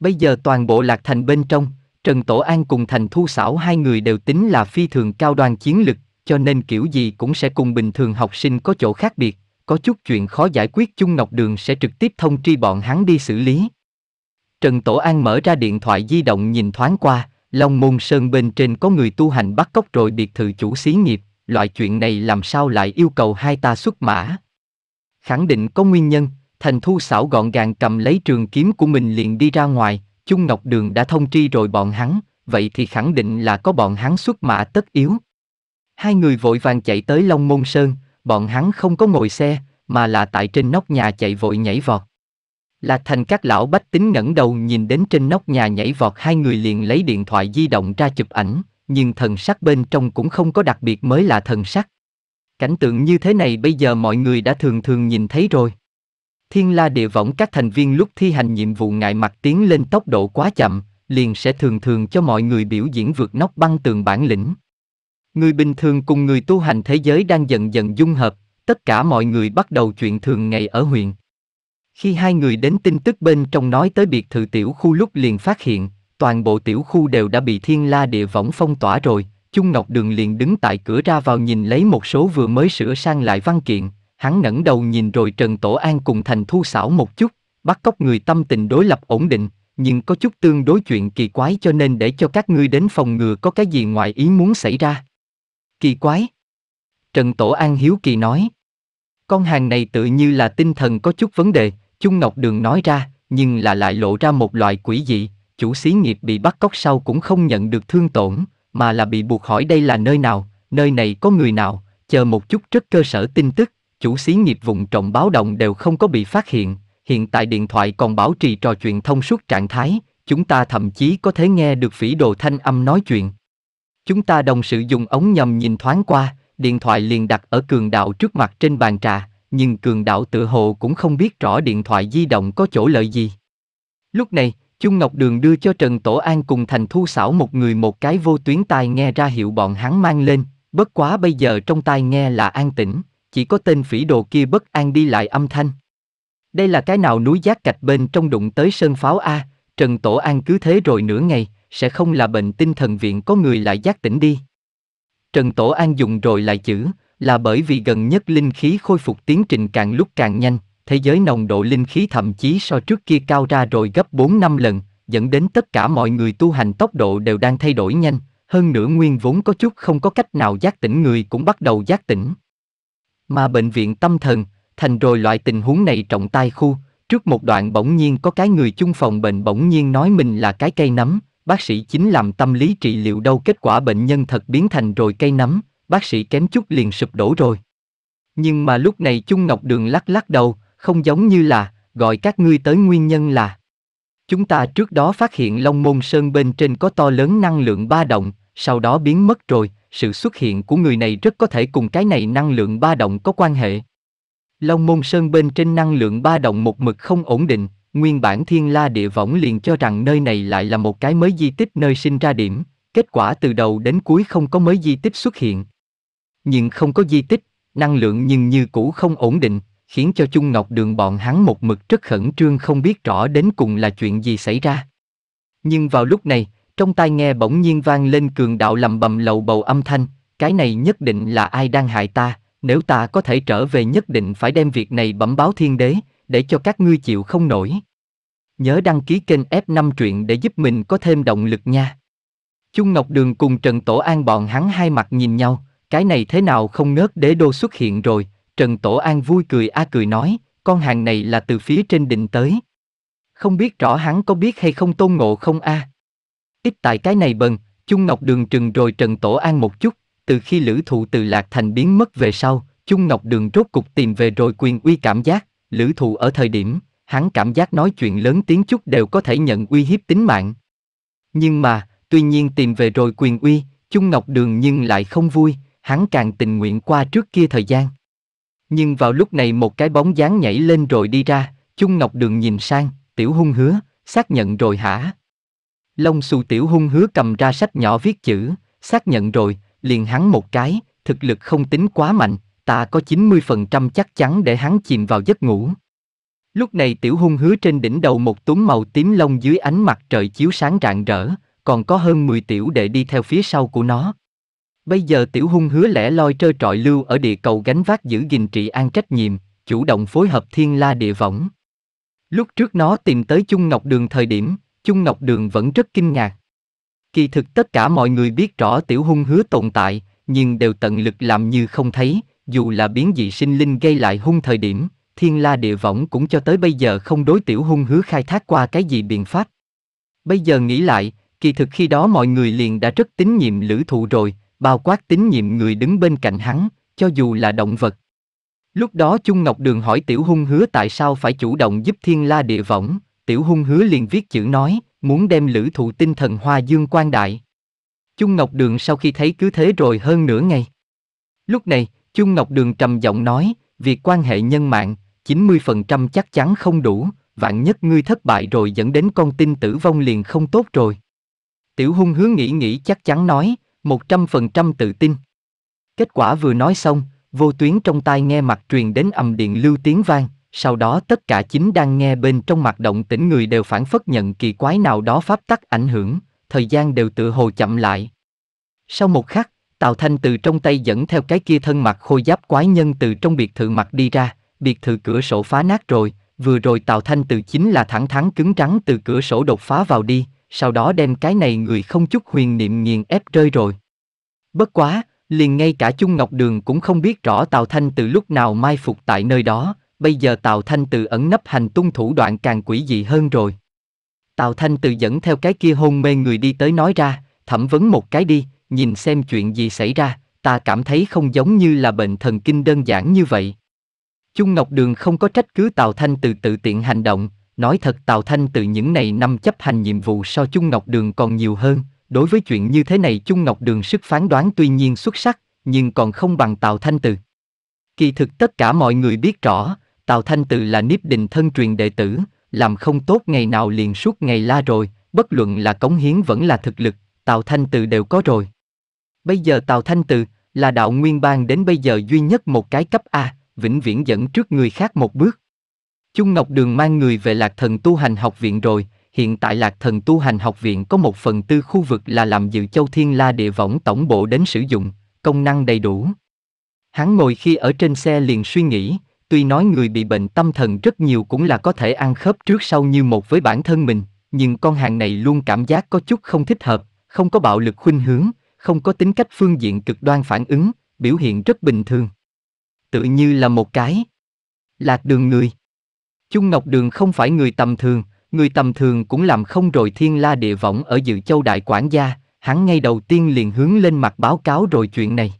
Bây giờ toàn bộ Lạc Thành bên trong, Trần Tổ An cùng Thành Thu Sảo hai người đều tính là phi thường cao đoàn chiến lực, cho nên kiểu gì cũng sẽ cùng bình thường học sinh có chỗ khác biệt, có chút chuyện khó giải quyết Chung Ngọc Đường sẽ trực tiếp thông tri bọn hắn đi xử lý. Trần Tổ An mở ra điện thoại di động nhìn thoáng qua, Long Môn Sơn bên trên có người tu hành bắt cóc rồi biệt thự chủ xí nghiệp, loại chuyện này làm sao lại yêu cầu hai ta xuất mã. Khẳng định có nguyên nhân, thành thu xảo gọn gàng cầm lấy trường kiếm của mình liền đi ra ngoài, Chung Ngọc Đường đã thông tri rồi bọn hắn, vậy thì khẳng định là có bọn hắn xuất mã tất yếu. Hai người vội vàng chạy tới Long Môn Sơn, bọn hắn không có ngồi xe, mà là tại trên nóc nhà chạy vội nhảy vọt là thành các lão bách tính ngẩng đầu nhìn đến trên nóc nhà nhảy vọt hai người liền lấy điện thoại di động ra chụp ảnh, nhưng thần sắc bên trong cũng không có đặc biệt mới là thần sắc. Cảnh tượng như thế này bây giờ mọi người đã thường thường nhìn thấy rồi. Thiên la địa võng các thành viên lúc thi hành nhiệm vụ ngại mặt tiến lên tốc độ quá chậm, liền sẽ thường thường cho mọi người biểu diễn vượt nóc băng tường bản lĩnh. Người bình thường cùng người tu hành thế giới đang dần dần dung hợp, tất cả mọi người bắt đầu chuyện thường ngày ở huyện. Khi hai người đến tin tức bên trong nói tới biệt thự tiểu khu lúc liền phát hiện, toàn bộ tiểu khu đều đã bị thiên la địa võng phong tỏa rồi, Chung Ngọc Đường liền đứng tại cửa ra vào nhìn lấy một số vừa mới sửa sang lại văn kiện, hắn ngẩng đầu nhìn rồi Trần Tổ An cùng Thành Thu xảo một chút, bắt cóc người tâm tình đối lập ổn định, nhưng có chút tương đối chuyện kỳ quái cho nên để cho các ngươi đến phòng ngừa có cái gì ngoài ý muốn xảy ra. Kỳ quái? Trần Tổ An hiếu kỳ nói. Con hàng này tự như là tinh thần có chút vấn đề, Chung Ngọc Đường nói ra, nhưng là lại lộ ra một loại quỷ dị, chủ xí nghiệp bị bắt cóc sau cũng không nhận được thương tổn, mà là bị buộc hỏi đây là nơi nào, nơi này có người nào, chờ một chút rất cơ sở tin tức, chủ xí nghiệp vùng trọng báo động đều không có bị phát hiện, hiện tại điện thoại còn bảo trì trò chuyện thông suốt trạng thái, chúng ta thậm chí có thể nghe được phỉ đồ thanh âm nói chuyện. Chúng ta đồng sự dùng ống nhầm nhìn thoáng qua, điện thoại liền đặt ở cường đạo trước mặt trên bàn trà, nhưng cường đạo tự hồ cũng không biết rõ điện thoại di động có chỗ lợi gì. Lúc này, Chung Ngọc Đường đưa cho Trần Tổ An cùng Thành Thu Sảo một người một cái vô tuyến tai nghe ra hiệu bọn hắn mang lên, bất quá bây giờ trong tai nghe là an tĩnh, chỉ có tên phỉ đồ kia bất an đi lại âm thanh. Đây là cái nào núi giác cạch bên trong đụng tới sơn pháo A, Trần Tổ An cứ thế rồi nửa ngày, sẽ không là bệnh tinh thần viện có người lại giác tỉnh đi. Trần Tổ An dùng rồi lại chữ, là bởi vì gần nhất linh khí khôi phục tiến trình càng lúc càng nhanh, thế giới nồng độ linh khí thậm chí so trước kia cao ra rồi gấp 4 năm lần, dẫn đến tất cả mọi người tu hành tốc độ đều đang thay đổi nhanh, hơn nữa nguyên vốn có chút không có cách nào giác tỉnh người cũng bắt đầu giác tỉnh. Mà bệnh viện tâm thần, thành rồi loại tình huống này trọng tai khu, trước một đoạn bỗng nhiên có cái người chung phòng bệnh bỗng nhiên nói mình là cái cây nấm, bác sĩ chính làm tâm lý trị liệu đâu kết quả bệnh nhân thật biến thành rồi cây nấm, bác sĩ kém chút liền sụp đổ rồi. Nhưng mà lúc này Chung Ngọc Đường lắc lắc đầu, không giống như là, gọi các ngươi tới nguyên nhân là. Chúng ta trước đó phát hiện Long Môn Sơn bên trên có to lớn năng lượng ba động, sau đó biến mất rồi, sự xuất hiện của người này rất có thể cùng cái này năng lượng ba động có quan hệ. Long Môn Sơn bên trên năng lượng ba động một mực không ổn định, nguyên bản thiên la địa võng liền cho rằng nơi này lại là một cái mới di tích nơi sinh ra điểm, kết quả từ đầu đến cuối không có mới di tích xuất hiện nhưng không có di tích, năng lượng nhưng như cũ không ổn định, khiến cho Chung Ngọc Đường bọn hắn một mực rất khẩn trương không biết rõ đến cùng là chuyện gì xảy ra. Nhưng vào lúc này, trong tai nghe bỗng nhiên vang lên cường đạo lầm bầm lầu bầu âm thanh, cái này nhất định là ai đang hại ta, nếu ta có thể trở về nhất định phải đem việc này bẩm báo thiên đế, để cho các ngươi chịu không nổi. Nhớ đăng ký kênh F5 truyện để giúp mình có thêm động lực nha. Chung Ngọc Đường cùng Trần Tổ An bọn hắn hai mặt nhìn nhau, cái này thế nào không ngớt đế đô xuất hiện rồi, Trần Tổ An vui cười a cười nói, con hàng này là từ phía trên đỉnh tới. Không biết rõ hắn có biết hay không tôn ngộ không a Ít tại cái này bần, Chung Ngọc Đường trừng rồi Trần Tổ An một chút, từ khi lữ thụ từ Lạc Thành biến mất về sau, Chung Ngọc Đường rốt cục tìm về rồi quyền uy cảm giác, lữ thụ ở thời điểm, hắn cảm giác nói chuyện lớn tiếng chút đều có thể nhận uy hiếp tính mạng. Nhưng mà, tuy nhiên tìm về rồi quyền uy, Chung Ngọc Đường nhưng lại không vui, hắn càng tình nguyện qua trước kia thời gian. Nhưng vào lúc này một cái bóng dáng nhảy lên rồi đi ra, Chung Ngọc Đường nhìn sang, tiểu hung hứa, xác nhận rồi hả? Long xù tiểu hung hứa cầm ra sách nhỏ viết chữ, xác nhận rồi, liền hắn một cái, thực lực không tính quá mạnh, ta có 90% chắc chắn để hắn chìm vào giấc ngủ. Lúc này tiểu hung hứa trên đỉnh đầu một túm màu tím lông dưới ánh mặt trời chiếu sáng rạng rỡ, còn có hơn 10 tiểu đệ đi theo phía sau của nó. Bây giờ Tiểu Hung hứa lẽ loi trơ trọi lưu ở địa cầu gánh vác giữ gìn trị an trách nhiệm, chủ động phối hợp thiên la địa võng. Lúc trước nó tìm tới Chung Ngọc Đường thời điểm, Chung Ngọc Đường vẫn rất kinh ngạc. Kỳ thực tất cả mọi người biết rõ Tiểu Hung hứa tồn tại, nhưng đều tận lực làm như không thấy, dù là biến dị sinh linh gây lại hung thời điểm, thiên la địa võng cũng cho tới bây giờ không đối Tiểu Hung hứa khai thác qua cái gì biện pháp. Bây giờ nghĩ lại, kỳ thực khi đó mọi người liền đã rất tín nhiệm lữ thụ rồi, bao quát tín nhiệm người đứng bên cạnh hắn, cho dù là động vật. Lúc đó Chung Ngọc Đường hỏi Tiểu Hung hứa tại sao phải chủ động giúp Thiên La Địa Võng, Tiểu Hung hứa liền viết chữ nói, muốn đem lữ thụ tinh thần hoa dương quan đại. Chung Ngọc Đường sau khi thấy cứ thế rồi hơn nửa ngày. Lúc này, Chung Ngọc Đường trầm giọng nói, việc quan hệ nhân mạng, 90% chắc chắn không đủ, vạn nhất ngươi thất bại rồi dẫn đến con tin tử vong liền không tốt rồi. Tiểu hung hứa nghĩ nghĩ chắc chắn nói, 100% tự tin. Kết quả vừa nói xong, vô tuyến trong tai nghe mặt truyền đến ầm điện lưu tiếng vang, sau đó tất cả chính đang nghe bên trong mặt động tĩnh người đều phản phất nhận kỳ quái nào đó pháp tắc ảnh hưởng, thời gian đều tự hồ chậm lại. Sau một khắc, Tào Thanh từ trong tay dẫn theo cái kia thân mặt khôi giáp quái nhân từ trong biệt thự mặt đi ra, biệt thự cửa sổ phá nát rồi, vừa rồi Tào Thanh từ chính là thẳng thắn cứng trắng từ cửa sổ đột phá vào đi, sau đó đem cái này người không chút huyền niệm nghiền ép rơi rồi. Bất quá, liền ngay cả Chung Ngọc Đường cũng không biết rõ Tào Thanh từ lúc nào mai phục tại nơi đó, bây giờ Tào Thanh từ ẩn nấp hành tung thủ đoạn càng quỷ dị hơn rồi. Tào Thanh từ dẫn theo cái kia hôn mê người đi tới nói ra, thẩm vấn một cái đi, nhìn xem chuyện gì xảy ra, ta cảm thấy không giống như là bệnh thần kinh đơn giản như vậy. Chung Ngọc Đường không có trách cứ Tào Thanh từ tự tiện hành động, Nói thật Tào Thanh từ những ngày năm chấp hành nhiệm vụ so Chung Ngọc Đường còn nhiều hơn, đối với chuyện như thế này Chung Ngọc Đường sức phán đoán tuy nhiên xuất sắc, nhưng còn không bằng Tào Thanh từ. Kỳ thực tất cả mọi người biết rõ, Tào Thanh từ là Niếp Đình thân truyền đệ tử, làm không tốt ngày nào liền suốt ngày la rồi, bất luận là cống hiến vẫn là thực lực, Tào Thanh từ đều có rồi. Bây giờ Tào Thanh từ là đạo nguyên bang đến bây giờ duy nhất một cái cấp A, vĩnh viễn dẫn trước người khác một bước. Chung Ngọc Đường mang người về Lạc Thần Tu Hành Học Viện rồi, hiện tại Lạc Thần Tu Hành Học Viện có một phần tư khu vực là làm dự châu thiên la địa võng tổng bộ đến sử dụng, công năng đầy đủ. Hắn ngồi khi ở trên xe liền suy nghĩ, tuy nói người bị bệnh tâm thần rất nhiều cũng là có thể ăn khớp trước sau như một với bản thân mình, nhưng con hàng này luôn cảm giác có chút không thích hợp, không có bạo lực khuynh hướng, không có tính cách phương diện cực đoan phản ứng, biểu hiện rất bình thường. Tự như là một cái lạc đường người. Chung Ngọc Đường không phải người tầm thường, người tầm thường cũng làm không rồi thiên la địa võng ở dự châu đại quản gia, hắn ngay đầu tiên liền hướng lên mặt báo cáo rồi chuyện này.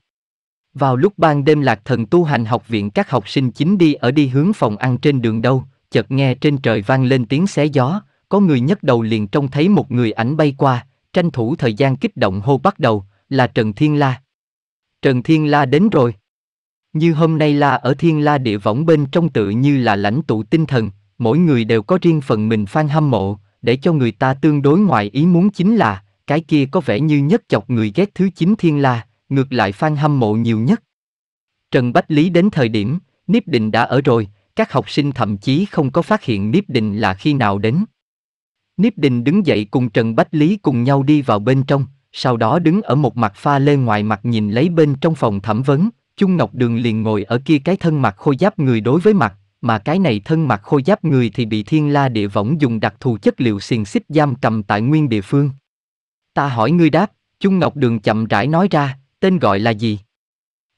Vào lúc ban đêm lạc thần tu hành học viện các học sinh chính đi ở đi hướng phòng ăn trên đường đâu, chợt nghe trên trời vang lên tiếng xé gió, có người nhấc đầu liền trông thấy một người ảnh bay qua, tranh thủ thời gian kích động hô bắt đầu, là Trần Thiên La. Trần Thiên La đến rồi. Như hôm nay là ở thiên la địa võng bên trong tự như là lãnh tụ tinh thần, mỗi người đều có riêng phần mình phan hâm mộ, để cho người ta tương đối ngoài ý muốn chính là, cái kia có vẻ như nhất chọc người ghét thứ chín thiên la, ngược lại phan hâm mộ nhiều nhất. Trần Bách Lý đến thời điểm, Niếp định đã ở rồi, các học sinh thậm chí không có phát hiện Niếp định là khi nào đến. Niếp định đứng dậy cùng Trần Bách Lý cùng nhau đi vào bên trong, sau đó đứng ở một mặt pha lê ngoài mặt nhìn lấy bên trong phòng thẩm vấn, Chung Ngọc Đường liền ngồi ở kia cái thân mặt khôi giáp người đối với mặt, mà cái này thân mặt khôi giáp người thì bị thiên la địa võng dùng đặc thù chất liệu xiềng xích giam cầm tại nguyên địa phương. Ta hỏi ngươi đáp, Chung Ngọc Đường chậm rãi nói ra, tên gọi là gì?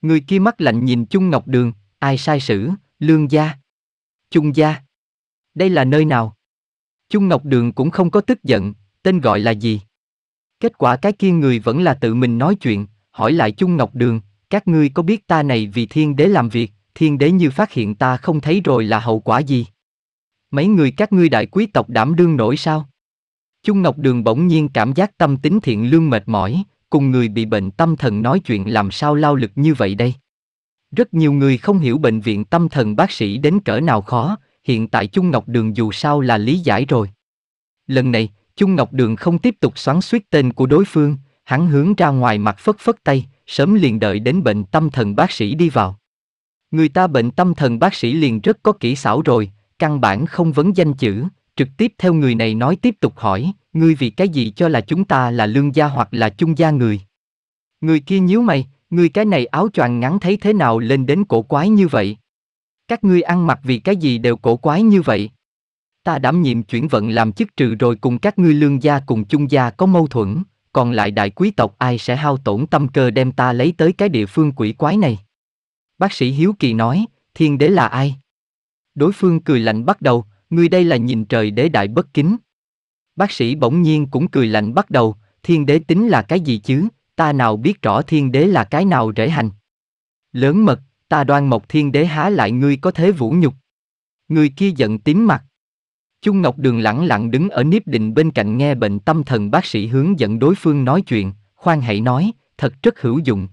Người kia mắt lạnh nhìn Chung Ngọc Đường, ai sai sử, lương gia. Chung gia. Đây là nơi nào? Chung Ngọc Đường cũng không có tức giận, tên gọi là gì? Kết quả cái kia người vẫn là tự mình nói chuyện, hỏi lại Chung Ngọc Đường, các ngươi có biết ta này vì thiên đế làm việc, thiên đế như phát hiện ta không thấy rồi là hậu quả gì? Mấy người các ngươi đại quý tộc đảm đương nổi sao? Chung Ngọc Đường bỗng nhiên cảm giác tâm tính thiện lương mệt mỏi, cùng người bị bệnh tâm thần nói chuyện làm sao lao lực như vậy đây? Rất nhiều người không hiểu bệnh viện tâm thần bác sĩ đến cỡ nào khó, hiện tại Chung Ngọc Đường dù sao là lý giải rồi. Lần này, Chung Ngọc Đường không tiếp tục xoắn suýt tên của đối phương, hắn hướng ra ngoài mặt phất phất tay, sớm liền đợi đến bệnh tâm thần bác sĩ đi vào. Người ta bệnh tâm thần bác sĩ liền rất có kỹ xảo rồi, căn bản không vấn danh chữ, trực tiếp theo người này nói tiếp tục hỏi, ngươi vì cái gì cho là chúng ta là lương gia hoặc là chung gia người. Người kia nhíu mày, ngươi cái này áo choàng ngắn thấy thế nào lên đến cổ quái như vậy. Các ngươi ăn mặc vì cái gì đều cổ quái như vậy. Ta đảm nhiệm chuyển vận làm chức trừ rồi cùng các ngươi lương gia cùng chung gia có mâu thuẫn, còn lại đại quý tộc ai sẽ hao tổn tâm cơ đem ta lấy tới cái địa phương quỷ quái này. Bác sĩ Hiếu Kỳ nói, thiên đế là ai? Đối phương cười lạnh bắt đầu, ngươi đây là nhìn trời đế đại bất kính. Bác sĩ bỗng nhiên cũng cười lạnh bắt đầu, thiên đế tính là cái gì chứ, ta nào biết rõ thiên đế là cái nào rễ hành. Lớn mật, ta đoan mộc thiên đế há lại ngươi có thế vũ nhục. người kia giận tím mặt. Chung Ngọc Đường lặng lặng đứng ở nếp định bên cạnh nghe bệnh tâm thần bác sĩ hướng dẫn đối phương nói chuyện, khoan hãy nói, thật rất hữu dụng.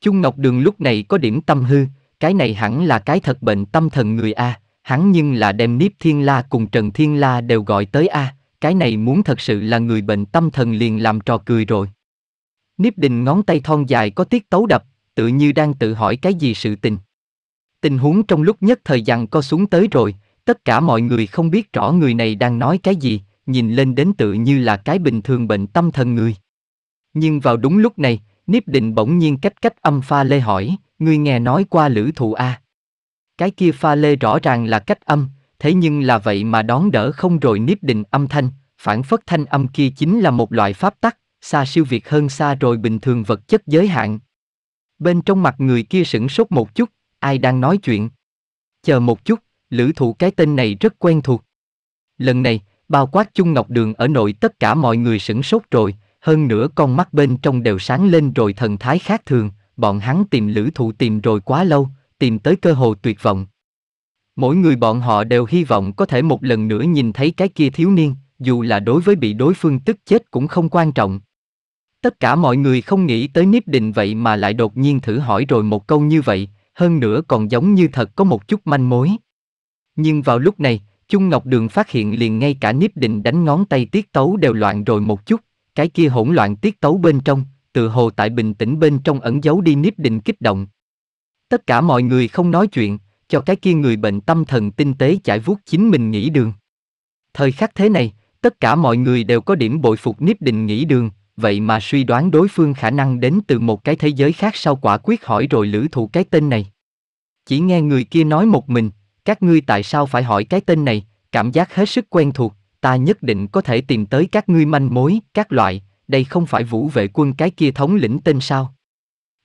Chung Ngọc Đường lúc này có điểm tâm hư, cái này hẳn là cái thật bệnh tâm thần người A, hắn nhưng là đem Niếp Thiên La cùng Trần Thiên La đều gọi tới A, cái này muốn thật sự là người bệnh tâm thần liền làm trò cười rồi. Niếp Đình ngón tay thon dài có tiết tấu đập, tự như đang tự hỏi cái gì sự tình. Tình huống trong lúc nhất thời dằn co xuống tới rồi, Tất cả mọi người không biết rõ người này đang nói cái gì, nhìn lên đến tự như là cái bình thường bệnh tâm thần người. Nhưng vào đúng lúc này, Niếp Định bỗng nhiên cách cách âm pha lê hỏi, người nghe nói qua lữ thụ A. À? Cái kia pha lê rõ ràng là cách âm, thế nhưng là vậy mà đón đỡ không rồi Niếp Định âm thanh, phản phất thanh âm kia chính là một loại pháp tắc, xa siêu việt hơn xa rồi bình thường vật chất giới hạn. Bên trong mặt người kia sửng sốt một chút, ai đang nói chuyện? Chờ một chút, Lữ thụ cái tên này rất quen thuộc. Lần này, bao quát chung ngọc đường ở nội tất cả mọi người sửng sốt rồi, hơn nữa con mắt bên trong đều sáng lên rồi thần thái khác thường, bọn hắn tìm lữ thụ tìm rồi quá lâu, tìm tới cơ hồ tuyệt vọng. Mỗi người bọn họ đều hy vọng có thể một lần nữa nhìn thấy cái kia thiếu niên, dù là đối với bị đối phương tức chết cũng không quan trọng. Tất cả mọi người không nghĩ tới Niếp Định vậy mà lại đột nhiên thử hỏi rồi một câu như vậy, hơn nữa còn giống như thật có một chút manh mối. Nhưng vào lúc này, Chung Ngọc Đường phát hiện liền ngay cả Niếp Định đánh ngón tay tiết tấu đều loạn rồi một chút, cái kia hỗn loạn tiết tấu bên trong, tự hồ tại bình tĩnh bên trong ẩn giấu đi Niếp Định kích động. Tất cả mọi người không nói chuyện, cho cái kia người bệnh tâm thần tinh tế chải vuốt chính mình nghĩ đường. Thời khắc thế này, tất cả mọi người đều có điểm bội phục Niếp Định nghĩ đường, vậy mà suy đoán đối phương khả năng đến từ một cái thế giới khác sau quả quyết hỏi rồi lữ thụ cái tên này. Chỉ nghe người kia nói một mình, các ngươi tại sao phải hỏi cái tên này, cảm giác hết sức quen thuộc, ta nhất định có thể tìm tới các ngươi manh mối, các loại, đây không phải vũ vệ quân cái kia thống lĩnh tên sao.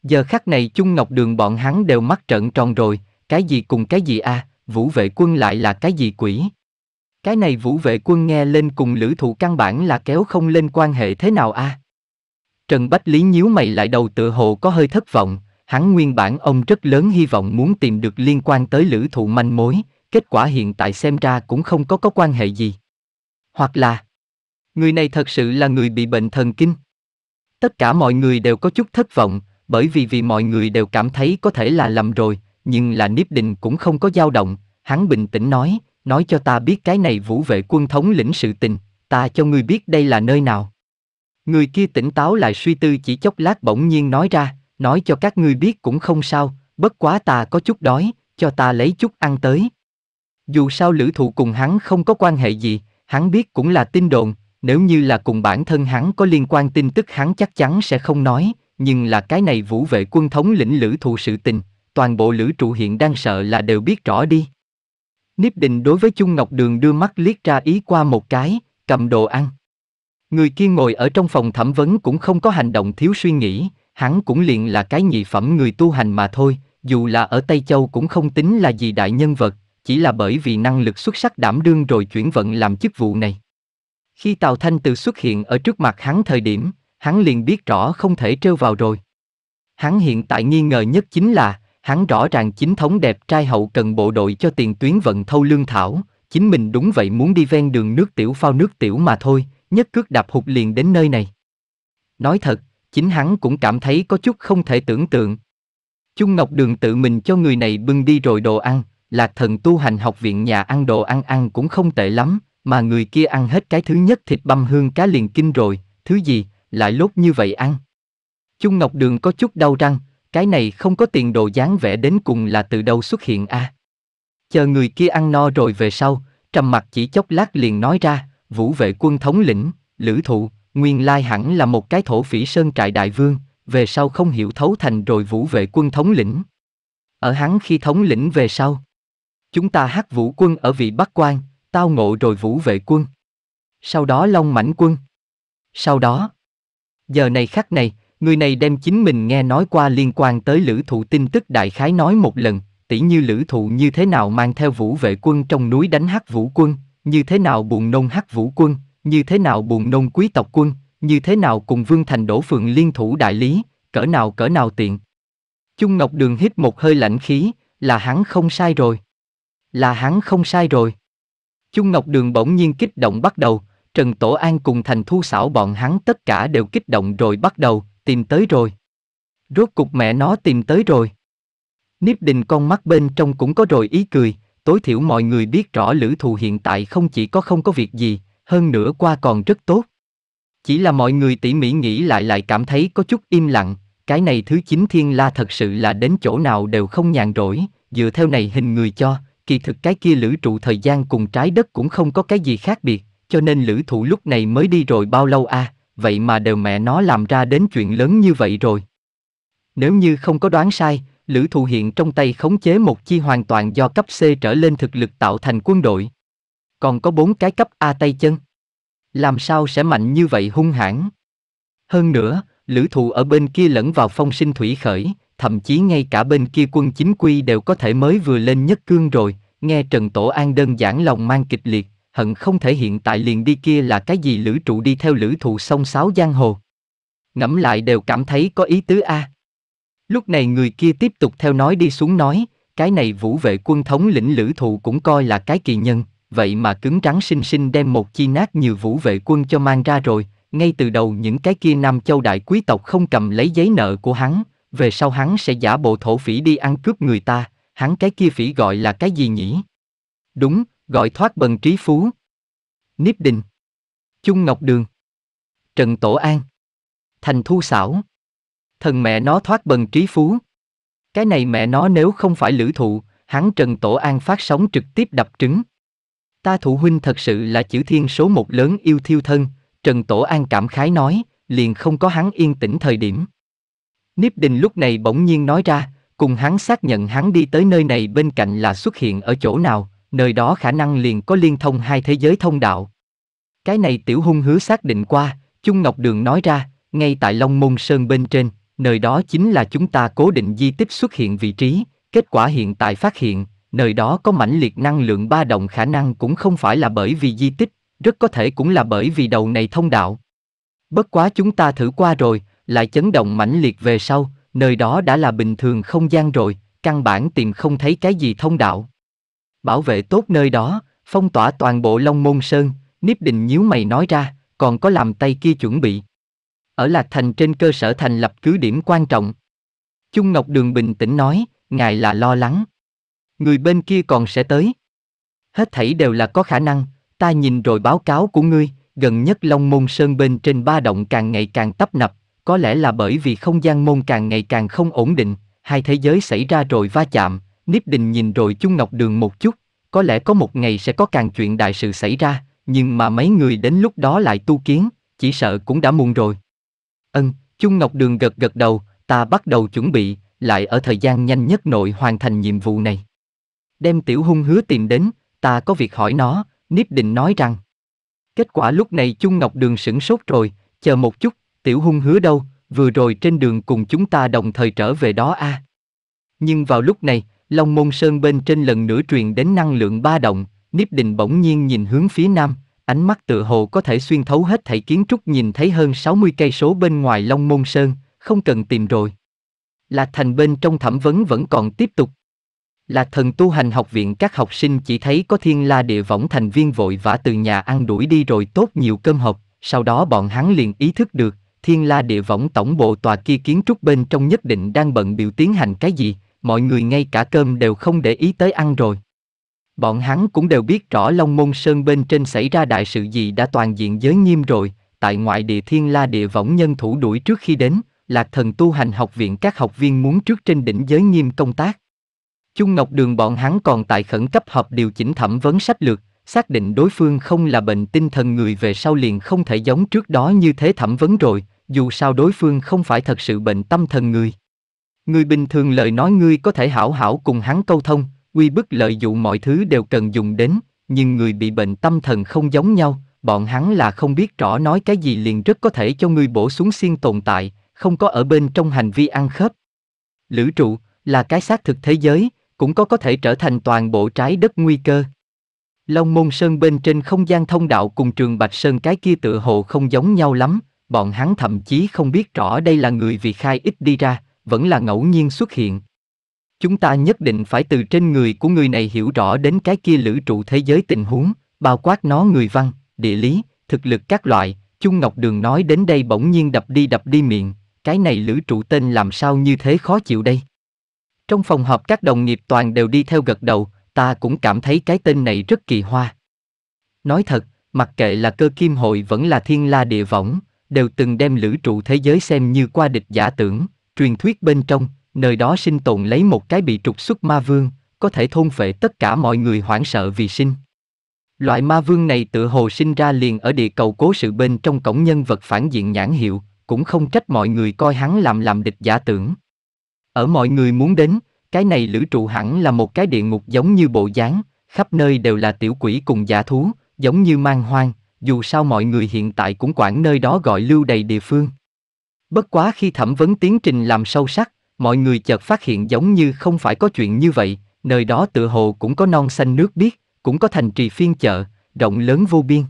Giờ khắc này Chung Ngọc Đường bọn hắn đều mắt trợn tròn rồi, cái gì cùng cái gì a, à, vũ vệ quân lại là cái gì quỷ. Cái này vũ vệ quân nghe lên cùng lữ thụ căn bản là kéo không lên quan hệ thế nào a à? Trần Bách Lý nhíu mày lại đầu tựa hồ có hơi thất vọng, Hắn nguyên bản ông rất lớn hy vọng muốn tìm được liên quan tới lữ thụ manh mối, kết quả hiện tại xem ra cũng không có có quan hệ gì. Hoặc là, người này thật sự là người bị bệnh thần kinh. Tất cả mọi người đều có chút thất vọng, bởi vì vì mọi người đều cảm thấy có thể là lầm rồi, nhưng là Niếp Đình cũng không có dao động, hắn bình tĩnh nói, nói cho ta biết cái này vũ vệ quân thống lĩnh sự tình, ta cho ngươi biết đây là nơi nào. Người kia tỉnh táo lại suy tư chỉ chốc lát bỗng nhiên nói ra, nói cho các ngươi biết cũng không sao, bất quá ta có chút đói, cho ta lấy chút ăn tới. Dù sao lữ thụ cùng hắn không có quan hệ gì, hắn biết cũng là tin đồn, nếu như là cùng bản thân hắn có liên quan tin tức hắn chắc chắn sẽ không nói, nhưng là cái này vũ vệ quân thống lĩnh lữ thụ sự tình, toàn bộ lữ trụ hiện đang sợ là đều biết rõ đi. Niếp định đối với Chung Ngọc Đường đưa mắt liếc ra ý qua một cái, cầm đồ ăn. Người kia ngồi ở trong phòng thẩm vấn cũng không có hành động thiếu suy nghĩ, hắn cũng liền là cái nhị phẩm người tu hành mà thôi, dù là ở Tây Châu cũng không tính là gì đại nhân vật, chỉ là bởi vì năng lực xuất sắc đảm đương rồi chuyển vận làm chức vụ này. Khi Tào Thanh Từ xuất hiện ở trước mặt hắn thời điểm, hắn liền biết rõ không thể trêu vào rồi. Hắn hiện tại nghi ngờ nhất chính là, hắn rõ ràng chính thống đẹp trai hậu cần bộ đội cho tiền tuyến vận thâu lương thảo, chính mình đúng vậy muốn đi ven đường nước tiểu phao nước tiểu mà thôi, nhất cước đạp hụt liền đến nơi này. Nói thật, chính hắn cũng cảm thấy có chút không thể tưởng tượng. Chung Ngọc Đường tự mình cho người này bưng đi rồi đồ ăn, là thần tu hành học viện nhà ăn đồ ăn ăn cũng không tệ lắm, mà người kia ăn hết cái thứ nhất thịt băm hương cá liền kinh rồi, thứ gì, lại lốt như vậy ăn. Chung Ngọc Đường có chút đau răng, cái này không có tiền đồ dáng vẻ đến cùng là từ đâu xuất hiện a Chờ người kia ăn no rồi về sau, trầm mặt chỉ chốc lát liền nói ra, vũ vệ quân thống lĩnh, lữ thụ, Nguyên lai hẳn là một cái thổ phỉ sơn trại đại vương, về sau không hiểu thấu thành rồi vũ vệ quân thống lĩnh. Ở hắn khi thống lĩnh về sau. Chúng ta hắc vũ quân ở vị Bắc quan, tao ngộ rồi vũ vệ quân. Sau đó long mảnh quân. Sau đó. Giờ này khắc này, người này đem chính mình nghe nói qua liên quan tới lữ thụ tin tức đại khái nói một lần, tỉ như lữ thụ như thế nào mang theo vũ vệ quân trong núi đánh hắc vũ quân, như thế nào buồn nông hắc vũ quân, như thế nào buồn nôn quý tộc quân, như thế nào cùng Vương Thành đổ phượng liên thủ đại lý, cỡ nào cỡ nào tiện. Chung Ngọc Đường hít một hơi lạnh khí, là hắn không sai rồi. Là hắn không sai rồi. Chung Ngọc Đường bỗng nhiên kích động bắt đầu, Trần Tổ An cùng Thành Thu xảo bọn hắn tất cả đều kích động rồi bắt đầu, tìm tới rồi. Rốt cục mẹ nó tìm tới rồi. Niếp đình con mắt bên trong cũng có rồi ý cười, tối thiểu mọi người biết rõ lữ thù hiện tại không chỉ có không có việc gì, hơn nữa qua còn rất tốt. Chỉ là mọi người tỉ mỉ nghĩ lại lại cảm thấy có chút im lặng, cái này thứ chín thiên la thật sự là đến chỗ nào đều không nhàn rỗi, dựa theo này hình người cho, kỳ thực cái kia lữ trụ thời gian cùng trái đất cũng không có cái gì khác biệt, cho nên lữ thụ lúc này mới đi rồi bao lâu a vậy mà đều mẹ nó làm ra đến chuyện lớn như vậy rồi. Nếu như không có đoán sai, lữ thụ hiện trong tay khống chế một chi hoàn toàn do cấp C trở lên thực lực tạo thành quân đội, còn có bốn cái cấp A tay chân. Làm sao sẽ mạnh như vậy hung hãn? Hơn nữa, lữ thụ ở bên kia lẫn vào phong sinh thủy khởi, thậm chí ngay cả bên kia quân chính quy đều có thể mới vừa lên nhất cương rồi, nghe Trần Tổ An đơn giản lòng mang kịch liệt, hận không thể hiện tại liền đi kia là cái gì lữ trụ đi theo lữ thụ sông sáo giang hồ. Ngẫm lại đều cảm thấy có ý tứ A. Lúc này người kia tiếp tục theo nói đi xuống nói, cái này vũ vệ quân thống lĩnh lữ thụ cũng coi là cái kỳ nhân, vậy mà cứng trắng sinh sinh đem một chi nát nhiều vũ vệ quân cho mang ra rồi, ngay từ đầu những cái kia Nam Châu đại quý tộc không cầm lấy giấy nợ của hắn, về sau hắn sẽ giả bộ thổ phỉ đi ăn cướp người ta, hắn cái kia phỉ gọi là cái gì nhỉ? Đúng, gọi thoát bần trí phú. Niếp Đình Trung Ngọc Đường Trần Tổ An Thành Thu Xảo Thần mẹ nó thoát bần trí phú Cái này mẹ nó nếu không phải lữ thụ, hắn Trần Tổ An phát sóng trực tiếp đập trứng Ta thủ huynh thật sự là chữ thiên số một lớn yêu thiêu thân, Trần Tổ An cảm khái nói, liền không có hắn yên tĩnh thời điểm. Niếp đình lúc này bỗng nhiên nói ra, cùng hắn xác nhận hắn đi tới nơi này bên cạnh là xuất hiện ở chỗ nào, nơi đó khả năng liền có liên thông hai thế giới thông đạo. Cái này tiểu hung hứa xác định qua, Trung Ngọc Đường nói ra, ngay tại Long Môn Sơn bên trên, nơi đó chính là chúng ta cố định di tích xuất hiện vị trí, kết quả hiện tại phát hiện, nơi đó có mãnh liệt năng lượng ba động khả năng cũng không phải là bởi vì di tích, rất có thể cũng là bởi vì đầu này thông đạo. Bất quá chúng ta thử qua rồi, lại chấn động mãnh liệt về sau, nơi đó đã là bình thường không gian rồi, căn bản tìm không thấy cái gì thông đạo. Bảo vệ tốt nơi đó, phong tỏa toàn bộ Long Môn Sơn, Niếp Định nhíu mày nói ra, còn có làm tay kia chuẩn bị. Ở Lạc Thành trên cơ sở thành lập cứ điểm quan trọng. Chung Ngọc Đường bình tĩnh nói, ngài là lo lắng, người bên kia còn sẽ tới. Hết thảy đều là có khả năng, ta nhìn rồi báo cáo của ngươi, gần nhất Long Môn Sơn bên trên ba động càng ngày càng tấp nập, có lẽ là bởi vì không gian môn càng ngày càng không ổn định, hai thế giới xảy ra rồi va chạm, Niếp Đình nhìn rồi Chung Ngọc Đường một chút, có lẽ có một ngày sẽ có càng chuyện đại sự xảy ra, nhưng mà mấy người đến lúc đó lại tu kiến, chỉ sợ cũng đã muộn rồi. Ân, Chung Ngọc Đường gật gật đầu, ta bắt đầu chuẩn bị, lại ở thời gian nhanh nhất nội hoàn thành nhiệm vụ này đem tiểu hung hứa tìm đến, ta có việc hỏi nó, Niếp Định nói rằng. Kết quả lúc này Chung Ngọc Đường sửng sốt rồi, chờ một chút, tiểu hung hứa đâu, vừa rồi trên đường cùng chúng ta đồng thời trở về đó a. À. Nhưng vào lúc này, Long Môn Sơn bên trên lần nữa truyền đến năng lượng ba động, Niếp Định bỗng nhiên nhìn hướng phía nam, ánh mắt tựa hồ có thể xuyên thấu hết thảy kiến trúc nhìn thấy hơn 60 cây số bên ngoài Long Môn Sơn, không cần tìm rồi. Lạc Thành bên trong thẩm vấn vẫn còn tiếp tục, là thần tu hành học viện các học sinh chỉ thấy có thiên la địa võng thành viên vội vã từ nhà ăn đuổi đi rồi tốt nhiều cơm hộp, sau đó bọn hắn liền ý thức được, thiên la địa võng tổng bộ tòa kia kiến trúc bên trong nhất định đang bận biểu tiến hành cái gì, mọi người ngay cả cơm đều không để ý tới ăn rồi. Bọn hắn cũng đều biết rõ Long Môn Sơn bên trên xảy ra đại sự gì đã toàn diện giới nghiêm rồi, tại ngoại địa thiên la địa võng nhân thủ đuổi trước khi đến, là thần tu hành học viện các học viên muốn trước trên đỉnh giới nghiêm công tác. Chung Ngọc Đường bọn hắn còn tại khẩn cấp họp điều chỉnh thẩm vấn sách lược, xác định đối phương không là bệnh tinh thần người về sau liền không thể giống trước đó như thế thẩm vấn rồi, dù sao đối phương không phải thật sự bệnh tâm thần người. Người bình thường lời nói ngươi có thể hảo hảo cùng hắn câu thông, quy bức lợi dụng mọi thứ đều cần dùng đến, nhưng người bị bệnh tâm thần không giống nhau, bọn hắn là không biết rõ nói cái gì liền rất có thể cho ngươi bổ xuống xiên tồn tại, không có ở bên trong hành vi ăn khớp. Lữ trụ, là cái xác thực thế giới, cũng có có thể trở thành toàn bộ trái đất nguy cơ. Long Môn Sơn bên trên không gian thông đạo cùng Trường Bạch Sơn cái kia tựa hồ không giống nhau lắm, bọn hắn thậm chí không biết rõ đây là người vì khai ít đi ra, vẫn là ngẫu nhiên xuất hiện. Chúng ta nhất định phải từ trên người của người này hiểu rõ đến cái kia lữ trụ thế giới tình huống, bao quát nó người văn, địa lý, thực lực các loại, Chung Ngọc Đường nói đến đây bỗng nhiên đập đi đập đi miệng, cái này lữ trụ tên làm sao như thế khó chịu đây. Trong phòng họp các đồng nghiệp toàn đều đi theo gật đầu, ta cũng cảm thấy cái tên này rất kỳ hoa. Nói thật, mặc kệ là cơ kim hội vẫn là thiên la địa võng, đều từng đem lữ trụ thế giới xem như qua địch giả tưởng, truyền thuyết bên trong, nơi đó sinh tồn lấy một cái bị trục xuất ma vương, có thể thôn phệ tất cả mọi người hoảng sợ vì sinh. Loại ma vương này tự hồ sinh ra liền ở địa cầu cố sự bên trong cổng nhân vật phản diện nhãn hiệu, cũng không trách mọi người coi hắn làm làm địch giả tưởng. Ở mọi người muốn đến, cái này lữ trụ hẳn là một cái địa ngục giống như bộ dáng, khắp nơi đều là tiểu quỷ cùng giả thú, giống như mang hoang, dù sao mọi người hiện tại cũng quản nơi đó gọi lưu đầy địa phương. Bất quá khi thẩm vấn tiến trình làm sâu sắc, mọi người chợt phát hiện giống như không phải có chuyện như vậy, nơi đó tựa hồ cũng có non xanh nước biếc, cũng có thành trì phiên chợ, rộng lớn vô biên.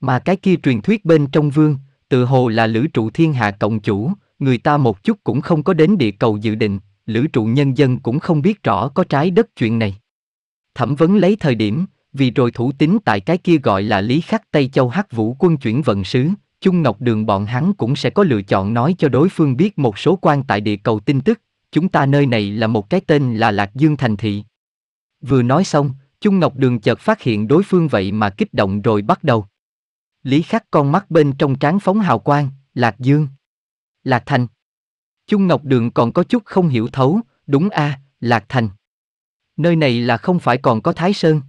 Mà cái kia truyền thuyết bên trong vương, tựa hồ là lữ trụ thiên hạ cộng chủ, người ta một chút cũng không có đến địa cầu dự định, lữ trụ nhân dân cũng không biết rõ có trái đất chuyện này. Thẩm vấn lấy thời điểm, vì rồi thủ tính tại cái kia gọi là lý khắc Tây Châu hắc vũ quân chuyển vận sứ, Trung Ngọc Đường bọn hắn cũng sẽ có lựa chọn nói cho đối phương biết một số quan tại địa cầu tin tức, chúng ta nơi này là một cái tên là Lạc Dương Thành Thị. Vừa nói xong, Trung Ngọc Đường chợt phát hiện đối phương vậy mà kích động rồi bắt đầu. Lý khắc con mắt bên trong trán phóng hào quang, Lạc Dương. Lạc Thành. Chung Ngọc Đường còn có chút không hiểu thấu, đúng a, à, Lạc Thành. Nơi này là không phải còn có Thái Sơn.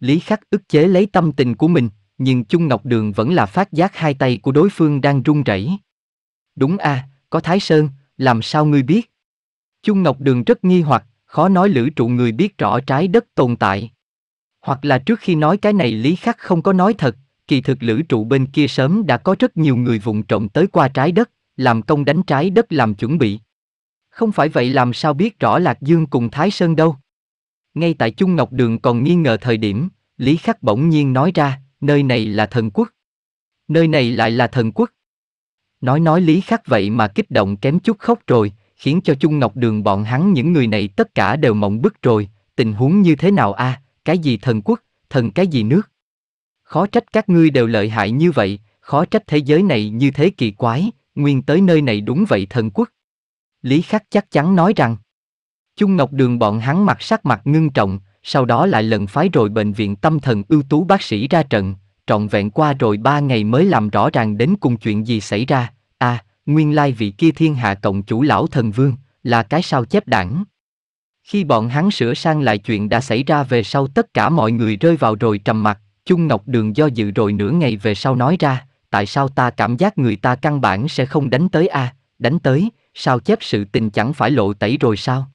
Lý Khắc ức chế lấy tâm tình của mình, nhưng Chung Ngọc Đường vẫn là phát giác hai tay của đối phương đang run rẩy. Đúng a, à, có Thái Sơn, làm sao ngươi biết? Chung Ngọc Đường rất nghi hoặc, khó nói lữ trụ người biết rõ trái đất tồn tại. Hoặc là trước khi nói cái này Lý Khắc không có nói thật, kỳ thực lữ trụ bên kia sớm đã có rất nhiều người vụng trộm tới qua trái đất, làm công đánh trái đất làm chuẩn bị. Không phải vậy làm sao biết rõ Lạc Dương cùng Thái Sơn đâu. Ngay tại Trung Ngọc Đường còn nghi ngờ thời điểm, Lý Khắc bỗng nhiên nói ra, nơi này là thần quốc. Nơi này lại là thần quốc. Nói nói Lý Khắc vậy mà kích động kém chút khóc rồi, khiến cho Trung Ngọc Đường bọn hắn những người này tất cả đều mộng bức rồi, tình huống như thế nào a, à? cái gì thần quốc, thần cái gì nước. Khó trách các ngươi đều lợi hại như vậy, khó trách thế giới này như thế kỳ quái, nguyên tới nơi này đúng vậy thần quốc. Lý Khắc chắc chắn nói rằng. Chung Ngọc Đường bọn hắn mặt sắc mặt ngưng trọng, sau đó lại lần phái rồi bệnh viện tâm thần ưu tú bác sĩ ra trận, trọn vẹn qua rồi ba ngày mới làm rõ ràng đến cùng chuyện gì xảy ra, à, nguyên lai vị kia thiên hạ cộng chủ lão thần vương, là cái sao chép đảng. Khi bọn hắn sửa sang lại chuyện đã xảy ra về sau tất cả mọi người rơi vào rồi trầm mặt. Chung Ngọc Đường do dự rồi nửa ngày về sau nói ra, tại sao ta cảm giác người ta căn bản sẽ không đánh tới a, à? đánh tới, sao chép sự tình chẳng phải lộ tẩy rồi sao?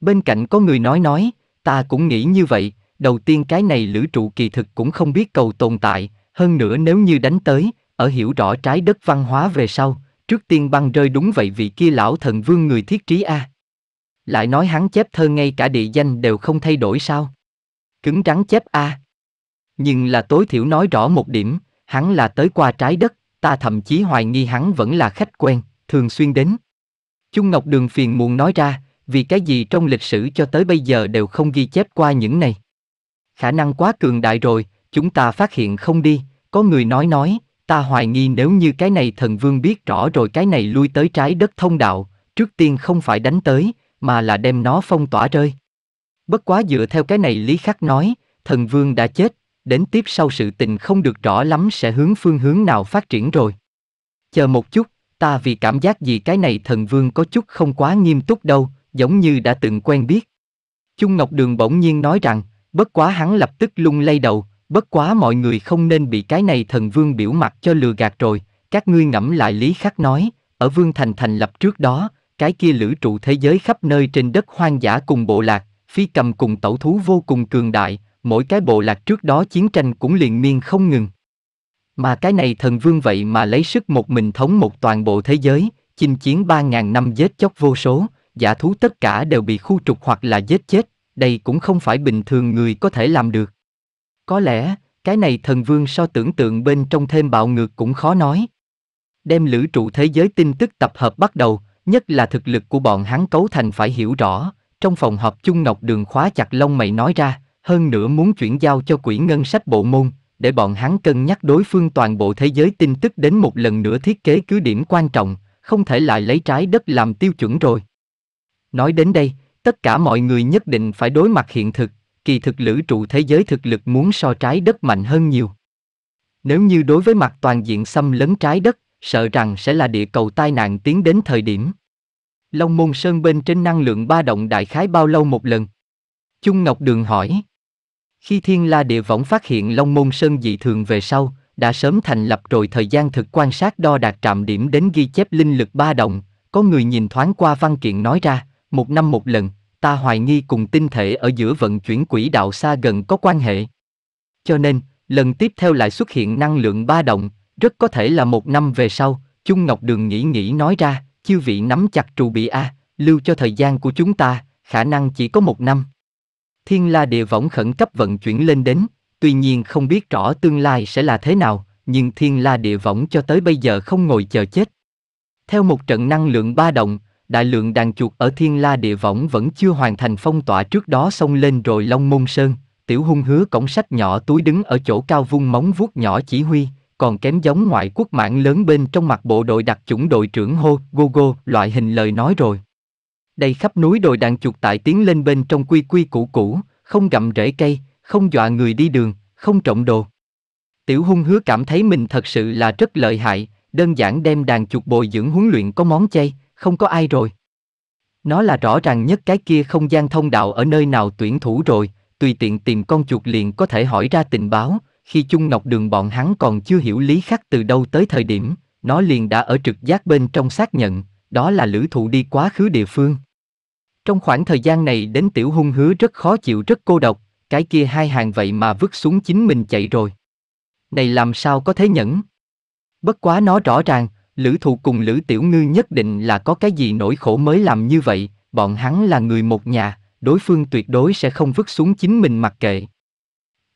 Bên cạnh có người nói nói, ta cũng nghĩ như vậy, đầu tiên cái này lữ trụ kỳ thực cũng không biết cầu tồn tại, hơn nữa nếu như đánh tới, ở hiểu rõ trái đất văn hóa về sau, trước tiên băng rơi đúng vậy vị kia lão thần vương người thiết trí a. À. Lại nói hắn chép thơ ngay cả địa danh đều không thay đổi sao? Cứng rắn chép a. À. Nhưng là tối thiểu nói rõ một điểm, hắn là tới qua trái đất, ta thậm chí hoài nghi hắn vẫn là khách quen, thường xuyên đến. Chung Ngọc Đường phiền muộn nói ra, vì cái gì trong lịch sử cho tới bây giờ đều không ghi chép qua những này. Khả năng quá cường đại rồi, chúng ta phát hiện không đi, có người nói nói, ta hoài nghi nếu như cái này thần vương biết rõ rồi cái này lui tới trái đất thông đạo, trước tiên không phải đánh tới, mà là đem nó phong tỏa rơi. Bất quá dựa theo cái này Lý Khắc nói, thần vương đã chết, đến tiếp sau sự tình không được rõ lắm sẽ hướng phương hướng nào phát triển rồi. Chờ một chút, ta vì cảm giác gì cái này thần vương có chút không quá nghiêm túc đâu, giống như đã từng quen biết. Trung Ngọc Đường bỗng nhiên nói rằng, bất quá hắn lập tức lung lay đầu, bất quá mọi người không nên bị cái này thần vương biểu mặt cho lừa gạt rồi, các ngươi ngẫm lại lý khắc nói, ở vương thành thành lập trước đó, cái kia lữ trụ thế giới khắp nơi trên đất hoang dã cùng bộ lạc, phi cầm cùng tẩu thú vô cùng cường đại, mỗi cái bộ lạc trước đó chiến tranh cũng liền miên không ngừng. Mà cái này thần vương vậy mà lấy sức một mình thống một toàn bộ thế giới, chinh chiến 3.000 năm giết chóc vô số, giả thú tất cả đều bị khu trục hoặc là giết chết, đây cũng không phải bình thường người có thể làm được. Có lẽ, cái này thần vương so tưởng tượng bên trong thêm bạo ngược cũng khó nói. Đem lữ trụ thế giới tin tức tập hợp bắt đầu, nhất là thực lực của bọn hắn cấu thành phải hiểu rõ, trong phòng họp chung Ngọc Đường khóa chặt lông mày nói ra, hơn nữa muốn chuyển giao cho quỹ ngân sách bộ môn, để bọn hắn cân nhắc đối phương toàn bộ thế giới tin tức đến một lần nữa thiết kế cứ điểm quan trọng, không thể lại lấy trái đất làm tiêu chuẩn rồi. Nói đến đây, tất cả mọi người nhất định phải đối mặt hiện thực, kỳ thực lữ trụ thế giới thực lực muốn so trái đất mạnh hơn nhiều. Nếu như đối với mặt toàn diện xâm lấn trái đất, sợ rằng sẽ là địa cầu tai nạn tiến đến thời điểm. Long Môn Sơn bên trên năng lượng ba động đại khái bao lâu một lần? chung Ngọc Đường hỏi. Khi Thiên La Địa Võng phát hiện Long Môn Sơn dị thường về sau, đã sớm thành lập rồi thời gian thực quan sát đo đạt trạm điểm đến ghi chép linh lực ba động, có người nhìn thoáng qua văn kiện nói ra, một năm một lần, ta hoài nghi cùng tinh thể ở giữa vận chuyển quỹ đạo xa gần có quan hệ. Cho nên, lần tiếp theo lại xuất hiện năng lượng ba động, rất có thể là một năm về sau, Chung Ngọc Đường nghĩ nghĩ nói ra, chiêu vị nắm chặt trụ bị A, lưu cho thời gian của chúng ta, khả năng chỉ có một năm thiên la địa võng khẩn cấp vận chuyển lên đến, tuy nhiên không biết rõ tương lai sẽ là thế nào, nhưng thiên la địa võng cho tới bây giờ không ngồi chờ chết. Theo một trận năng lượng ba động, đại lượng đàn chuột ở thiên la địa võng vẫn chưa hoàn thành phong tỏa trước đó xông lên rồi long môn sơn, tiểu hung hứa cổng sách nhỏ túi đứng ở chỗ cao vung móng vuốt nhỏ chỉ huy, còn kém giống ngoại quốc mảng lớn bên trong mặt bộ đội đặc chủng đội trưởng hô, go go, loại hình lời nói rồi đầy khắp núi đồi đàn chuột tại tiến lên bên trong quy quy cũ cũ, không gặm rễ cây, không dọa người đi đường, không trộm đồ. Tiểu hung hứa cảm thấy mình thật sự là rất lợi hại, đơn giản đem đàn chuột bồi dưỡng huấn luyện có món chay, không có ai rồi. Nó là rõ ràng nhất cái kia không gian thông đạo ở nơi nào tuyển thủ rồi, tùy tiện tìm con chuột liền có thể hỏi ra tình báo, khi chung ngọc đường bọn hắn còn chưa hiểu lý khắc từ đâu tới thời điểm, nó liền đã ở trực giác bên trong xác nhận, đó là lữ thụ đi quá khứ địa phương. Trong khoảng thời gian này đến tiểu hung hứa rất khó chịu rất cô độc, cái kia hai hàng vậy mà vứt xuống chính mình chạy rồi. Này làm sao có thế nhẫn? Bất quá nó rõ ràng, lữ thụ cùng lữ tiểu ngư nhất định là có cái gì nỗi khổ mới làm như vậy, bọn hắn là người một nhà, đối phương tuyệt đối sẽ không vứt xuống chính mình mặc kệ.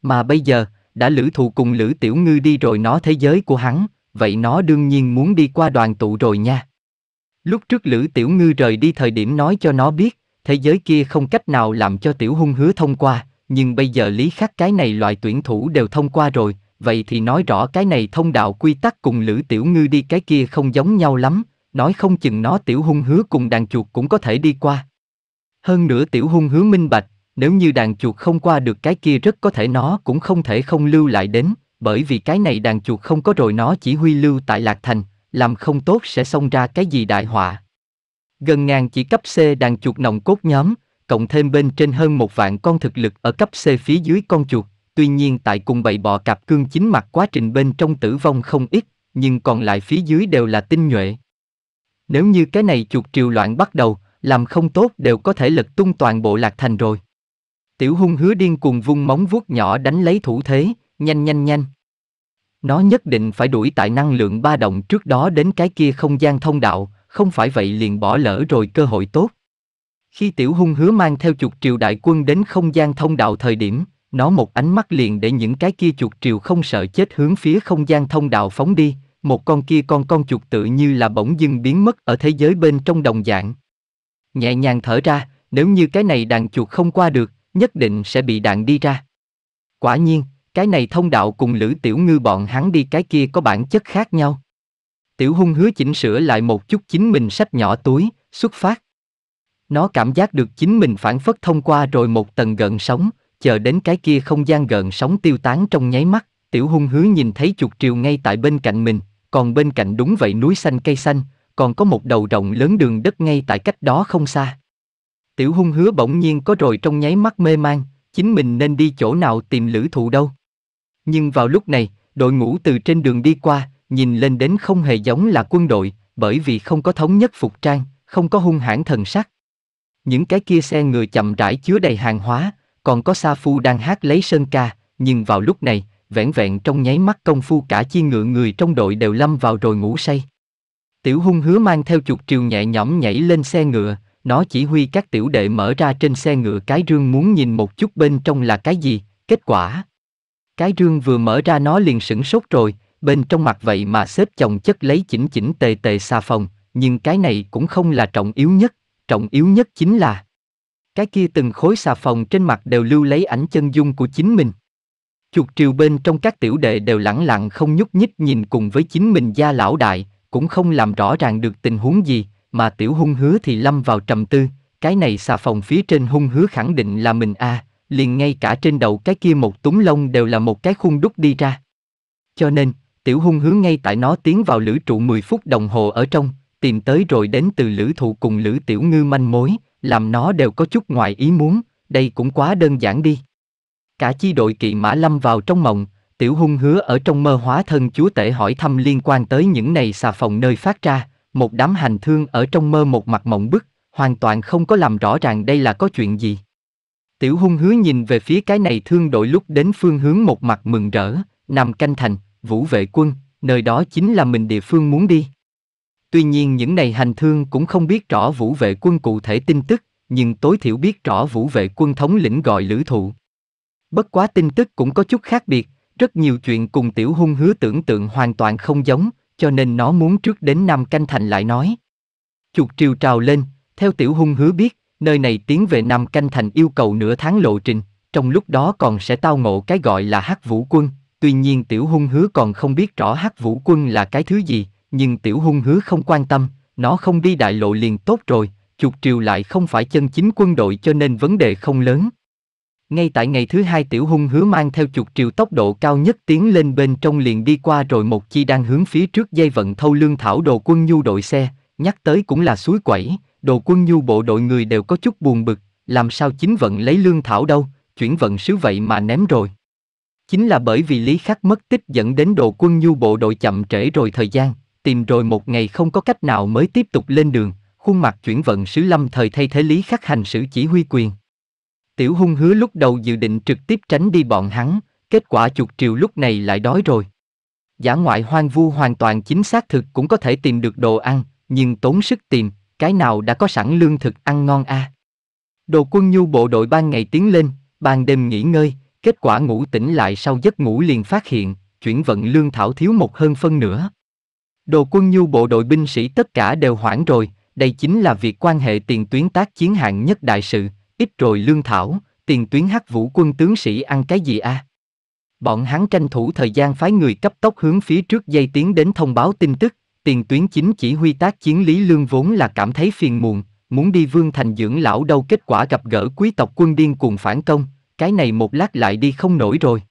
Mà bây giờ, đã lữ thụ cùng lữ tiểu ngư đi rồi nó thế giới của hắn, vậy nó đương nhiên muốn đi qua đoàn tụ rồi nha. Lúc trước lữ tiểu ngư rời đi thời điểm nói cho nó biết, thế giới kia không cách nào làm cho tiểu hung hứa thông qua, nhưng bây giờ lý khắc cái này loại tuyển thủ đều thông qua rồi, vậy thì nói rõ cái này thông đạo quy tắc cùng lữ tiểu ngư đi cái kia không giống nhau lắm, nói không chừng nó tiểu hung hứa cùng đàn chuột cũng có thể đi qua. Hơn nữa tiểu hung hứa minh bạch, nếu như đàn chuột không qua được cái kia rất có thể nó cũng không thể không lưu lại đến, bởi vì cái này đàn chuột không có rồi nó chỉ huy lưu tại Lạc Thành, làm không tốt sẽ xông ra cái gì đại họa. Gần ngàn chỉ cấp C đàn chuột nòng cốt nhóm, cộng thêm bên trên hơn một vạn con thực lực ở cấp C phía dưới con chuột. Tuy nhiên tại cùng bầy bò cạp cương chính mặt quá trình bên trong tử vong không ít, nhưng còn lại phía dưới đều là tinh nhuệ. Nếu như cái này chuột triều loạn bắt đầu, làm không tốt đều có thể lật tung toàn bộ lạc thành rồi. Tiểu hung hứa điên cuồng vung móng vuốt nhỏ đánh lấy thủ thế, nhanh nhanh nhanh. Nó nhất định phải đuổi tại năng lượng ba động trước đó đến cái kia không gian thông đạo, không phải vậy liền bỏ lỡ rồi cơ hội tốt. Khi tiểu hung hứa mang theo chục triều đại quân đến không gian thông đạo thời điểm, nó một ánh mắt liền để những cái kia chuột triều không sợ chết hướng phía không gian thông đạo phóng đi, một con kia con con chuột tự như là bỗng dưng biến mất ở thế giới bên trong đồng dạng. Nhẹ nhàng thở ra, nếu như cái này đàn chuột không qua được, nhất định sẽ bị đạn đi ra. Quả nhiên, cái này thông đạo cùng Lữ Tiểu Ngư bọn hắn đi cái kia có bản chất khác nhau. Tiểu hung hứa chỉnh sửa lại một chút chính mình sách nhỏ túi, xuất phát. Nó cảm giác được chính mình phản phất thông qua rồi một tầng gợn sóng, chờ đến cái kia không gian gợn sóng tiêu tán trong nháy mắt, tiểu hung hứa nhìn thấy chuột triều ngay tại bên cạnh mình, còn bên cạnh đúng vậy núi xanh cây xanh, còn có một đầu rộng lớn đường đất ngay tại cách đó không xa. Tiểu hung hứa bỗng nhiên có rồi trong nháy mắt mê mang, chính mình nên đi chỗ nào tìm lữ thụ đâu. Nhưng vào lúc này, đội ngũ từ trên đường đi qua, nhìn lên đến không hề giống là quân đội, bởi vì không có thống nhất phục trang, không có hung hãn thần sắc. Những cái kia xe người chậm rãi chứa đầy hàng hóa, còn có Sa Phu đang hát lấy sơn ca, nhưng vào lúc này, vẻn vẹn trong nháy mắt công phu cả chi ngựa người trong đội đều lâm vào rồi ngủ say. Tiểu hung hứa mang theo chuột triều nhẹ nhõm nhảy lên xe ngựa, nó chỉ huy các tiểu đệ mở ra trên xe ngựa cái rương muốn nhìn một chút bên trong là cái gì, kết quả. Cái rương vừa mở ra nó liền sửng sốt rồi, bên trong mặt vậy mà xếp chồng chất lấy chỉnh chỉnh tề tề xà phòng, nhưng cái này cũng không là trọng yếu nhất, trọng yếu nhất chính là cái kia từng khối xà phòng trên mặt đều lưu lấy ảnh chân dung của chính mình. Chuột triều bên trong các tiểu đệ đều lẳng lặng không nhúc nhích nhìn cùng với chính mình gia lão đại, cũng không làm rõ ràng được tình huống gì, mà tiểu hung hứa thì lâm vào trầm tư, cái này xà phòng phía trên hung hứa khẳng định là mình a liền ngay cả trên đầu cái kia một túng lông đều là một cái khung đúc đi ra. Cho nên, Tiểu hung hướng ngay tại nó tiến vào lữ trụ 10 phút đồng hồ ở trong, tìm tới rồi đến từ lữ thụ cùng lữ tiểu ngư manh mối, làm nó đều có chút ngoài ý muốn, đây cũng quá đơn giản đi. Cả chi đội kỵ mã lâm vào trong mộng, tiểu hung hứa ở trong mơ hóa thân chúa tể hỏi thăm liên quan tới những này xà phòng nơi phát ra, một đám hành thương ở trong mơ một mặt mộng bức, hoàn toàn không có làm rõ ràng đây là có chuyện gì. Tiểu hung hứa nhìn về phía cái này thương đội lúc đến phương hướng một mặt mừng rỡ, nằm canh thành, vũ vệ quân, nơi đó chính là mình địa phương muốn đi. Tuy nhiên những này hành thương cũng không biết rõ vũ vệ quân cụ thể tin tức, nhưng tối thiểu biết rõ vũ vệ quân thống lĩnh gọi lữ thụ. Bất quá tin tức cũng có chút khác biệt, rất nhiều chuyện cùng tiểu hung hứa tưởng tượng hoàn toàn không giống, cho nên nó muốn trước đến Nam Canh Thành lại nói. Chuột triều trào lên, theo tiểu hung hứa biết, nơi này tiến về Nam Canh Thành yêu cầu nửa tháng lộ trình, trong lúc đó còn sẽ tao ngộ cái gọi là hắc vũ quân, Tuy nhiên Tiểu Hung hứa còn không biết rõ Hắc Vũ Quân là cái thứ gì, nhưng Tiểu Hung hứa không quan tâm, nó không đi đại lộ liền tốt rồi, chuột triều lại không phải chân chính quân đội cho nên vấn đề không lớn. Ngay tại ngày thứ hai Tiểu Hung hứa mang theo chuột triều tốc độ cao nhất tiến lên bên trong liền đi qua rồi một chi đang hướng phía trước dây vận thâu lương thảo đồ quân nhu đội xe, nhắc tới cũng là suối quẩy, đồ quân nhu bộ đội người đều có chút buồn bực, làm sao chính vận lấy lương thảo đâu, chuyển vận sứ vậy mà ném rồi. Chính là bởi vì Lý Khắc mất tích dẫn đến độ quân nhu bộ đội chậm trễ rồi thời gian, tìm rồi một ngày không có cách nào mới tiếp tục lên đường, khuôn mặt chuyển vận sứ lâm thời thay thế Lý Khắc hành sự chỉ huy quyền. Tiểu hung hứa lúc đầu dự định trực tiếp tránh đi bọn hắn, kết quả chuột triều lúc này lại đói rồi. Giả ngoại hoang vu hoàn toàn chính xác thực cũng có thể tìm được đồ ăn, nhưng tốn sức tìm, cái nào đã có sẵn lương thực ăn ngon a. À? Đồ quân nhu bộ đội ban ngày tiến lên, ban đêm nghỉ ngơi, Kết quả ngủ tỉnh lại sau giấc ngủ liền phát hiện, chuyển vận lương thảo thiếu một hơn phân nửa. Đồ quân nhu bộ đội binh sĩ tất cả đều hoảng rồi, đây chính là việc quan hệ tiền tuyến tác chiến hạng nhất đại sự, ít rồi lương thảo, tiền tuyến hắc vũ quân tướng sĩ ăn cái gì a? À? Bọn hắn tranh thủ thời gian phái người cấp tốc hướng phía trước dây tiến đến thông báo tin tức, tiền tuyến chính chỉ huy tác chiến Lý Lương vốn là cảm thấy phiền muộn, muốn đi vương thành dưỡng lão đâu kết quả gặp gỡ quý tộc quân điên cuồng phản công, cái này một lát lại đi không nổi rồi.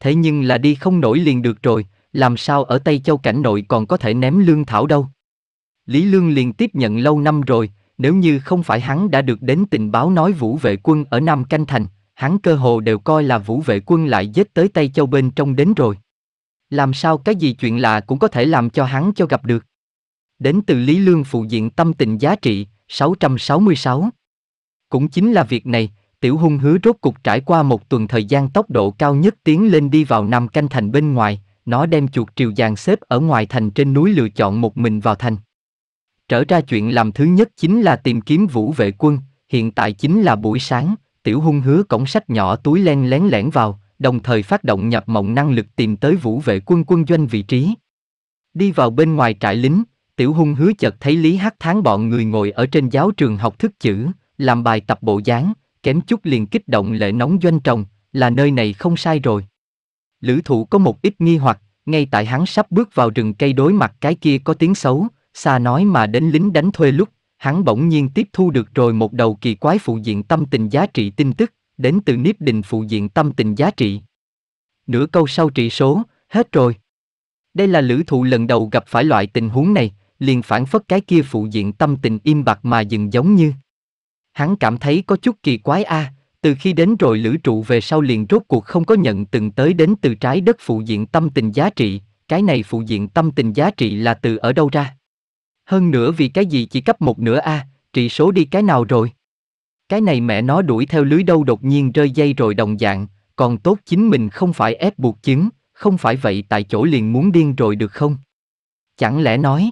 Thế nhưng là đi không nổi liền được rồi, làm sao ở Tây Châu cảnh nội còn có thể ném lương thảo đâu. Lý Lương liền tiếp nhận lâu năm rồi, nếu như không phải hắn đã được đến tình báo nói vũ vệ quân ở Nam Canh Thành, hắn cơ hồ đều coi là vũ vệ quân lại dết tới Tây Châu bên trong đến rồi. Làm sao cái gì chuyện lạ cũng có thể làm cho hắn cho gặp được. Đến từ Lý Lương phụ diện tâm tình giá trị, 666. Cũng chính là việc này, Tiểu hung hứa rốt cục trải qua một tuần thời gian tốc độ cao nhất tiến lên đi vào năm canh thành bên ngoài, nó đem chuột triều giàn xếp ở ngoài thành trên núi lựa chọn một mình vào thành. Trở ra chuyện làm thứ nhất chính là tìm kiếm vũ vệ quân, hiện tại chính là buổi sáng, tiểu hung hứa cổng sách nhỏ túi len lén lẻn vào, đồng thời phát động nhập mộng năng lực tìm tới vũ vệ quân quân doanh vị trí. Đi vào bên ngoài trại lính, tiểu hung hứa chợt thấy Lý Hắc Thán bọn người ngồi ở trên giáo trường học thức chữ, làm bài tập bộ dáng, kém chút liền kích động lệ nóng doanh trồng, là nơi này không sai rồi. Lữ thụ có một ít nghi hoặc, ngay tại hắn sắp bước vào rừng cây đối mặt cái kia có tiếng xấu, xa nói mà đến lính đánh thuê lúc, hắn bỗng nhiên tiếp thu được rồi một đầu kỳ quái phụ diện tâm tình giá trị tin tức, đến từ nếp định phụ diện tâm tình giá trị. Nửa câu sau trị số, hết rồi. Đây là lữ thụ lần đầu gặp phải loại tình huống này, liền phản phất cái kia phụ diện tâm tình im bạc mà dừng giống như. Hắn cảm thấy có chút kỳ quái a, từ khi đến rồi lữ trụ về sau liền rốt cuộc không có nhận từng tới đến từ trái đất phụ diện tâm tình giá trị, cái này phụ diện tâm tình giá trị là từ ở đâu ra? Hơn nữa vì cái gì chỉ cấp một nửa a, trị số đi cái nào rồi? Cái này mẹ nó đuổi theo lưới đâu đột nhiên rơi dây rồi đồng dạng, còn tốt chính mình không phải ép buộc chứng, không phải vậy tại chỗ liền muốn điên rồi được không? Chẳng lẽ nói,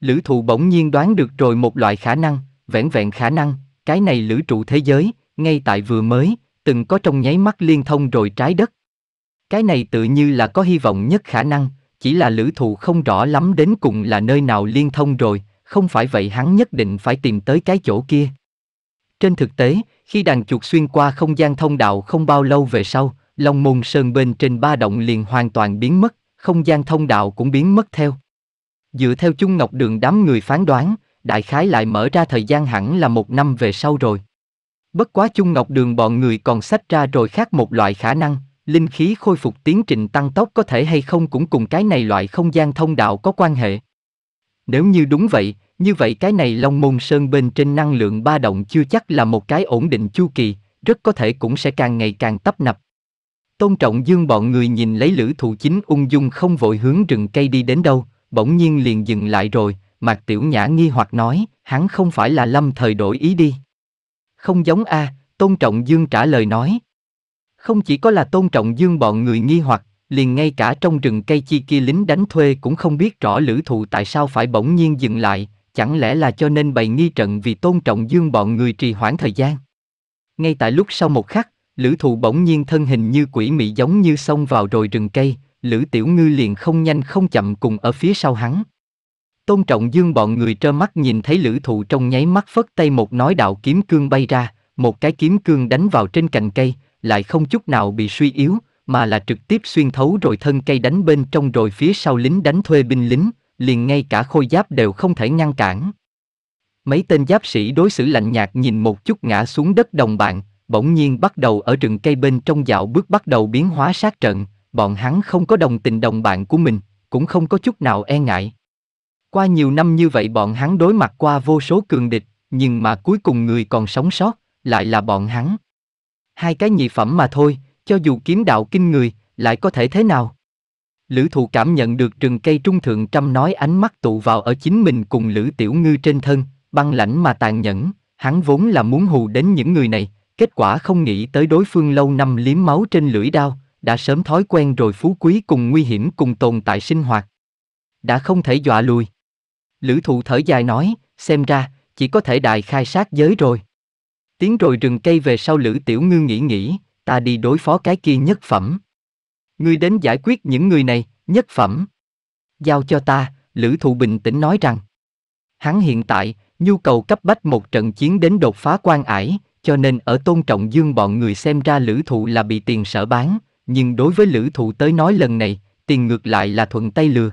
lữ thụ bỗng nhiên đoán được rồi một loại khả năng, vẻn vẹn khả năng, cái này lữ trụ thế giới, ngay tại vừa mới, từng có trong nháy mắt liên thông rồi trái đất. Cái này tự như là có hy vọng nhất khả năng, chỉ là lữ thụ không rõ lắm đến cùng là nơi nào liên thông rồi, không phải vậy hắn nhất định phải tìm tới cái chỗ kia. Trên thực tế, khi đàn chuột xuyên qua không gian thông đạo không bao lâu về sau, Long Môn Sơn bên trên ba động liền hoàn toàn biến mất, không gian thông đạo cũng biến mất theo. Dựa theo Chung Ngọc Đường đám người phán đoán, đại khái lại mở ra thời gian hẳn là một năm về sau rồi. Bất quá chung ngọc đường bọn người còn sách ra rồi khác một loại khả năng, linh khí khôi phục tiến trình tăng tốc có thể hay không cũng cùng cái này loại không gian thông đạo có quan hệ. Nếu như đúng vậy, như vậy cái này long môn sơn bên trên năng lượng ba động chưa chắc là một cái ổn định chu kỳ, rất có thể cũng sẽ càng ngày càng tấp nập. Tôn trọng dương bọn người nhìn lấy lữ thụ chính ung dung không vội hướng rừng cây đi đến đâu, bỗng nhiên liền dừng lại rồi, Mạc Tiểu Nhã nghi hoặc nói, hắn không phải là lâm thời đổi ý đi. Không giống a, Tôn Trọng Dương trả lời nói. Không chỉ có là Tôn Trọng Dương bọn người nghi hoặc, liền ngay cả trong rừng cây chi kia lính đánh thuê cũng không biết rõ lữ thụ tại sao phải bỗng nhiên dừng lại, chẳng lẽ là cho nên bày nghi trận vì Tôn Trọng Dương bọn người trì hoãn thời gian. Ngay tại lúc sau một khắc, lữ thụ bỗng nhiên thân hình như quỷ mị giống như xông vào rồi rừng cây, lữ tiểu ngư liền không nhanh không chậm cùng ở phía sau hắn. Tôn Trọng Dương bọn người trơ mắt nhìn thấy lữ thụ trong nháy mắt phất tay một nói đạo kiếm cương bay ra, một cái kiếm cương đánh vào trên cành cây, lại không chút nào bị suy yếu, mà là trực tiếp xuyên thấu rồi thân cây đánh bên trong rồi phía sau lính đánh thuê binh lính, liền ngay cả khôi giáp đều không thể ngăn cản. Mấy tên giáp sĩ đối xử lạnh nhạt nhìn một chút ngã xuống đất đồng bạn, bỗng nhiên bắt đầu ở rừng cây bên trong dạo bước bắt đầu biến hóa sát trận, bọn hắn không có đồng tình đồng bạn của mình, cũng không có chút nào e ngại, qua nhiều năm như vậy bọn hắn đối mặt qua vô số cường địch, nhưng mà cuối cùng người còn sống sót, lại là bọn hắn. Hai cái nhị phẩm mà thôi, cho dù kiếm đạo kinh người, lại có thể thế nào? Lữ thụ cảm nhận được rừng cây trung thượng trăm nói ánh mắt tụ vào ở chính mình cùng Lữ Tiểu Ngư trên thân, băng lãnh mà tàn nhẫn, hắn vốn là muốn hù đến những người này, kết quả không nghĩ tới đối phương lâu năm liếm máu trên lưỡi đao, đã sớm thói quen rồi phú quý cùng nguy hiểm cùng tồn tại sinh hoạt. Đã không thể dọa lùi. Lữ thụ thở dài nói, xem ra, chỉ có thể đại khai sát giới rồi. Tiến rồi rừng cây về sau Lữ Tiểu Ngư nghĩ nghĩ, ta đi đối phó cái kia nhất phẩm. Ngươi đến giải quyết những người này, nhất phẩm. Giao cho ta, Lữ Thụ bình tĩnh nói rằng. Hắn hiện tại, nhu cầu cấp bách một trận chiến đến đột phá quan ải, cho nên ở tôn trọng dương bọn người xem ra Lữ Thụ là bị tiền sở bán, nhưng đối với Lữ Thụ tới nói lần này, tiền ngược lại là thuận tay lừa.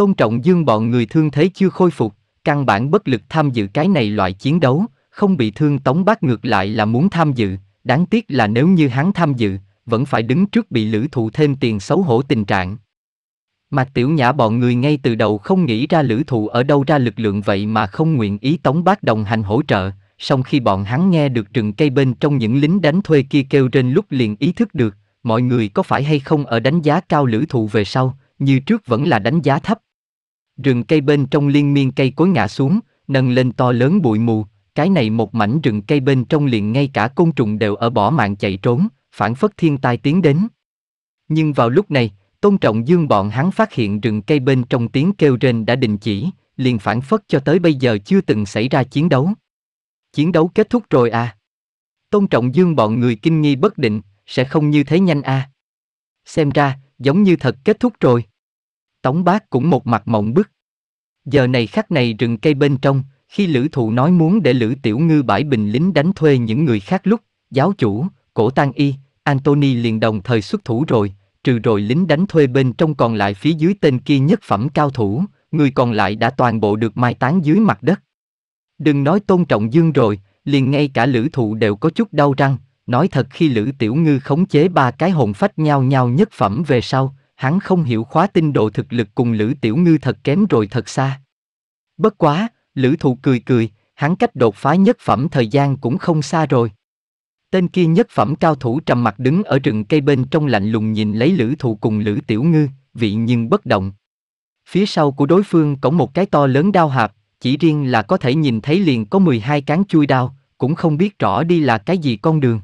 Tôn Trọng Dương bọn người thương thế chưa khôi phục, căn bản bất lực tham dự cái này loại chiến đấu, không bị thương Tống Bác ngược lại là muốn tham dự, đáng tiếc là nếu như hắn tham dự, vẫn phải đứng trước bị lữ thụ thêm tiền xấu hổ tình trạng. Mạc Tiểu Nhã bọn người ngay từ đầu không nghĩ ra lữ thụ ở đâu ra lực lượng vậy mà không nguyện ý Tống Bác đồng hành hỗ trợ, song khi bọn hắn nghe được rừng cây bên trong những lính đánh thuê kia kêu trên lúc liền ý thức được, mọi người có phải hay không ở đánh giá cao lữ thụ về sau, như trước vẫn là đánh giá thấp. Rừng cây bên trong liên miên cây cối ngã xuống, nâng lên to lớn bụi mù, cái này một mảnh rừng cây bên trong liền ngay cả côn trùng đều ở bỏ mạng chạy trốn, phản phất thiên tai tiến đến. Nhưng vào lúc này, Tôn Trọng Dương bọn hắn phát hiện rừng cây bên trong tiếng kêu rên đã đình chỉ, liền phản phất cho tới bây giờ chưa từng xảy ra chiến đấu. Chiến đấu kết thúc rồi à? Tôn Trọng Dương bọn người kinh nghi bất định, sẽ không như thế nhanh à? Xem ra, giống như thật kết thúc rồi. Tống bác cũng một mặt mộng bức. Giờ này khắc này rừng cây bên trong, khi lữ thụ nói muốn để lữ tiểu ngư bãi bình lính đánh thuê những người khác lúc, giáo chủ, cổ tan y, Anthony liền đồng thời xuất thủ rồi, trừ rồi lính đánh thuê bên trong còn lại phía dưới tên kia nhất phẩm cao thủ, người còn lại đã toàn bộ được mai táng dưới mặt đất. Đừng nói tôn trọng dương rồi, liền ngay cả lữ thụ đều có chút đau răng, nói thật khi lữ tiểu ngư khống chế ba cái hồn phách nhau nhau nhất phẩm về sau, hắn không hiểu khóa tinh độ thực lực cùng Lữ Tiểu Ngư thật kém rồi thật xa. Bất quá, Lữ Thụ cười cười, hắn cách đột phá nhất phẩm thời gian cũng không xa rồi. Tên kia nhất phẩm cao thủ trầm mặt đứng ở rừng cây bên trong lạnh lùng nhìn lấy Lữ Thụ cùng Lữ Tiểu Ngư, vị nhưng bất động. Phía sau của đối phương có một cái to lớn đao hạp, chỉ riêng là có thể nhìn thấy liền có 12 cán chui đao, cũng không biết rõ đi là cái gì con đường.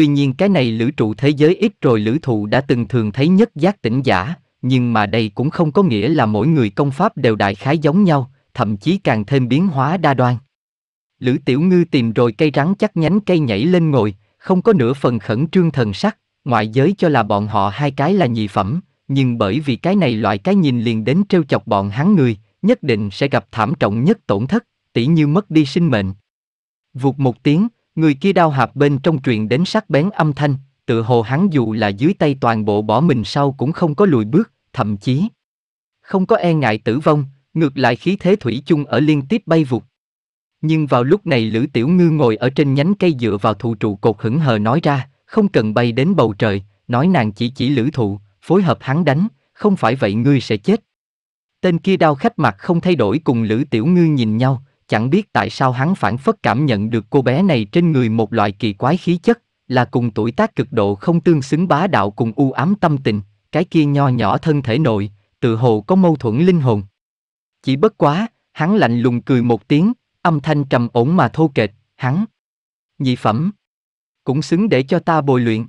Tuy nhiên cái này lữ trụ thế giới ít rồi lữ thụ đã từng thường thấy nhất giác tỉnh giả, nhưng mà đây cũng không có nghĩa là mỗi người công pháp đều đại khái giống nhau, thậm chí càng thêm biến hóa đa đoan. Lữ Tiểu Ngư tìm rồi cây rắn chắc nhánh cây nhảy lên ngồi, không có nửa phần khẩn trương thần sắc, ngoại giới cho là bọn họ hai cái là nhị phẩm, nhưng bởi vì cái này loại cái nhìn liền đến trêu chọc bọn hắn người, nhất định sẽ gặp thảm trọng nhất tổn thất, tỉ như mất đi sinh mệnh. Vụt một tiếng, Người kia đao hạp bên trong truyền đến sắc bén âm thanh, tự hồ hắn dù là dưới tay toàn bộ bỏ mình sau cũng không có lùi bước, thậm chí không có e ngại tử vong, ngược lại khí thế thủy chung ở liên tiếp bay vụt. Nhưng vào lúc này Lữ Tiểu Ngư ngồi ở trên nhánh cây dựa vào thụ trụ cột hững hờ nói ra, không cần bay đến bầu trời, nói nàng chỉ chỉ Lữ Thụ, phối hợp hắn đánh, không phải vậy ngươi sẽ chết. Tên kia đao khách mặt không thay đổi cùng Lữ Tiểu Ngư nhìn nhau, chẳng biết tại sao hắn phản phất cảm nhận được cô bé này trên người một loại kỳ quái khí chất, là cùng tuổi tác cực độ không tương xứng bá đạo cùng u ám tâm tình, cái kia nho nhỏ thân thể nội, tự hồ có mâu thuẫn linh hồn. Chỉ bất quá, hắn lạnh lùng cười một tiếng, âm thanh trầm ổn mà thô kệch, hắn. Nhị phẩm. Cũng xứng để cho ta bồi luyện.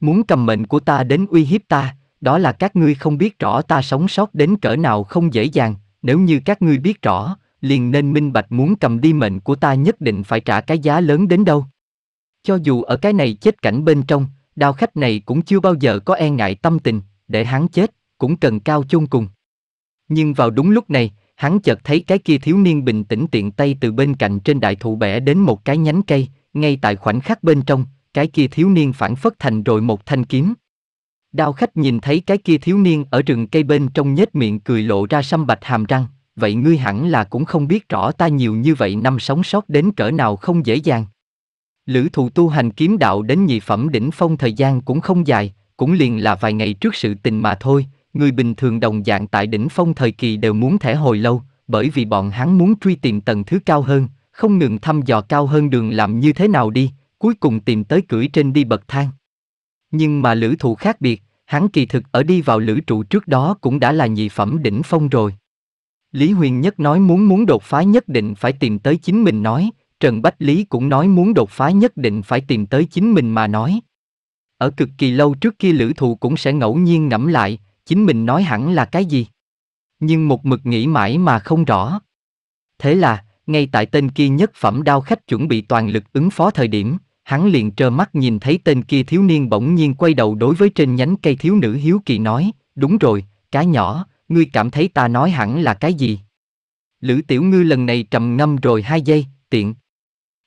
Muốn cầm mệnh của ta đến uy hiếp ta, đó là các ngươi không biết rõ ta sống sót đến cỡ nào không dễ dàng, nếu như các ngươi biết rõ, liền nên minh bạch muốn cầm đi mệnh của ta nhất định phải trả cái giá lớn đến đâu. Cho dù ở cái này chết cảnh bên trong, đao khách này cũng chưa bao giờ có e ngại tâm tình, để hắn chết, cũng cần cao chung cùng. Nhưng vào đúng lúc này, hắn chợt thấy cái kia thiếu niên bình tĩnh tiện tay từ bên cạnh trên đại thụ bẻ đến một cái nhánh cây, ngay tại khoảnh khắc bên trong, cái kia thiếu niên phản phất thành rồi một thanh kiếm. Đao khách nhìn thấy cái kia thiếu niên ở rừng cây bên trong nhếch miệng cười lộ ra sâm bạch hàm răng vậy ngươi hẳn là cũng không biết rõ ta nhiều như vậy năm sống sót đến cỡ nào không dễ dàng. Lữ thụ tu hành kiếm đạo đến nhị phẩm đỉnh phong thời gian cũng không dài, cũng liền là vài ngày trước sự tình mà thôi, người bình thường đồng dạng tại đỉnh phong thời kỳ đều muốn thể hồi lâu, bởi vì bọn hắn muốn truy tìm tầng thứ cao hơn, không ngừng thăm dò cao hơn đường làm như thế nào đi, cuối cùng tìm tới cưỡi trên đi bậc thang. Nhưng mà lữ thụ khác biệt, hắn kỳ thực ở đi vào lữ trụ trước đó cũng đã là nhị phẩm đỉnh phong rồi. Lý Huyền Nhất nói muốn muốn đột phá nhất định phải tìm tới chính mình nói, Trần Bách Lý cũng nói muốn đột phá nhất định phải tìm tới chính mình mà nói. Ở cực kỳ lâu trước kia lữ thù cũng sẽ ngẫu nhiên ngẫm lại, chính mình nói hẳn là cái gì. Nhưng một mực nghĩ mãi mà không rõ. Thế là, ngay tại tên kia nhất phẩm đao khách chuẩn bị toàn lực ứng phó thời điểm, hắn liền trơ mắt nhìn thấy tên kia thiếu niên bỗng nhiên quay đầu đối với trên nhánh cây thiếu nữ hiếu kỳ nói, đúng rồi, cá nhỏ, ngươi cảm thấy ta nói hẳn là cái gì? Lữ Tiểu Ngư lần này trầm ngâm rồi hai giây, tiện.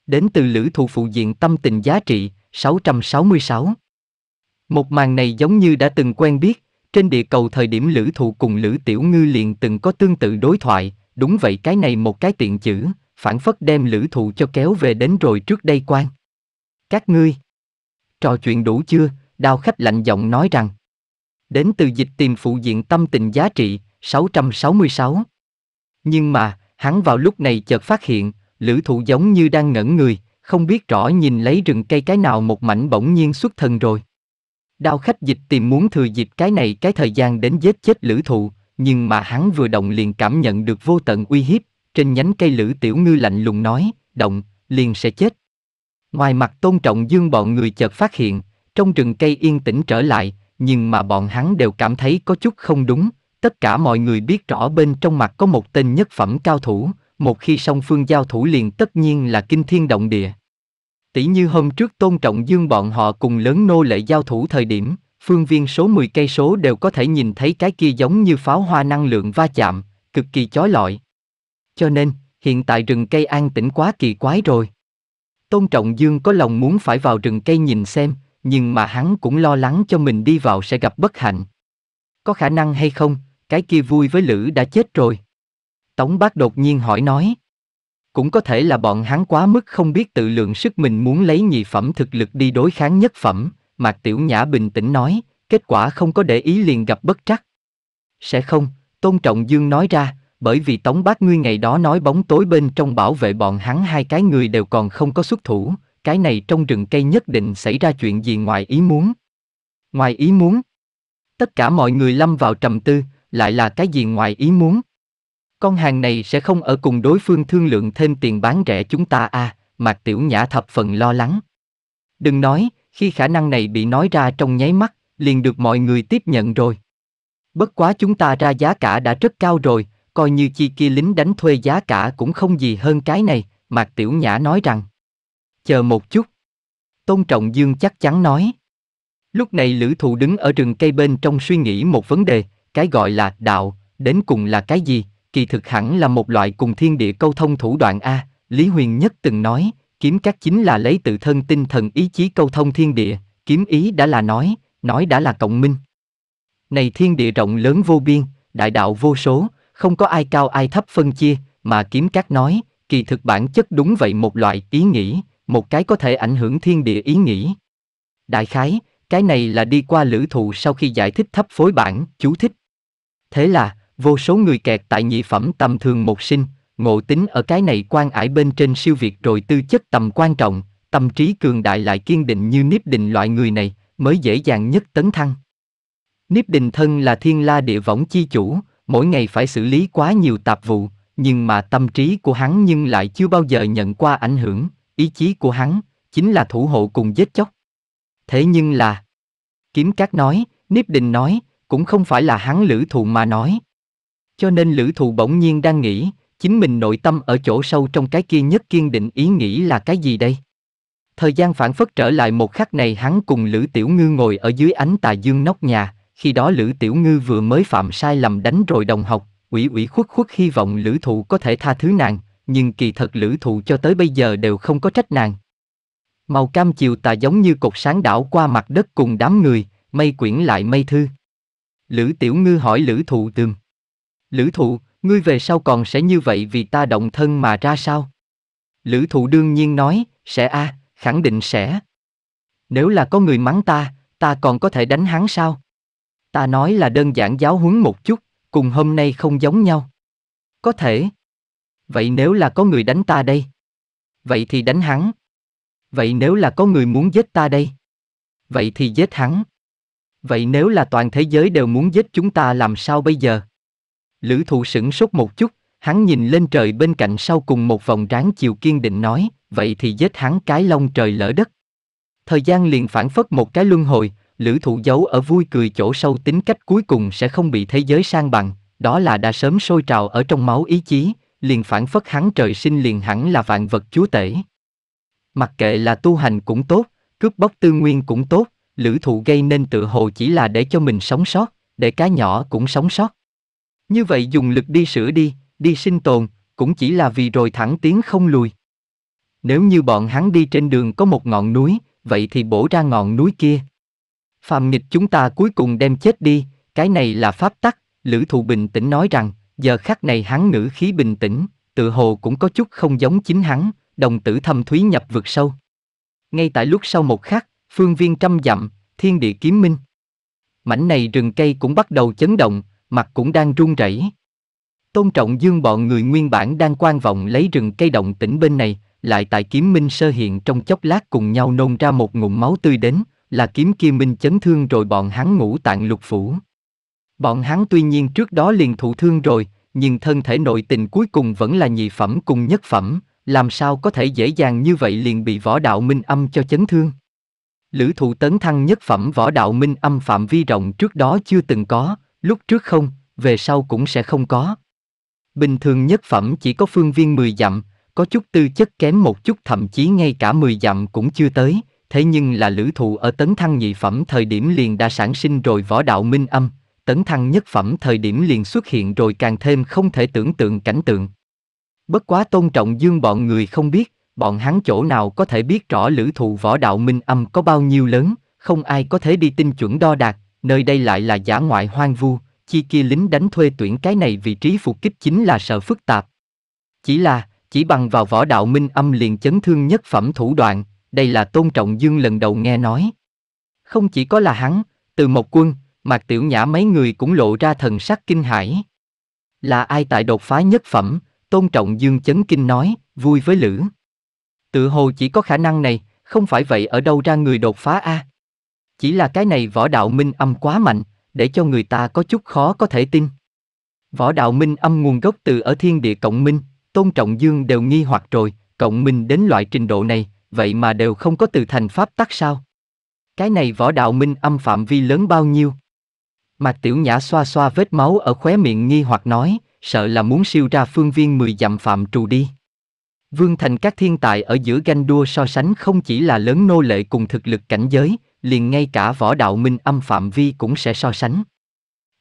Đến từ Lữ Thụ Phụ Diện Tâm Tình Giá Trị, 666. Một màn này giống như đã từng quen biết, trên địa cầu thời điểm Lữ Thụ cùng Lữ Tiểu Ngư liền từng có tương tự đối thoại, đúng vậy cái này một cái tiện chữ, phản phất đem Lữ Thụ cho kéo về đến rồi trước đây quan. Các ngươi, trò chuyện đủ chưa? Đao khách lạnh giọng nói rằng đến từ dịch tìm phụ diện tâm tình giá trị 666. Nhưng mà, hắn vào lúc này chợt phát hiện, lữ thụ giống như đang ngẩn người, không biết rõ nhìn lấy rừng cây cái nào một mảnh bỗng nhiên xuất thần rồi. Đao khách dịch tìm muốn thừa dịp cái này cái thời gian đến giết chết lữ thụ, nhưng mà hắn vừa động liền cảm nhận được vô tận uy hiếp, trên nhánh cây lữ tiểu ngư lạnh lùng nói, động, liền sẽ chết. Ngoài mặt tôn trọng dương bọn người chợt phát hiện, trong rừng cây yên tĩnh trở lại, nhưng mà bọn hắn đều cảm thấy có chút không đúng, tất cả mọi người biết rõ bên trong mặt có một tên nhất phẩm cao thủ, một khi song phương giao thủ liền tất nhiên là kinh thiên động địa. Tỷ như hôm trước tôn trọng dương bọn họ cùng lớn nô lệ giao thủ thời điểm, phương viên số 10 cây số đều có thể nhìn thấy cái kia giống như pháo hoa năng lượng va chạm, cực kỳ chói lọi. Cho nên, hiện tại rừng cây an tĩnh quá kỳ quái rồi. Tôn Trọng Dương có lòng muốn phải vào rừng cây nhìn xem, nhưng mà hắn cũng lo lắng cho mình đi vào sẽ gặp bất hạnh. Có khả năng hay không, cái kia vui với Lữ đã chết rồi. Tống bác đột nhiên hỏi nói. Cũng có thể là bọn hắn quá mức không biết tự lượng sức mình muốn lấy nhị phẩm thực lực đi đối kháng nhất phẩm, Mạc Tiểu Nhã bình tĩnh nói, kết quả không có để ý liền gặp bất trắc. Sẽ không, Tôn Trọng Dương nói ra, bởi vì Tống Bác Ngươi ngày đó nói bóng tối bên trong bảo vệ bọn hắn hai cái người đều còn không có xuất thủ, cái này trong rừng cây nhất định xảy ra chuyện gì ngoài ý muốn. Ngoài ý muốn. Tất cả mọi người lâm vào trầm tư, lại là cái gì ngoài ý muốn. Con hàng này sẽ không ở cùng đối phương thương lượng thêm tiền bán rẻ chúng ta à, Mạc Tiểu Nhã thập phần lo lắng. Đừng nói, khi khả năng này bị nói ra trong nháy mắt, liền được mọi người tiếp nhận rồi. Bất quá chúng ta ra giá cả đã rất cao rồi, coi như chi kia lính đánh thuê giá cả cũng không gì hơn cái này, Mạc Tiểu Nhã nói rằng. Chờ một chút. Tôn Trọng Dương chắc chắn nói. Lúc này Lữ thù đứng ở rừng cây bên trong suy nghĩ một vấn đề, cái gọi là đạo, đến cùng là cái gì, kỳ thực hẳn là một loại cùng thiên địa câu thông thủ đoạn A, Lý Huyền Nhất từng nói, kiếm các chính là lấy tự thân tinh thần ý chí câu thông thiên địa, kiếm ý đã là nói, nói đã là cộng minh. Này thiên địa rộng lớn vô biên, đại đạo vô số, không có ai cao ai thấp phân chia, mà kiếm các nói, kỳ thực bản chất đúng vậy một loại ý nghĩ, một cái có thể ảnh hưởng thiên địa ý nghĩ. Đại khái, cái này là đi qua lữ thụ sau khi giải thích thấp phối bản, chú thích. Thế là, vô số người kẹt tại nhị phẩm tầm thường một sinh, ngộ tính ở cái này quan ải bên trên siêu việt rồi tư chất tầm quan trọng, tâm trí cường đại lại kiên định như niếp định loại người này, mới dễ dàng nhất tấn thăng. Niếp định thân là thiên la địa võng chi chủ, mỗi ngày phải xử lý quá nhiều tạp vụ, nhưng mà tâm trí của hắn nhưng lại chưa bao giờ nhận qua ảnh hưởng, Ý chí của hắn, chính là thủ hộ cùng giết chóc. Thế nhưng là... Kiếm Cát nói, Niếp Đình nói, cũng không phải là hắn lữ thụ mà nói. Cho nên lữ thụ bỗng nhiên đang nghĩ, chính mình nội tâm ở chỗ sâu trong cái kia nhất kiên định ý nghĩ là cái gì đây? Thời gian phản phất trở lại một khắc này hắn cùng Lữ Tiểu Ngư ngồi ở dưới ánh tà dương nóc nhà, khi đó Lữ Tiểu Ngư vừa mới phạm sai lầm đánh rồi đồng học, ủy ủy khuất khuất hy vọng Lữ Thụ có thể tha thứ nàng, nhưng kỳ thật lữ thụ cho tới bây giờ đều không có trách nàng. Màu cam chiều tà giống như cột sáng đảo qua mặt đất cùng đám người, mây quyển lại mây thư. Lữ tiểu ngư hỏi lữ thụ tường. Lữ thụ, ngươi về sau còn sẽ như vậy vì ta động thân mà ra sao? Lữ thụ đương nhiên nói, sẽ a khẳng định sẽ. Nếu là có người mắng ta, ta còn có thể đánh hắn sao? Ta nói là đơn giản giáo huấn một chút, cùng hôm nay không giống nhau. Có thể. Vậy nếu là có người đánh ta đây? Vậy thì đánh hắn. Vậy nếu là có người muốn giết ta đây? Vậy thì giết hắn. Vậy nếu là toàn thế giới đều muốn giết chúng ta làm sao bây giờ? Lữ thụ sửng sốt một chút, hắn nhìn lên trời bên cạnh sau cùng một vòng ráng chiều kiên định nói, vậy thì giết hắn cái lông trời lỡ đất. Thời gian liền phản phất một cái luân hồi, lữ thụ giấu ở vui cười chỗ sâu tính cách cuối cùng sẽ không bị thế giới sang bằng, đó là đã sớm sôi trào ở trong máu ý chí, liền phản phất hắn trời sinh liền hẳn là vạn vật chúa tể. Mặc kệ là tu hành cũng tốt, cướp bóc tư nguyên cũng tốt, lữ thụ gây nên tự hồ chỉ là để cho mình sống sót, để cá nhỏ cũng sống sót. Như vậy dùng lực đi sửa đi, đi sinh tồn, cũng chỉ là vì rồi thẳng tiến không lùi. Nếu như bọn hắn đi trên đường có một ngọn núi, vậy thì bổ ra ngọn núi kia. Phàm nghịch chúng ta cuối cùng đem chết đi, cái này là pháp tắc, Lữ Thụ bình tĩnh nói rằng, giờ khắc này hắn ngữ khí bình tĩnh, tự hồ cũng có chút không giống chính hắn, đồng tử thâm thúy nhập vực sâu. Ngay tại lúc sau một khắc, phương viên trăm dặm, thiên địa kiếm minh. Mảnh này rừng cây cũng bắt đầu chấn động, mặt cũng đang run rẩy. Tôn trọng dương bọn người nguyên bản đang quan vọng lấy rừng cây động tĩnh bên này, lại tại kiếm minh sơ hiện trong chốc lát cùng nhau nôn ra một ngụm máu tươi đến, là kiếm kia minh chấn thương rồi bọn hắn ngủ tạng lục phủ. Bọn hắn tuy nhiên trước đó liền thụ thương rồi, nhưng thân thể nội tình cuối cùng vẫn là nhị phẩm cùng nhất phẩm, làm sao có thể dễ dàng như vậy liền bị võ đạo minh âm cho chấn thương. Lữ thụ tấn thăng nhất phẩm võ đạo minh âm phạm vi rộng trước đó chưa từng có, lúc trước không, về sau cũng sẽ không có. Bình thường nhất phẩm chỉ có phương viên 10 dặm, có chút tư chất kém một chút thậm chí ngay cả 10 dặm cũng chưa tới, thế nhưng là lữ thụ ở tấn thăng nhị phẩm thời điểm liền đã sản sinh rồi võ đạo minh âm, tấn thăng nhất phẩm thời điểm liền xuất hiện rồi càng thêm không thể tưởng tượng cảnh tượng. Bất quá tôn trọng dương bọn người không biết, bọn hắn chỗ nào có thể biết rõ lữ thụ võ đạo minh âm có bao nhiêu lớn, không ai có thể đi tinh chuẩn đo đạc, nơi đây lại là giả ngoại hoang vu, chi kia lính đánh thuê tuyển cái này vị trí phục kích chính là sợ phức tạp. Chỉ là, chỉ bằng vào võ đạo minh âm liền chấn thương nhất phẩm thủ đoạn, đây là tôn trọng dương lần đầu nghe nói. Không chỉ có là hắn, từ một quân, Mạc Tiểu Nhã mấy người cũng lộ ra thần sắc kinh hãi. Là ai tại đột phá nhất phẩm, tôn trọng Dương Chấn Kinh nói, vui với Lữ. Tự hồ chỉ có khả năng này, không phải vậy ở đâu ra người đột phá a? Chỉ là cái này võ đạo minh âm quá mạnh, để cho người ta có chút khó có thể tin. Võ đạo minh âm nguồn gốc từ ở thiên địa cộng minh, tôn trọng dương đều nghi hoặc rồi, cộng minh đến loại trình độ này, vậy mà đều không có từ thành pháp tắc sao? Cái này võ đạo minh âm phạm vi lớn bao nhiêu? Mạc Tiểu Nhã xoa xoa vết máu ở khóe miệng nghi hoặc nói, sợ là muốn siêu ra phương viên mười dặm phạm trù đi. Vương thành các thiên tài ở giữa ganh đua so sánh không chỉ là lớn nô lệ cùng thực lực cảnh giới, liền ngay cả võ đạo minh âm phạm vi cũng sẽ so sánh.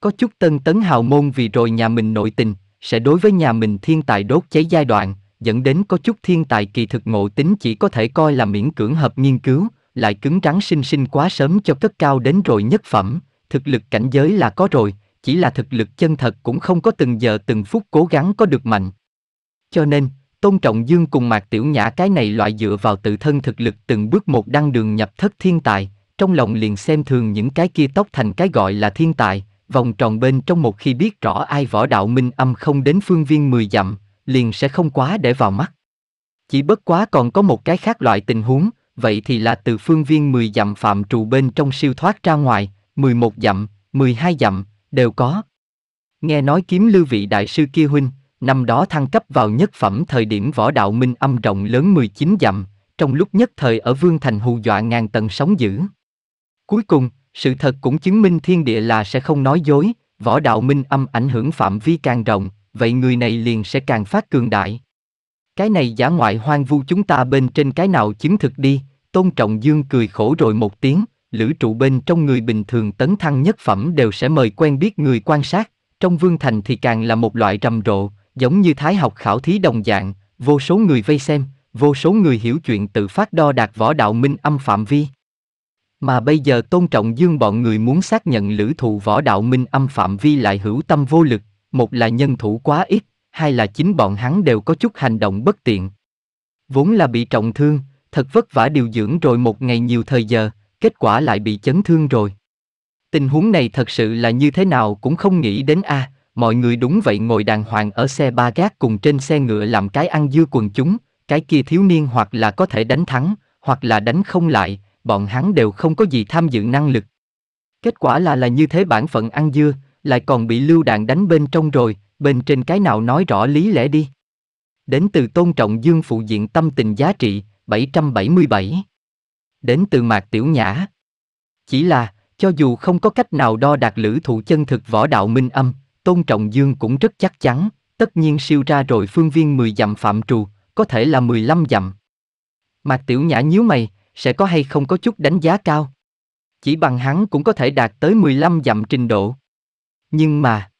Có chút tân tấn hào môn vì rồi nhà mình nội tình, sẽ đối với nhà mình thiên tài đốt cháy giai đoạn, dẫn đến có chút thiên tài kỳ thực ngộ tính chỉ có thể coi là miễn cưỡng hợp nghiên cứu, lại cứng rắn sinh sinh quá sớm cho cấp cao đến rồi nhất phẩm, thực lực cảnh giới là có rồi, chỉ là thực lực chân thật cũng không có từng giờ từng phút cố gắng có được mạnh. Cho nên, Tôn Trọng Dương cùng Mạc Tiểu Nhã cái này loại dựa vào tự thân thực lực từng bước một đăng đường nhập thất thiên tài, trong lòng liền xem thường những cái kia tóc thành cái gọi là thiên tài, vòng tròn bên trong một khi biết rõ ai võ đạo minh âm không đến phương viên 10 dặm, liền sẽ không quá để vào mắt. Chỉ bất quá còn có một cái khác loại tình huống, vậy thì là từ phương viên 10 dặm phạm trù bên trong siêu thoát ra ngoài, 11 dặm, 12 dặm, đều có. Nghe nói kiếm lưu vị đại sư kia huynh, năm đó thăng cấp vào nhất phẩm thời điểm võ đạo minh âm rộng lớn 19 dặm, trong lúc nhất thời ở Vương Thành hù dọa ngàn tầng sóng dữ. Cuối cùng, sự thật cũng chứng minh thiên địa là sẽ không nói dối, võ đạo minh âm ảnh hưởng phạm vi càng rộng, vậy người này liền sẽ càng phát cường đại. Cái này giả ngoại hoang vu chúng ta bên trên cái nào chứng thực đi, tôn trọng dương cười khổ rồi một tiếng, lữ trụ bên trong người bình thường tấn thăng nhất phẩm đều sẽ mời quen biết người quan sát, trong vương thành thì càng là một loại rầm rộ, giống như thái học khảo thí đồng dạng, vô số người vây xem, vô số người hiểu chuyện tự phát đo đạt võ đạo minh âm phạm vi. Mà bây giờ tôn trọng dương bọn người muốn xác nhận lữ thụ võ đạo minh âm phạm vi lại hữu tâm vô lực, một là nhân thủ quá ít, hai là chính bọn hắn đều có chút hành động bất tiện. Vốn là bị trọng thương, thật vất vả điều dưỡng rồi một ngày nhiều thời giờ, kết quả lại bị chấn thương rồi. Tình huống này thật sự là như thế nào cũng không nghĩ đến a, mọi người đúng vậy ngồi đàng hoàng ở xe ba gác cùng trên xe ngựa làm cái ăn dưa quần chúng, cái kia thiếu niên hoặc là có thể đánh thắng, hoặc là đánh không lại, bọn hắn đều không có gì tham dự năng lực. Kết quả là là như thế bản phận ăn dưa, lại còn bị lưu đạn đánh bên trong rồi, bên trên cái nào nói rõ lý lẽ đi. Đến từ tôn trọng dương phụ diện tâm tình giá trị, 777 đến từ mạc tiểu nhã. Chỉ là, cho dù không có cách nào đo đạt lữ thụ chân thực võ đạo minh âm, Tôn Trọng Dương cũng rất chắc chắn, tất nhiên siêu ra rồi phương viên 10 dặm phạm trù, có thể là 15 dặm. Mạc Tiểu Nhã nhíu mày, sẽ có hay không có chút đánh giá cao. Chỉ bằng hắn cũng có thể đạt tới 15 dặm trình độ. Nhưng mà,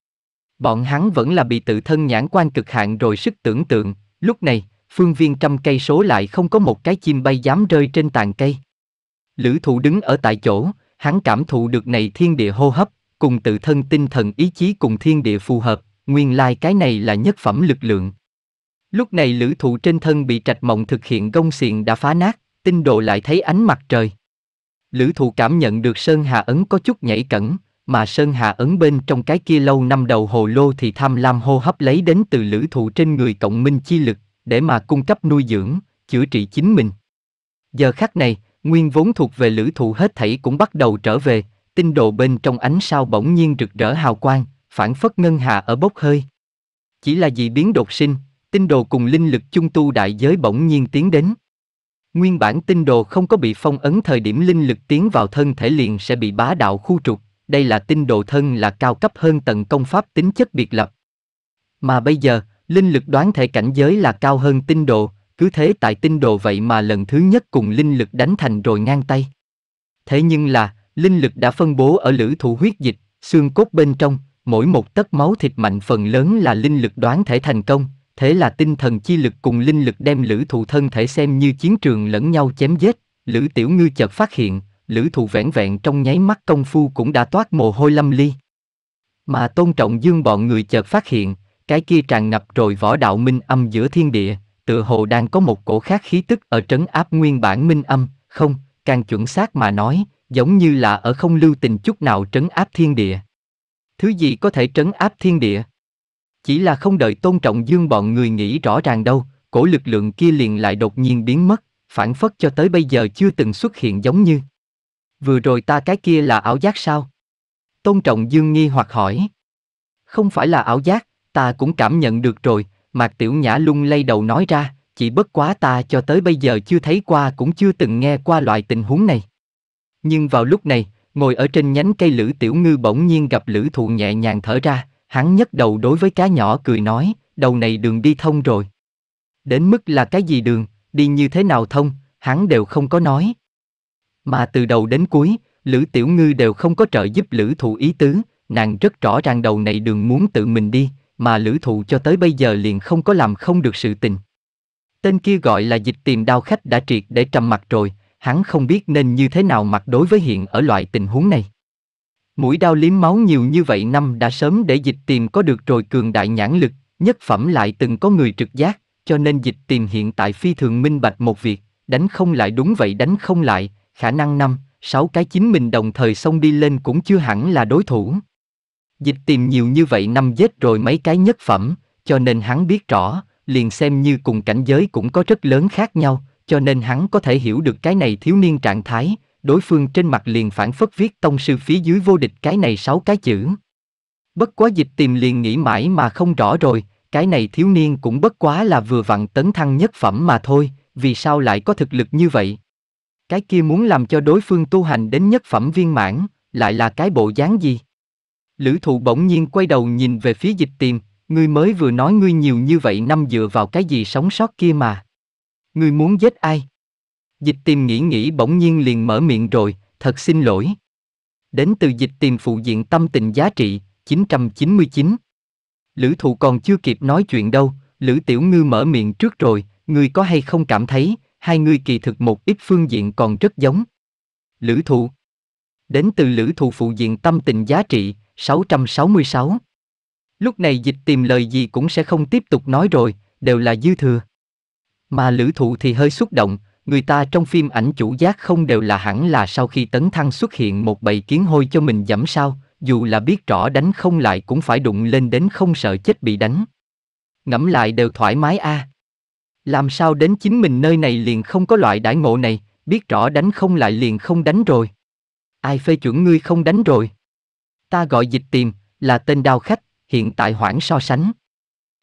bọn hắn vẫn là bị tự thân nhãn quan cực hạn rồi sức tưởng tượng, lúc này, phương viên trăm cây số lại không có một cái chim bay dám rơi trên tàn cây. Lữ thụ đứng ở tại chỗ, hắn cảm thụ được này thiên địa hô hấp, cùng tự thân tinh thần ý chí cùng thiên địa phù hợp, nguyên lai like cái này là nhất phẩm lực lượng. Lúc này lữ thụ trên thân bị trạch mộng thực hiện gông xiền đã phá nát, tinh độ lại thấy ánh mặt trời. Lữ thụ cảm nhận được Sơn Hà Ấn có chút nhảy cẩn, mà Sơn Hà Ấn bên trong cái kia lâu năm đầu hồ lô thì tham lam hô hấp lấy đến từ lữ thụ trên người cộng minh chi lực, để mà cung cấp nuôi dưỡng, chữa trị chính mình. Giờ khắc này, nguyên vốn thuộc về lữ thụ hết thảy cũng bắt đầu trở về, tinh đồ bên trong ánh sao bỗng nhiên rực rỡ hào quang, phản phất ngân hà ở bốc hơi. Chỉ là dị biến đột sinh, tinh đồ cùng linh lực chung tu đại giới bỗng nhiên tiến đến. Nguyên bản tinh đồ không có bị phong ấn thời điểm linh lực tiến vào thân thể liền sẽ bị bá đạo khu trục, đây là tinh đồ thân là cao cấp hơn tầng công pháp tính chất biệt lập. Mà bây giờ, linh lực đoán thể cảnh giới là cao hơn tinh đồ cứ thế tại tinh đồ vậy mà lần thứ nhất cùng linh lực đánh thành rồi ngang tay. Thế nhưng là, linh lực đã phân bố ở lữ thủ huyết dịch, xương cốt bên trong, mỗi một tấc máu thịt mạnh phần lớn là linh lực đoán thể thành công, thế là tinh thần chi lực cùng linh lực đem lữ thụ thân thể xem như chiến trường lẫn nhau chém giết, lữ tiểu ngư chợt phát hiện, lữ thụ vẹn vẹn trong nháy mắt công phu cũng đã toát mồ hôi lâm ly. Mà tôn trọng dương bọn người chợt phát hiện, cái kia tràn ngập rồi võ đạo minh âm giữa thiên địa, tựa hồ đang có một cổ khác khí tức ở trấn áp nguyên bản minh âm, không, càng chuẩn xác mà nói, giống như là ở không lưu tình chút nào trấn áp thiên địa. Thứ gì có thể trấn áp thiên địa? Chỉ là không đợi tôn trọng dương bọn người nghĩ rõ ràng đâu, cổ lực lượng kia liền lại đột nhiên biến mất, phản phất cho tới bây giờ chưa từng xuất hiện giống như. Vừa rồi ta cái kia là ảo giác sao? Tôn trọng dương nghi hoặc hỏi. Không phải là ảo giác, ta cũng cảm nhận được rồi, Mạc Tiểu Nhã lung lay đầu nói ra, chỉ bất quá ta cho tới bây giờ chưa thấy qua cũng chưa từng nghe qua loại tình huống này. Nhưng vào lúc này, ngồi ở trên nhánh cây Lữ Tiểu Ngư bỗng nhiên gặp Lữ Thụ nhẹ nhàng thở ra, hắn nhấc đầu đối với cá nhỏ cười nói, đầu này đường đi thông rồi. Đến mức là cái gì đường, đi như thế nào thông, hắn đều không có nói. Mà từ đầu đến cuối, Lữ Tiểu Ngư đều không có trợ giúp Lữ Thụ ý tứ, nàng rất rõ ràng đầu này đường muốn tự mình đi, mà lữ thụ cho tới bây giờ liền không có làm không được sự tình. Tên kia gọi là dịch tiền đao khách đã triệt để trầm mặt rồi, hắn không biết nên như thế nào mặt đối với hiện ở loại tình huống này. Mũi đao liếm máu nhiều như vậy năm đã sớm để dịch tiền có được rồi cường đại nhãn lực, nhất phẩm lại từng có người trực giác, cho nên dịch tiền hiện tại phi thường minh bạch một việc, đánh không lại đúng vậy đánh không lại, khả năng năm, sáu cái chính mình đồng thời xông đi lên cũng chưa hẳn là đối thủ. Dịch tìm nhiều như vậy năm giết rồi mấy cái nhất phẩm, cho nên hắn biết rõ, liền xem như cùng cảnh giới cũng có rất lớn khác nhau, cho nên hắn có thể hiểu được cái này thiếu niên trạng thái, đối phương trên mặt liền phản phất viết tông sư phía dưới vô địch cái này sáu cái chữ. Bất quá dịch tìm liền nghĩ mãi mà không rõ rồi, cái này thiếu niên cũng bất quá là vừa vặn tấn thăng nhất phẩm mà thôi, vì sao lại có thực lực như vậy? Cái kia muốn làm cho đối phương tu hành đến nhất phẩm viên mãn, lại là cái bộ dáng gì? Lữ thụ bỗng nhiên quay đầu nhìn về phía dịch Tiềm. ngươi mới vừa nói ngươi nhiều như vậy năm dựa vào cái gì sống sót kia mà. Ngươi muốn giết ai? Dịch Tiềm nghĩ nghĩ bỗng nhiên liền mở miệng rồi, thật xin lỗi. Đến từ dịch Tiềm phụ diện tâm tình giá trị, 999. Lữ thụ còn chưa kịp nói chuyện đâu, Lữ Tiểu Ngư mở miệng trước rồi, ngươi có hay không cảm thấy, hai ngươi kỳ thực một ít phương diện còn rất giống. Lữ thụ Đến từ lữ thụ phụ diện tâm tình giá trị, 666. Lúc này dịch tìm lời gì cũng sẽ không tiếp tục nói rồi, đều là dư thừa. Mà lữ thụ thì hơi xúc động, người ta trong phim ảnh chủ giác không đều là hẳn là sau khi tấn thăng xuất hiện một bầy kiến hôi cho mình giảm sao, dù là biết rõ đánh không lại cũng phải đụng lên đến không sợ chết bị đánh. Ngẫm lại đều thoải mái a. À. Làm sao đến chính mình nơi này liền không có loại đãi ngộ này, biết rõ đánh không lại liền không đánh rồi. Ai phê chuẩn ngươi không đánh rồi? Ta gọi dịch tìm, là tên đao khách, hiện tại hoảng so sánh.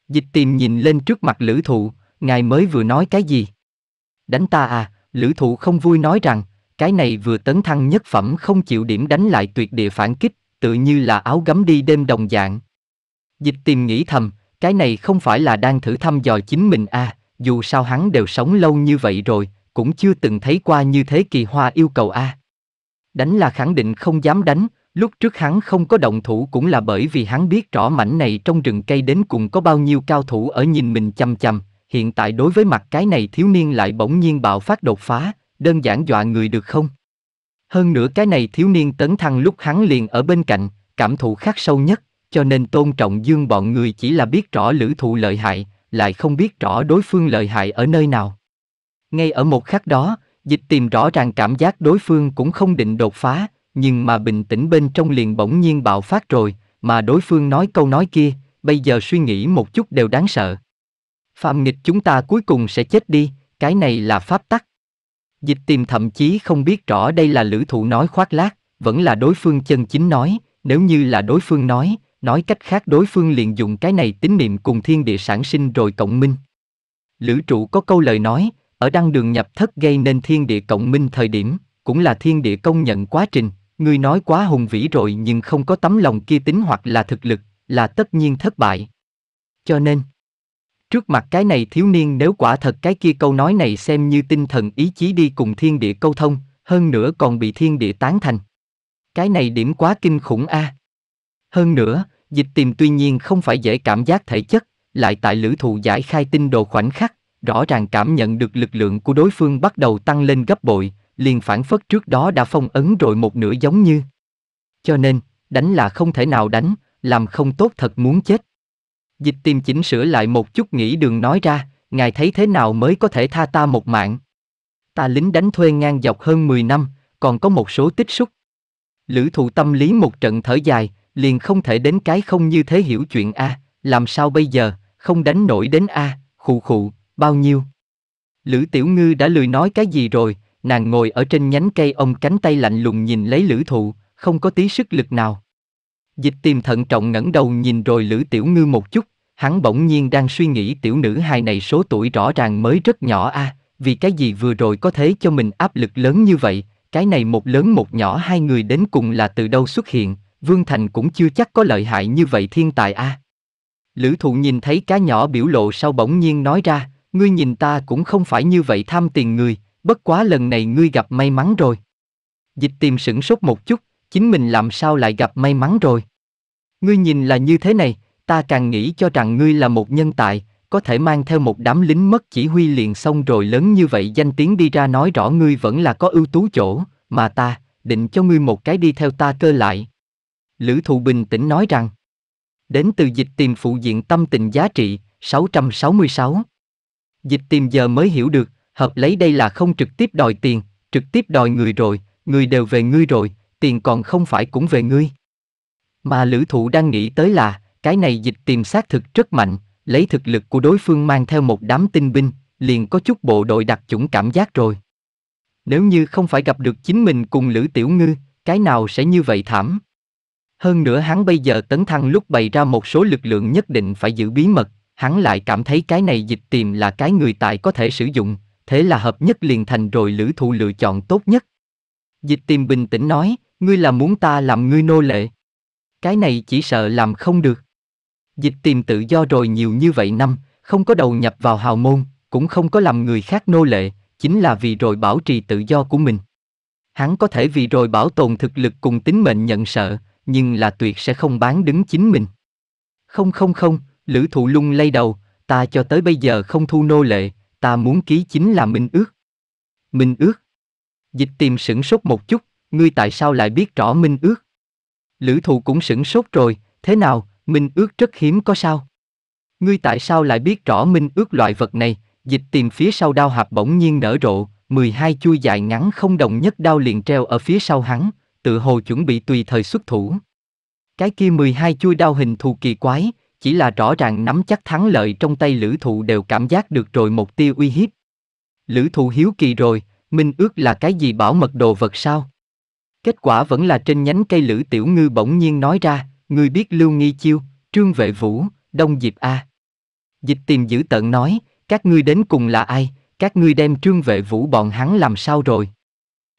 Dịch tìm nhìn lên trước mặt lữ thụ, ngài mới vừa nói cái gì? Đánh ta à, lữ thụ không vui nói rằng, cái này vừa tấn thăng nhất phẩm không chịu điểm đánh lại tuyệt địa phản kích, tự như là áo gấm đi đêm đồng dạng. Dịch tìm nghĩ thầm, cái này không phải là đang thử thăm dò chính mình à, dù sao hắn đều sống lâu như vậy rồi, cũng chưa từng thấy qua như thế kỳ hoa yêu cầu a. À. Đánh là khẳng định không dám đánh, Lúc trước hắn không có động thủ cũng là bởi vì hắn biết rõ mảnh này trong rừng cây đến cùng có bao nhiêu cao thủ ở nhìn mình chăm chăm, hiện tại đối với mặt cái này thiếu niên lại bỗng nhiên bạo phát đột phá, đơn giản dọa người được không? Hơn nữa cái này thiếu niên tấn thăng lúc hắn liền ở bên cạnh, cảm thụ khắc sâu nhất, cho nên tôn trọng dương bọn người chỉ là biết rõ lữ thụ lợi hại, lại không biết rõ đối phương lợi hại ở nơi nào. Ngay ở một khắc đó, dịch tìm rõ ràng cảm giác đối phương cũng không định đột phá, nhưng mà bình tĩnh bên trong liền bỗng nhiên bạo phát rồi, mà đối phương nói câu nói kia, bây giờ suy nghĩ một chút đều đáng sợ. Phạm nghịch chúng ta cuối cùng sẽ chết đi, cái này là pháp tắc. Dịch tìm thậm chí không biết rõ đây là lữ thụ nói khoác lác, vẫn là đối phương chân chính nói, nếu như là đối phương nói, nói cách khác đối phương liền dùng cái này tín niệm cùng thiên địa sản sinh rồi cộng minh. Lữ trụ có câu lời nói, ở đăng đường nhập thất gây nên thiên địa cộng minh thời điểm, cũng là thiên địa công nhận quá trình, Ngươi nói quá hùng vĩ rồi nhưng không có tấm lòng kia tính hoặc là thực lực, là tất nhiên thất bại. Cho nên, trước mặt cái này thiếu niên nếu quả thật cái kia câu nói này xem như tinh thần ý chí đi cùng thiên địa câu thông, hơn nữa còn bị thiên địa tán thành. Cái này điểm quá kinh khủng a. Hơn nữa, dịch tìm tuy nhiên không phải dễ cảm giác thể chất, lại tại lữ thụ giải khai tinh đồ khoảnh khắc, rõ ràng cảm nhận được lực lượng của đối phương bắt đầu tăng lên gấp bội, liền phản phất trước đó đã phong ấn rồi một nửa giống như. Cho nên, đánh là không thể nào đánh, làm không tốt thật muốn chết. Dịch tìm chỉnh sửa lại một chút nghĩ đường nói ra, ngài thấy thế nào mới có thể tha ta một mạng. Ta lính đánh thuê ngang dọc hơn 10 năm, còn có một số tích xúc. Lữ thụ tâm lý một trận thở dài, liền không thể đến cái không như thế hiểu chuyện a làm sao bây giờ, không đánh nổi đến a khụ khụ, bao nhiêu. Lữ tiểu ngư đã lười nói cái gì rồi, nàng ngồi ở trên nhánh cây ông cánh tay lạnh lùng nhìn lấy lữ thụ, không có tí sức lực nào. Dịch tìm thận trọng ngẩng đầu nhìn rồi lữ tiểu ngư một chút, hắn bỗng nhiên đang suy nghĩ tiểu nữ hai này số tuổi rõ ràng mới rất nhỏ a à, vì cái gì vừa rồi có thế cho mình áp lực lớn như vậy, cái này một lớn một nhỏ hai người đến cùng là từ đâu xuất hiện, Vương Thành cũng chưa chắc có lợi hại như vậy thiên tài a. À. Lữ thụ nhìn thấy cá nhỏ biểu lộ sau bỗng nhiên nói ra, ngươi nhìn ta cũng không phải như vậy tham tiền người, bất quá lần này ngươi gặp may mắn rồi. Dịch tìm sửng sốt một chút, chính mình làm sao lại gặp may mắn rồi. Ngươi nhìn là như thế này, ta càng nghĩ cho rằng ngươi là một nhân tài, có thể mang theo một đám lính mất chỉ huy liền xong rồi lớn như vậy danh tiếng đi ra nói rõ ngươi vẫn là có ưu tú chỗ, mà ta, định cho ngươi một cái đi theo ta cơ lại. Lữ Thụ bình tĩnh nói rằng, đến từ dịch tìm phụ diện tâm tình giá trị, 666. Dịch tìm giờ mới hiểu được, hợp lấy đây là không trực tiếp đòi tiền, trực tiếp đòi người rồi, người đều về ngươi rồi, tiền còn không phải cũng về ngươi. Mà lữ thụ đang nghĩ tới là, cái này dịch tìm xác thực rất mạnh, lấy thực lực của đối phương mang theo một đám tinh binh, liền có chút bộ đội đặc chủng cảm giác rồi. Nếu như không phải gặp được chính mình cùng Lữ Tiểu Ngư, cái nào sẽ như vậy thảm? Hơn nữa hắn bây giờ tấn thăng lúc bày ra một số lực lượng nhất định phải giữ bí mật, hắn lại cảm thấy cái này dịch tìm là cái người tài có thể sử dụng, thế là hợp nhất liền thành rồi lữ thụ lựa chọn tốt nhất. Dịch tìm bình tĩnh nói, ngươi là muốn ta làm ngươi nô lệ. Cái này chỉ sợ làm không được. Dịch tìm tự do rồi nhiều như vậy năm, không có đầu nhập vào hào môn, cũng không có làm người khác nô lệ, chính là vì rồi bảo trì tự do của mình. Hắn có thể vì rồi bảo tồn thực lực cùng tính mệnh nhận sợ, nhưng là tuyệt sẽ không bán đứng chính mình. Không không không, lữ thụ lung lay đầu, ta cho tới bây giờ không thu nô lệ, ta muốn ký chính là minh ước. Minh ước. Dịch tìm sửng sốt một chút, ngươi tại sao lại biết rõ minh ước? Lữ thụ cũng sửng sốt rồi, thế nào, minh ước rất hiếm có sao? Ngươi tại sao lại biết rõ minh ước loại vật này? Dịch tìm phía sau đao hạp bỗng nhiên nở rộ, 12 chui dài ngắn không đồng nhất đao liền treo ở phía sau hắn, tự hồ chuẩn bị tùy thời xuất thủ. Cái kia 12 chui đao hình thù kỳ quái, chỉ là rõ ràng nắm chắc thắng lợi trong tay lữ thụ đều cảm giác được rồi một tia uy hiếp. Lữ thụ hiếu kỳ rồi, minh ước là cái gì bảo mật đồ vật sao? Kết quả vẫn là trên nhánh cây lữ tiểu ngư bỗng nhiên nói ra, ngươi biết lưu nghi chiêu, trương vệ vũ, đông diệp A. Dịch tìm dữ tận nói, các ngươi đến cùng là ai, các ngươi đem trương vệ vũ bọn hắn làm sao rồi?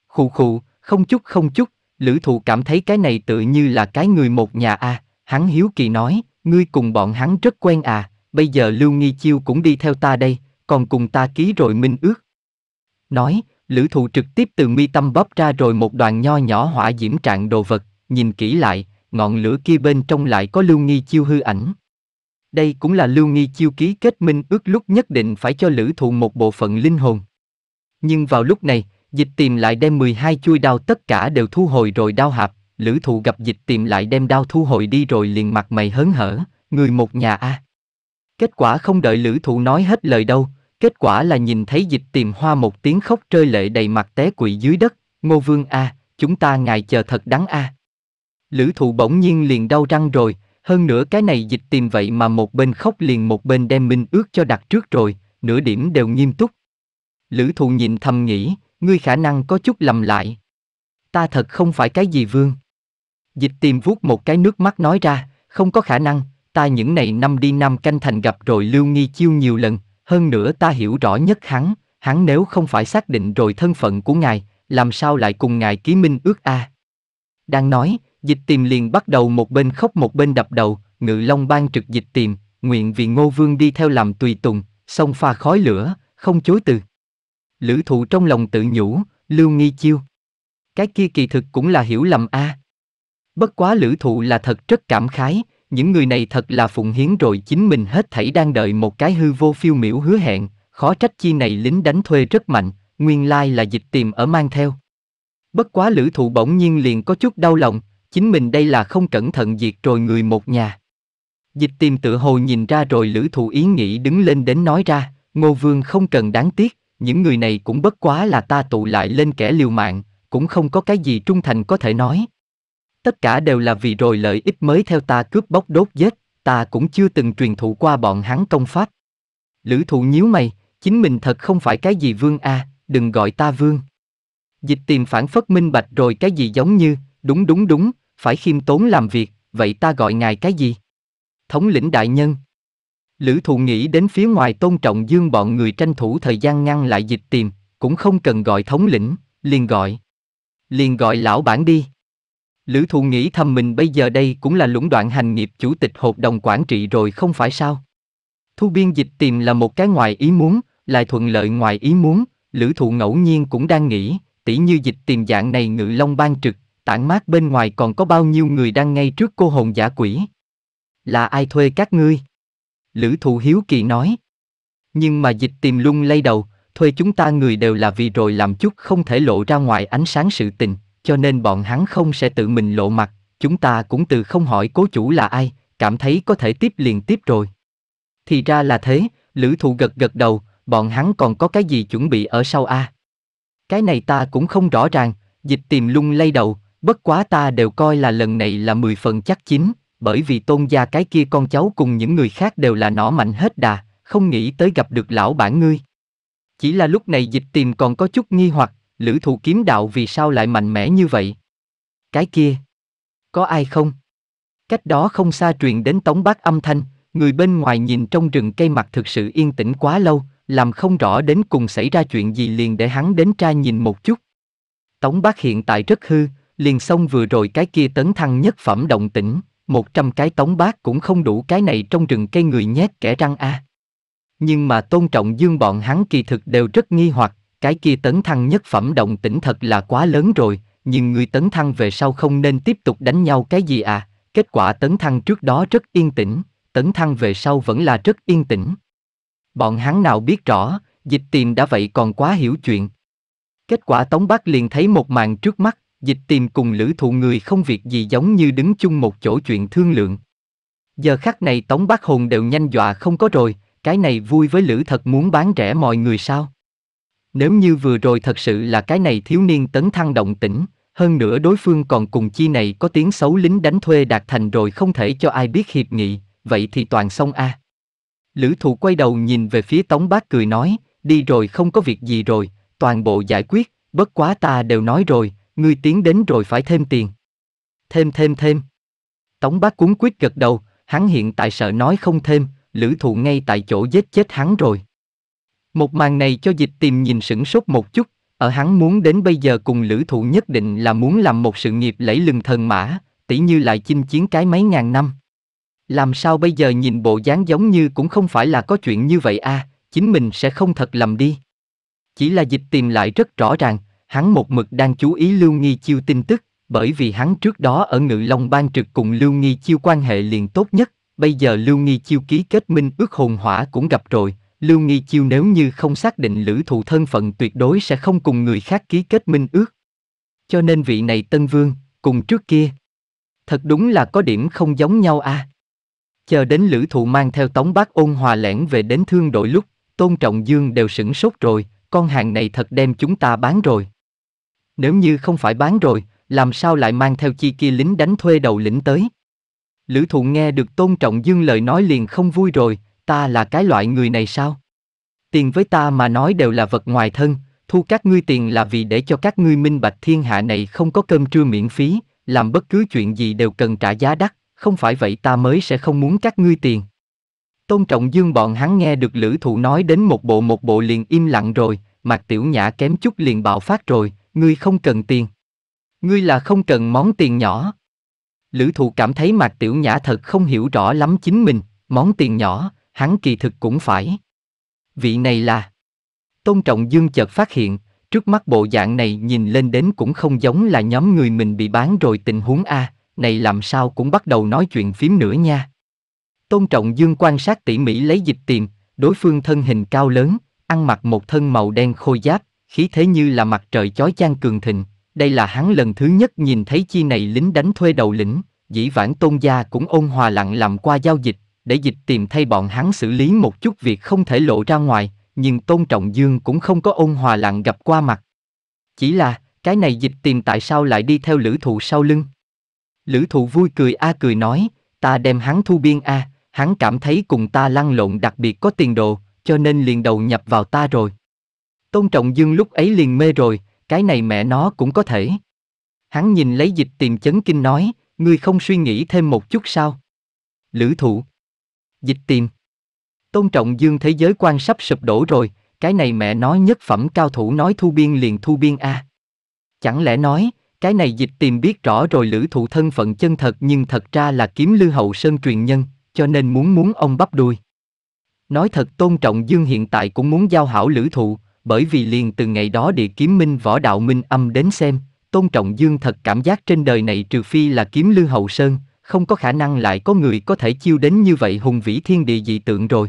Khụ khụ, không chút không chút, lữ thụ cảm thấy cái này tự như là cái người một nhà A, Hắn hiếu kỳ nói, ngươi cùng bọn hắn rất quen à, bây giờ Lưu Nghi Chiêu cũng đi theo ta đây, còn cùng ta ký rồi minh ước. Nói, lữ thụ trực tiếp từ mi tâm bóp ra rồi một đoàn nho nhỏ hỏa diễm trạng đồ vật, nhìn kỹ lại, ngọn lửa kia bên trong lại có Lưu Nghi Chiêu hư ảnh. Đây cũng là Lưu Nghi Chiêu ký kết minh ước lúc nhất định phải cho lữ thụ một bộ phận linh hồn. Nhưng vào lúc này, dịch tìm lại đem 12 chui đao tất cả đều thu hồi rồi đao hạp, lữ thụ gặp dịch tìm lại đem đao thu hồi đi rồi liền mặt mày hớn hở, người một nhà a. À. Kết quả không đợi lữ thụ nói hết lời đâu, kết quả là nhìn thấy dịch tìm hoa một tiếng khóc rơi lệ đầy mặt té quỵ dưới đất, ngô vương a, à, chúng ta ngài chờ thật đắng a. À. Lữ thụ bỗng nhiên liền đau răng rồi, hơn nữa cái này dịch tìm vậy mà một bên khóc liền một bên đem minh ước cho đặt trước rồi, nửa điểm đều nghiêm túc. Lữ thụ nhìn thầm nghĩ, ngươi khả năng có chút lầm lại. Ta thật không phải cái gì vương. Dịch tìm vuốt một cái nước mắt nói ra, không có khả năng, ta những này năm đi năm Canh Thành gặp rồi Lưu Nghi Chiêu nhiều lần, hơn nữa ta hiểu rõ nhất hắn, hắn nếu không phải xác định rồi thân phận của ngài, làm sao lại cùng ngài ký minh ước a à? Đang nói, dịch tìm liền bắt đầu một bên khóc một bên đập đầu, ngự long ban trực dịch tìm, nguyện vì ngô vương đi theo làm tùy tùng, sông pha khói lửa, không chối từ. Lữ thụ trong lòng tự nhủ, lưu nghi chiêu. Cái kia kỳ thực cũng là hiểu lầm a à. Bất quá lữ thụ là thật rất cảm khái, những người này thật là phụng hiến rồi chính mình hết thảy đang đợi một cái hư vô phiêu miểu hứa hẹn, khó trách chi này lính đánh thuê rất mạnh, nguyên lai là dịch tìm ở mang theo. Bất quá lữ thụ bỗng nhiên liền có chút đau lòng, chính mình đây là không cẩn thận diệt rồi người một nhà. Dịch tìm tự hồ nhìn ra rồi lữ thụ ý nghĩ đứng lên đến nói ra, ngô vương không cần đáng tiếc, những người này cũng bất quá là ta tụ lại lên kẻ liều mạng, cũng không có cái gì trung thành có thể nói tất cả đều là vì rồi lợi ích mới theo ta cướp bóc đốt giết, ta cũng chưa từng truyền thụ qua bọn hắn công pháp. Lữ thụ nhíu mày, chính mình thật không phải cái gì vương a đừng gọi ta vương. Dịch tìm phản phất minh bạch rồi cái gì giống như, đúng đúng đúng, phải khiêm tốn làm việc, vậy ta gọi ngài cái gì? Thống lĩnh đại nhân. Lữ thụ nghĩ đến phía ngoài tôn trọng dương bọn người tranh thủ thời gian ngăn lại dịch tìm, cũng không cần gọi thống lĩnh, liền gọi. Liền gọi lão bản đi. Lữ thụ nghĩ thầm mình bây giờ đây cũng là lũng đoạn hành nghiệp chủ tịch Hộp đồng quản trị rồi không phải sao. Thu biên dịch tìm là một cái ngoài ý muốn, lại thuận lợi ngoài ý muốn, lữ thụ ngẫu nhiên cũng đang nghĩ, tỉ như dịch tìm dạng này ngự long ban trực, tản mát bên ngoài còn có bao nhiêu người đang ngay trước cô hồn giả quỷ. Là ai thuê các ngươi? Lữ thụ hiếu kỳ nói. Nhưng mà dịch tìm lung lay đầu, thuê chúng ta người đều là vì rồi làm chút không thể lộ ra ngoài ánh sáng sự tình, cho nên bọn hắn không sẽ tự mình lộ mặt, chúng ta cũng từ không hỏi cố chủ là ai, cảm thấy có thể tiếp liền tiếp rồi. Thì ra là thế, lữ thụ gật gật đầu, bọn hắn còn có cái gì chuẩn bị ở sau a Cái này ta cũng không rõ ràng, dịch tìm lung lay đầu, bất quá ta đều coi là lần này là 10 phần chắc chín, bởi vì tôn gia cái kia con cháu cùng những người khác đều là nỏ mạnh hết đà, không nghĩ tới gặp được lão bản ngươi. Chỉ là lúc này dịch tìm còn có chút nghi hoặc, lữ thụ kiếm đạo vì sao lại mạnh mẽ như vậy? Cái kia, có ai không? Cách đó không xa truyền đến tống bác âm thanh, người bên ngoài nhìn trong rừng cây mặt thực sự yên tĩnh quá lâu, làm không rõ đến cùng xảy ra chuyện gì liền để hắn đến tra nhìn một chút. Tống bác hiện tại rất hư, liền xong vừa rồi cái kia tấn thăng nhất phẩm động tĩnh, một trăm cái tống bác cũng không đủ cái này trong rừng cây người nhét kẻ răng a. À. Nhưng mà tôn trọng dương bọn hắn kỳ thực đều rất nghi hoặc, cái kia tấn thăng nhất phẩm động tĩnh thật là quá lớn rồi, nhưng người tấn thăng về sau không nên tiếp tục đánh nhau cái gì à, kết quả tấn thăng trước đó rất yên tĩnh, tấn thăng về sau vẫn là rất yên tĩnh. Bọn hắn nào biết rõ, dịch tìm đã vậy còn quá hiểu chuyện. Kết quả Tống Bắc liền thấy một màn trước mắt, dịch tìm cùng lữ thụ người không việc gì giống như đứng chung một chỗ chuyện thương lượng. Giờ khắc này Tống Bắc Hồn đều nhanh dọa không có rồi, cái này vui với lữ thật muốn bán rẻ mọi người sao? Nếu như vừa rồi thật sự là cái này thiếu niên tấn thăng động tĩnh, hơn nữa đối phương còn cùng chi này có tiếng xấu lính đánh thuê đạt thành rồi không thể cho ai biết hiệp nghị, vậy thì toàn xong a. À. Lữ thụ quay đầu nhìn về phía Tống Bác cười nói, đi rồi không có việc gì rồi, toàn bộ giải quyết, bất quá ta đều nói rồi, ngươi tiến đến rồi phải thêm tiền. Thêm thêm thêm. Tống Bác cuốn quyết gật đầu, hắn hiện tại sợ nói không thêm, lữ thụ ngay tại chỗ giết chết hắn rồi. Một màn này cho dịch tìm nhìn sửng sốt một chút, ở hắn muốn đến bây giờ cùng lữ thụ nhất định là muốn làm một sự nghiệp lẫy lừng thần mã, tỉ như lại chinh chiến cái mấy ngàn năm. Làm sao bây giờ nhìn bộ dáng giống như cũng không phải là có chuyện như vậy a chính mình sẽ không thật lầm đi. Chỉ là dịch tìm lại rất rõ ràng, hắn một mực đang chú ý Lưu Nghi Chiêu tin tức, bởi vì hắn trước đó ở Ngự Long Ban trực cùng Lưu Nghi Chiêu quan hệ liền tốt nhất, bây giờ Lưu Nghi Chiêu ký kết minh ước hồn hỏa cũng gặp rồi, Lưu Nghi Chiêu nếu như không xác định lữ thụ thân phận tuyệt đối sẽ không cùng người khác ký kết minh ước. Cho nên vị này Tân Vương, cùng trước kia. Thật đúng là có điểm không giống nhau a. À. Chờ đến lữ thụ mang theo tống bác ôn hòa lẻn về đến thương đội lúc, Tôn Trọng Dương đều sửng sốt rồi, con hàng này thật đem chúng ta bán rồi. Nếu như không phải bán rồi, làm sao lại mang theo chi kia lính đánh thuê đầu lĩnh tới. Lữ thụ nghe được Tôn Trọng Dương lời nói liền không vui rồi, ta là cái loại người này sao? Tiền với ta mà nói đều là vật ngoài thân, thu các ngươi tiền là vì để cho các ngươi minh bạch thiên hạ này không có cơm trưa miễn phí, làm bất cứ chuyện gì đều cần trả giá đắt, không phải vậy ta mới sẽ không muốn các ngươi tiền. Tôn Trọng Dương bọn hắn nghe được Lữ Thụ nói đến một bộ một bộ liền im lặng rồi, Mạc Tiểu Nhã kém chút liền bạo phát rồi, ngươi không cần tiền. Ngươi là không cần món tiền nhỏ. Lữ Thụ cảm thấy Mạc Tiểu Nhã thật không hiểu rõ lắm chính mình, món tiền nhỏ, hắn kỳ thực cũng phải. Vị này là... Tôn Trọng Dương chợt phát hiện, trước mắt bộ dạng này nhìn lên đến cũng không giống là nhóm người mình bị bán rồi tình huống A, này làm sao cũng bắt đầu nói chuyện phím nữa nha. Tôn Trọng Dương quan sát tỉ mỉ lấy dịch tiền, đối phương thân hình cao lớn, ăn mặc một thân màu đen khôi giáp, khí thế như là mặt trời chói chang cường thịnh. Đây là hắn lần thứ nhất nhìn thấy chi này lính đánh thuê đầu lĩnh, dĩ vãng tôn gia cũng ôn hòa lặng làm qua giao dịch, để dịch tìm thay bọn hắn xử lý một chút việc không thể lộ ra ngoài, nhưng Tôn Trọng Dương cũng không có ôn hòa lặng gặp qua mặt. Chỉ là, cái này dịch tìm tại sao lại đi theo lữ thụ sau lưng? Lữ thụ vui cười a cười nói, ta đem hắn thu biên a, hắn cảm thấy cùng ta lăn lộn đặc biệt có tiền đồ, cho nên liền đầu nhập vào ta rồi. Tôn Trọng Dương lúc ấy liền mê rồi, cái này mẹ nó cũng có thể. Hắn nhìn lấy dịch tìm chấn kinh nói, ngươi không suy nghĩ thêm một chút sao? Lữ thụ, Dịch tìm. Tôn trọng dương thế giới quan sắp sụp đổ rồi, cái này mẹ nói nhất phẩm cao thủ nói thu biên liền thu biên a. Chẳng lẽ nói, cái này dịch tìm biết rõ rồi lữ thụ thân phận chân thật nhưng thật ra là kiếm lưu hậu sơn truyền nhân, cho nên muốn muốn ông bắp đùi Nói thật tôn trọng dương hiện tại cũng muốn giao hảo lữ thụ, bởi vì liền từ ngày đó địa kiếm minh võ đạo minh âm đến xem, tôn trọng dương thật cảm giác trên đời này trừ phi là kiếm lưu hậu sơn, không có khả năng lại có người có thể chiêu đến như vậy hùng vĩ thiên địa dị tượng rồi.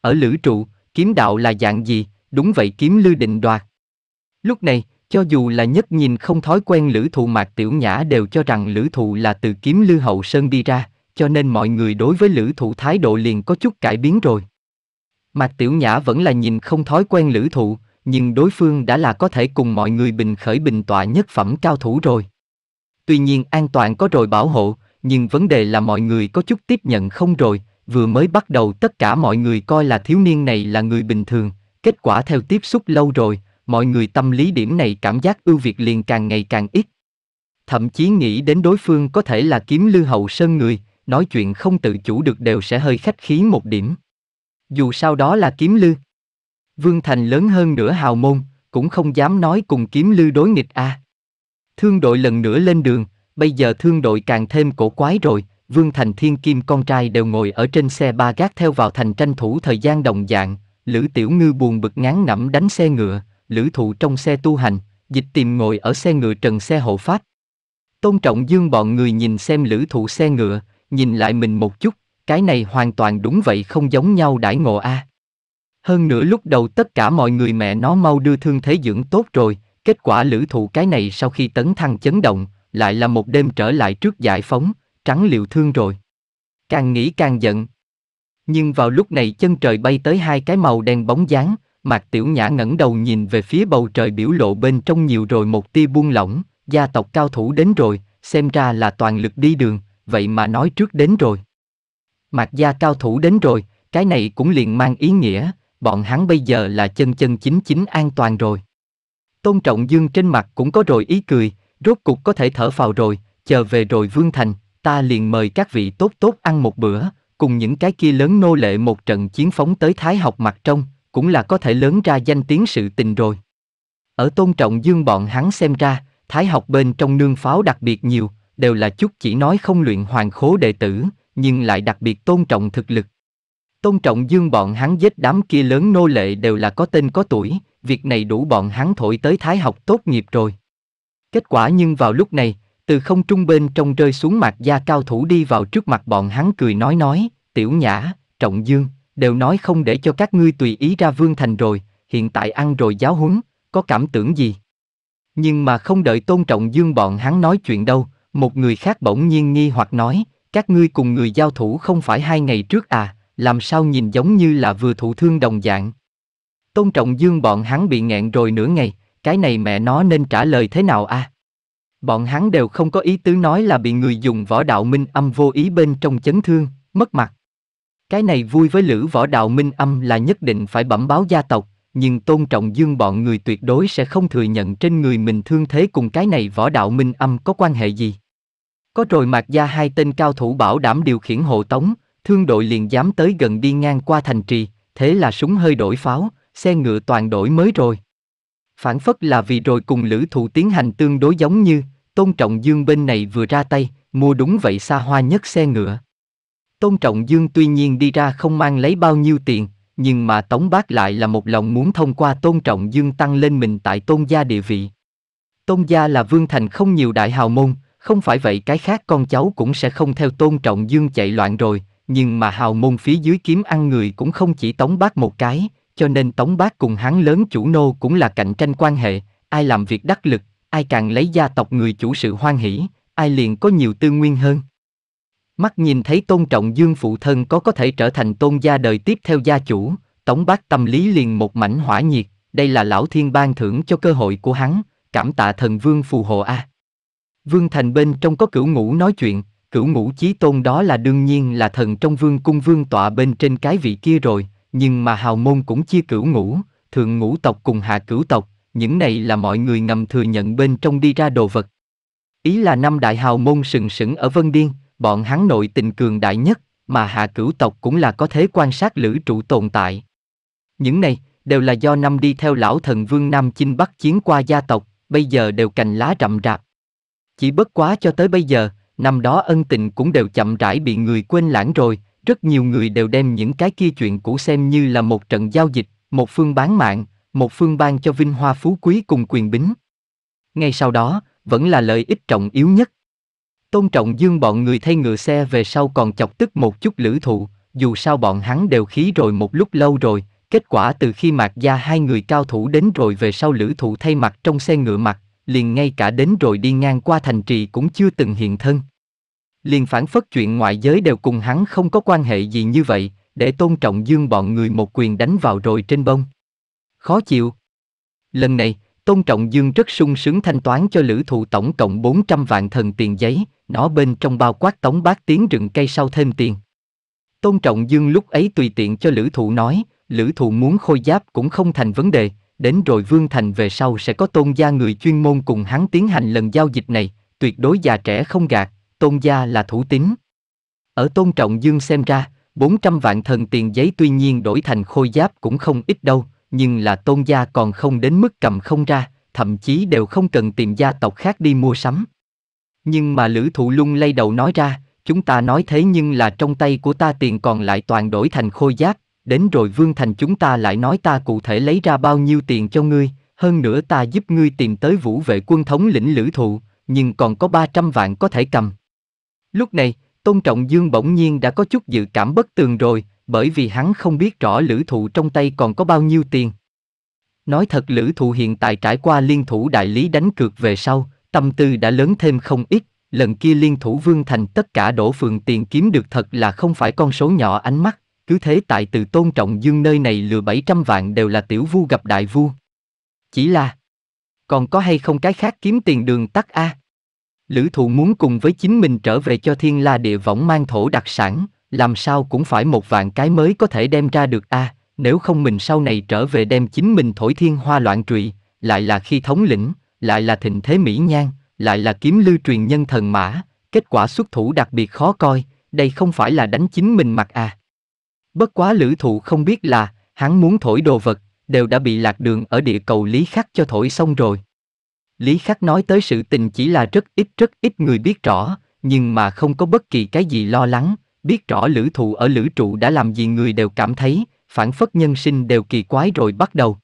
Ở lữ trụ, kiếm đạo là dạng gì, đúng vậy kiếm lưu định đoạt. Lúc này, cho dù là nhất nhìn không thói quen lữ thụ mạc tiểu nhã đều cho rằng lữ thụ là từ kiếm lưu hậu sơn đi ra, cho nên mọi người đối với lữ thụ thái độ liền có chút cải biến rồi. Mạc tiểu nhã vẫn là nhìn không thói quen lữ thụ, nhưng đối phương đã là có thể cùng mọi người bình khởi bình tọa nhất phẩm cao thủ rồi. Tuy nhiên an toàn có rồi bảo hộ, nhưng vấn đề là mọi người có chút tiếp nhận không rồi, vừa mới bắt đầu tất cả mọi người coi là thiếu niên này là người bình thường, kết quả theo tiếp xúc lâu rồi, mọi người tâm lý điểm này cảm giác ưu việt liền càng ngày càng ít. Thậm chí nghĩ đến đối phương có thể là kiếm lưu hậu sơn người, nói chuyện không tự chủ được đều sẽ hơi khách khí một điểm. Dù sau đó là kiếm lưu. Vương Thành lớn hơn nửa hào môn, cũng không dám nói cùng kiếm lưu đối nghịch a. À. Thương đội lần nữa lên đường, bây giờ thương đội càng thêm cổ quái rồi, Vương Thành Thiên Kim con trai đều ngồi ở trên xe ba gác theo vào thành tranh thủ thời gian đồng dạng, Lữ Tiểu Ngư buồn bực ngán ngẩm đánh xe ngựa, Lữ Thụ trong xe tu hành, dịch tìm ngồi ở xe ngựa trần xe hộ pháp. Tôn Trọng Dương bọn người nhìn xem Lữ Thụ xe ngựa, nhìn lại mình một chút, cái này hoàn toàn đúng vậy không giống nhau đãi ngộ a. Hơn nữa lúc đầu tất cả mọi người mẹ nó mau đưa thương thế dưỡng tốt rồi, kết quả Lữ Thụ cái này sau khi tấn thăng chấn động, lại là một đêm trở lại trước giải phóng, trắng liều thương rồi. Càng nghĩ càng giận. Nhưng vào lúc này chân trời bay tới hai cái màu đen bóng dáng, Mạc Tiểu Nhã ngẩng đầu nhìn về phía bầu trời biểu lộ bên trong nhiều rồi một tia buông lỏng, gia tộc cao thủ đến rồi, xem ra là toàn lực đi đường, vậy mà nói trước đến rồi. Mạc gia cao thủ đến rồi, cái này cũng liền mang ý nghĩa, bọn hắn bây giờ là chân chân chính chính an toàn rồi. Tôn Trọng Dương trên mặt cũng có rồi ý cười, Rốt cục có thể thở phào rồi, chờ về rồi Vương Thành, ta liền mời các vị tốt tốt ăn một bữa, cùng những cái kia lớn nô lệ một trận chiến phóng tới Thái học mặt trong, cũng là có thể lớn ra danh tiếng sự tình rồi. Ở tôn trọng dương bọn hắn xem ra, Thái học bên trong nương pháo đặc biệt nhiều, đều là chút chỉ nói không luyện hoàng khố đệ tử, nhưng lại đặc biệt tôn trọng thực lực. Tôn trọng dương bọn hắn giết đám kia lớn nô lệ đều là có tên có tuổi, việc này đủ bọn hắn thổi tới Thái học tốt nghiệp rồi. Kết quả nhưng vào lúc này, từ không trung bên trong rơi xuống mặt gia cao thủ đi vào trước mặt bọn hắn cười nói nói, tiểu nhã, trọng dương, đều nói không để cho các ngươi tùy ý ra vương thành rồi, hiện tại ăn rồi giáo huấn, có cảm tưởng gì? Nhưng mà không đợi tôn trọng dương bọn hắn nói chuyện đâu, một người khác bỗng nhiên nghi hoặc nói, các ngươi cùng người giao thủ không phải hai ngày trước à, làm sao nhìn giống như là vừa thụ thương đồng dạng. Tôn trọng dương bọn hắn bị nghẹn rồi nửa ngày, cái này mẹ nó nên trả lời thế nào a? À? Bọn hắn đều không có ý tứ nói là bị người dùng võ đạo minh âm vô ý bên trong chấn thương, mất mặt. Cái này vui với lữ võ đạo minh âm là nhất định phải bẩm báo gia tộc, nhưng tôn trọng dương bọn người tuyệt đối sẽ không thừa nhận trên người mình thương thế cùng cái này võ đạo minh âm có quan hệ gì. Có rồi mạc gia hai tên cao thủ bảo đảm điều khiển hộ tống, thương đội liền dám tới gần đi ngang qua thành trì, thế là súng hơi đổi pháo, xe ngựa toàn đổi mới rồi phản phất là vì rồi cùng lữ thụ tiến hành tương đối giống như, tôn trọng dương bên này vừa ra tay, mua đúng vậy xa hoa nhất xe ngựa. Tôn trọng dương tuy nhiên đi ra không mang lấy bao nhiêu tiền, nhưng mà Tống Bác lại là một lòng muốn thông qua tôn trọng dương tăng lên mình tại tôn gia địa vị. Tôn gia là vương thành không nhiều đại hào môn, không phải vậy cái khác con cháu cũng sẽ không theo tôn trọng dương chạy loạn rồi, nhưng mà hào môn phía dưới kiếm ăn người cũng không chỉ Tống Bác một cái, cho nên Tống Bác cùng hắn lớn chủ nô cũng là cạnh tranh quan hệ, ai làm việc đắc lực, ai càng lấy gia tộc người chủ sự hoan hỷ, ai liền có nhiều tư nguyên hơn. Mắt nhìn thấy tôn trọng dương phụ thân có có thể trở thành tôn gia đời tiếp theo gia chủ, Tống Bác tâm lý liền một mảnh hỏa nhiệt, đây là lão thiên ban thưởng cho cơ hội của hắn, cảm tạ thần vương phù hộ a. À. Vương Thành bên trong có cửu ngũ nói chuyện, cửu ngũ chí tôn đó là đương nhiên là thần trong vương cung vương tọa bên trên cái vị kia rồi, nhưng mà hào môn cũng chia cửu ngũ, thượng ngũ tộc cùng hạ cửu tộc, những này là mọi người ngầm thừa nhận bên trong đi ra đồ vật. Ý là năm đại hào môn sừng sững ở Vân Điên, bọn hắn nội tình cường đại nhất, mà hạ cửu tộc cũng là có thế quan sát lữ trụ tồn tại. Những này, đều là do năm đi theo lão thần vương Nam Chinh Bắc chiến qua gia tộc, bây giờ đều cành lá rậm rạp. Chỉ bất quá cho tới bây giờ, năm đó ân tình cũng đều chậm rãi bị người quên lãng rồi, rất nhiều người đều đem những cái kia chuyện cũ xem như là một trận giao dịch, một phương bán mạng, một phương ban cho vinh hoa phú quý cùng quyền bính. Ngay sau đó, vẫn là lợi ích trọng yếu nhất. Tôn Trọng Dương bọn người thay ngựa xe về sau còn chọc tức một chút lữ thụ, dù sao bọn hắn đều khí rồi một lúc lâu rồi, kết quả từ khi mạc gia hai người cao thủ đến rồi về sau lữ thụ thay mặt trong xe ngựa mặt, liền ngay cả đến rồi đi ngang qua thành trì cũng chưa từng hiện thân liền phản phất chuyện ngoại giới đều cùng hắn không có quan hệ gì như vậy, để tôn trọng dương bọn người một quyền đánh vào rồi trên bông. Khó chịu. Lần này, tôn trọng dương rất sung sướng thanh toán cho lữ thụ tổng cộng 400 vạn thần tiền giấy, nó bên trong bao quát tống bát tiếng rừng cây sau thêm tiền. Tôn trọng dương lúc ấy tùy tiện cho lữ thụ nói, lữ thụ muốn khôi giáp cũng không thành vấn đề, đến rồi Vương Thành về sau sẽ có tôn gia người chuyên môn cùng hắn tiến hành lần giao dịch này, tuyệt đối già trẻ không gạt, tôn gia là thủ tín. Ở Tôn Trọng Dương xem ra, 400 vạn thần tiền giấy tuy nhiên đổi thành khôi giáp cũng không ít đâu, nhưng là tôn gia còn không đến mức cầm không ra, thậm chí đều không cần tìm gia tộc khác đi mua sắm. Nhưng mà Lữ Thụ lung lay đầu nói ra, chúng ta nói thế nhưng là trong tay của ta tiền còn lại toàn đổi thành khôi giáp, đến rồi Vương Thành chúng ta lại nói ta cụ thể lấy ra bao nhiêu tiền cho ngươi, hơn nữa ta giúp ngươi tìm tới vũ vệ quân thống lĩnh Lữ Thụ, nhưng còn có 300 vạn có thể cầm. Lúc này, Tôn Trọng Dương bỗng nhiên đã có chút dự cảm bất tường rồi, bởi vì hắn không biết rõ lữ thụ trong tay còn có bao nhiêu tiền. Nói thật lữ thụ hiện tại trải qua liên thủ đại lý đánh cược về sau, tâm tư đã lớn thêm không ít, lần kia liên thủ vương thành tất cả đổ phường tiền kiếm được thật là không phải con số nhỏ ánh mắt, cứ thế tại từ tôn trọng dương nơi này lừa 700 vạn đều là tiểu vu gặp đại vu. Chỉ là, còn có hay không cái khác kiếm tiền đường tắt a à? Lữ thụ muốn cùng với chính mình trở về cho thiên la địa võng mang thổ đặc sản, làm sao cũng phải một vạn cái mới có thể đem ra được a à, nếu không mình sau này trở về đem chính mình thổi thiên hoa loạn trụy, lại là khi thống lĩnh, lại là thịnh thế mỹ nhan, lại là kiếm lưu truyền nhân thần mã, kết quả xuất thủ đặc biệt khó coi, đây không phải là đánh chính mình mặt à. Bất quá lữ thụ không biết là, hắn muốn thổi đồ vật, đều đã bị lạc đường ở địa cầu lý khắc cho thổi xong rồi. Lý Khắc nói tới sự tình chỉ là rất ít rất ít người biết rõ, nhưng mà không có bất kỳ cái gì lo lắng, biết rõ lữ thụ ở lữ trụ đã làm gì người đều cảm thấy, phản phất nhân sinh đều kỳ quái rồi bắt đầu.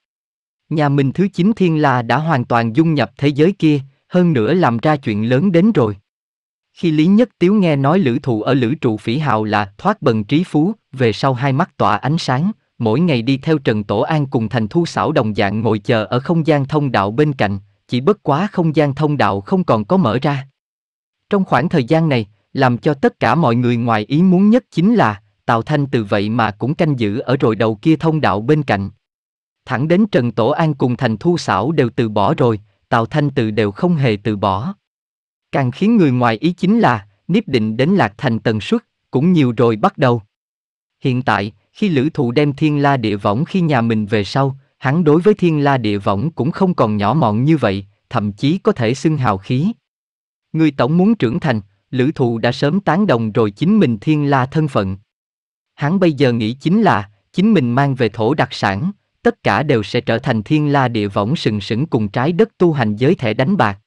Nhà mình thứ chín thiên la đã hoàn toàn dung nhập thế giới kia, hơn nữa làm ra chuyện lớn đến rồi. Khi Lý Nhất Tiếu nghe nói lữ thụ ở lữ trụ phỉ hào là thoát bần trí phú, về sau hai mắt tỏa ánh sáng, mỗi ngày đi theo Trần Tổ An cùng Thành Thu Xảo đồng dạng ngồi chờ ở không gian thông đạo bên cạnh, chỉ bất quá không gian thông đạo không còn có mở ra. Trong khoảng thời gian này, làm cho tất cả mọi người ngoài ý muốn nhất chính là, Tào Thanh từ vậy mà cũng canh giữ ở rồi đầu kia thông đạo bên cạnh. Thẳng đến Trần Tổ An cùng Thành Thu sảo đều từ bỏ rồi, Tào Thanh từ đều không hề từ bỏ. Càng khiến người ngoài ý chính là, niếp định đến Lạc Thành tần suất, cũng nhiều rồi bắt đầu. Hiện tại, khi lữ thụ đem thiên la địa võng khi nhà mình về sau, hắn đối với thiên la địa võng cũng không còn nhỏ mọn như vậy, thậm chí có thể xưng hào khí. Người tổng muốn trưởng thành, lữ thụ đã sớm tán đồng rồi chính mình thiên la thân phận. Hắn bây giờ nghĩ chính là, chính mình mang về thổ đặc sản, tất cả đều sẽ trở thành thiên la địa võng sừng sững cùng trái đất tu hành giới thể đánh bạc.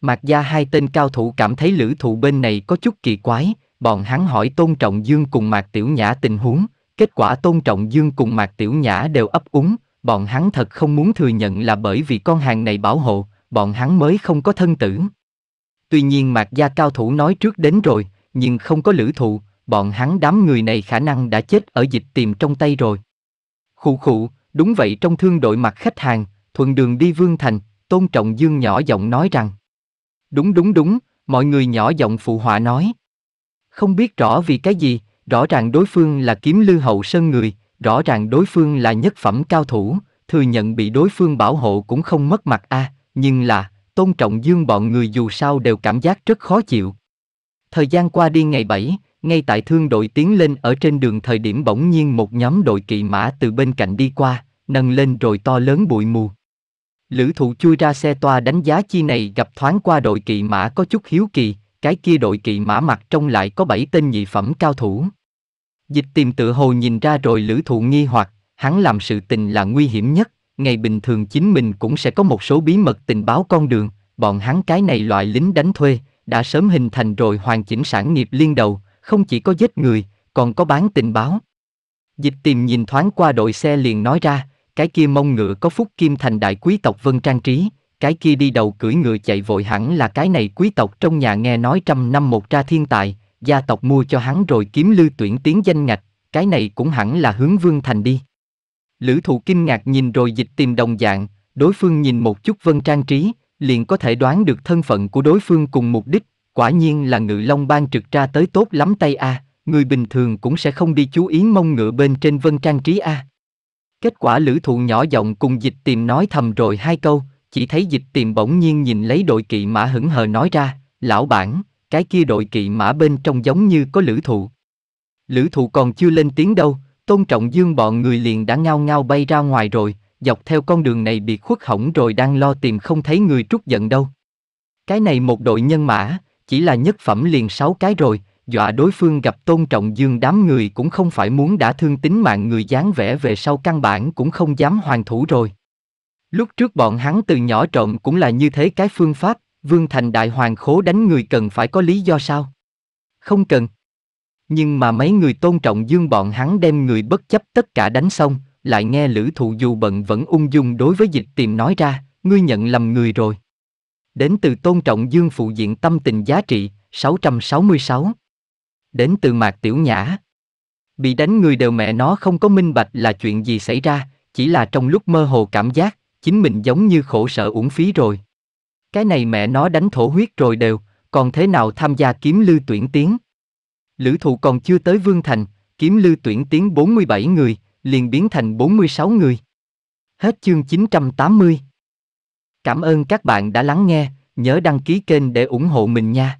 Mạc gia hai tên cao thủ cảm thấy lữ thụ bên này có chút kỳ quái, bọn hắn hỏi Tôn Trọng Dương cùng Mạc Tiểu Nhã tình huống, kết quả Tôn Trọng Dương cùng Mạc Tiểu Nhã đều ấp úng, bọn hắn thật không muốn thừa nhận là bởi vì con hàng này bảo hộ, bọn hắn mới không có thân tử. Tuy nhiên mạc gia cao thủ nói trước đến rồi, nhưng không có lữ thụ, bọn hắn đám người này khả năng đã chết ở dịch tìm trong tay rồi. Khụ khụ, đúng vậy trong thương đội mặt khách hàng, thuận đường đi Vương Thành, Tôn Trọng Dương nhỏ giọng nói rằng. Đúng đúng đúng, mọi người nhỏ giọng phụ họa nói. Không biết rõ vì cái gì, rõ ràng đối phương là kiếm lưu hậu sơn người, rõ ràng đối phương là nhất phẩm cao thủ, thừa nhận bị đối phương bảo hộ cũng không mất mặt a, à, nhưng là, tôn trọng dương bọn người dù sao đều cảm giác rất khó chịu. Thời gian qua đi ngày 7, ngay tại thương đội tiến lên ở trên đường thời điểm bỗng nhiên một nhóm đội kỵ mã từ bên cạnh đi qua, nâng lên rồi to lớn bụi mù. Lữ thụ chui ra xe toa đánh giá chi này gặp thoáng qua đội kỵ mã có chút hiếu kỳ, cái kia đội kỵ mã mặt trong lại có 7 tên nhị phẩm cao thủ. Dịch tìm tự hồ nhìn ra rồi lữ thụ nghi hoặc, hắn làm sự tình là nguy hiểm nhất, ngày bình thường chính mình cũng sẽ có một số bí mật tình báo con đường, bọn hắn cái này loại lính đánh thuê, đã sớm hình thành rồi hoàn chỉnh sản nghiệp liên đầu, không chỉ có giết người, còn có bán tình báo. Dịch tìm nhìn thoáng qua đội xe liền nói ra, cái kia mông ngựa có phúc kim thành đại quý tộc Vân Trang Trí, cái kia đi đầu cưỡi ngựa chạy vội hẳn là cái này quý tộc trong nhà nghe nói trăm năm một ra thiên tài, gia tộc mua cho hắn rồi kiếm lưu tuyển tiến danh ngạch, cái này cũng hẳn là hướng Vương Thành đi. Lữ thụ kinh ngạc nhìn rồi dịch tìm đồng dạng, đối phương nhìn một chút vân trang trí, liền có thể đoán được thân phận của đối phương cùng mục đích, quả nhiên là ngự long ban trực ra tới tốt lắm tay a người bình thường cũng sẽ không đi chú ý mông ngựa bên trên vân trang trí a kết quả lữ thụ nhỏ giọng cùng dịch tìm nói thầm rồi hai câu chỉ thấy dịch tìm bỗng nhiên nhìn lấy đội kỵ mã hững hờ nói ra lão bản cái kia đội kỵ mã bên trong giống như có lữ thụ. Lữ thụ còn chưa lên tiếng đâu, tôn trọng dương bọn người liền đã ngao ngao bay ra ngoài rồi, dọc theo con đường này bị khuất hỏng rồi đang lo tìm không thấy người trút giận đâu. Cái này một đội nhân mã, chỉ là nhất phẩm liền sáu cái rồi, dọa đối phương gặp tôn trọng dương đám người cũng không phải muốn đã thương tính mạng người dáng vẻ về sau căn bản cũng không dám hoàn thủ rồi. Lúc trước bọn hắn từ nhỏ trộm cũng là như thế cái phương pháp, Vương Thành đại hoàng khố đánh người cần phải có lý do sao? Không cần. Nhưng mà mấy người tôn trọng dương bọn hắn đem người bất chấp tất cả đánh xong, lại nghe lữ thụ dù bận vẫn ung dung đối với dịch tìm nói ra, ngươi nhận lầm người rồi. Đến từ tôn trọng dương phụ diện tâm tình giá trị, 666. Đến từ mạc tiểu nhã. Bị đánh người đều mẹ nó không có minh bạch là chuyện gì xảy ra, chỉ là trong lúc mơ hồ cảm giác, chính mình giống như khổ sở uổng phí rồi, cái này mẹ nó đánh thổ huyết rồi đều, còn thế nào tham gia kiếm lư tuyển tiến? Lữ thụ còn chưa tới Vương Thành, kiếm lư tuyển tiến 47 người, liền biến thành 46 người. Hết chương 980. Cảm ơn các bạn đã lắng nghe, nhớ đăng ký kênh để ủng hộ mình nha.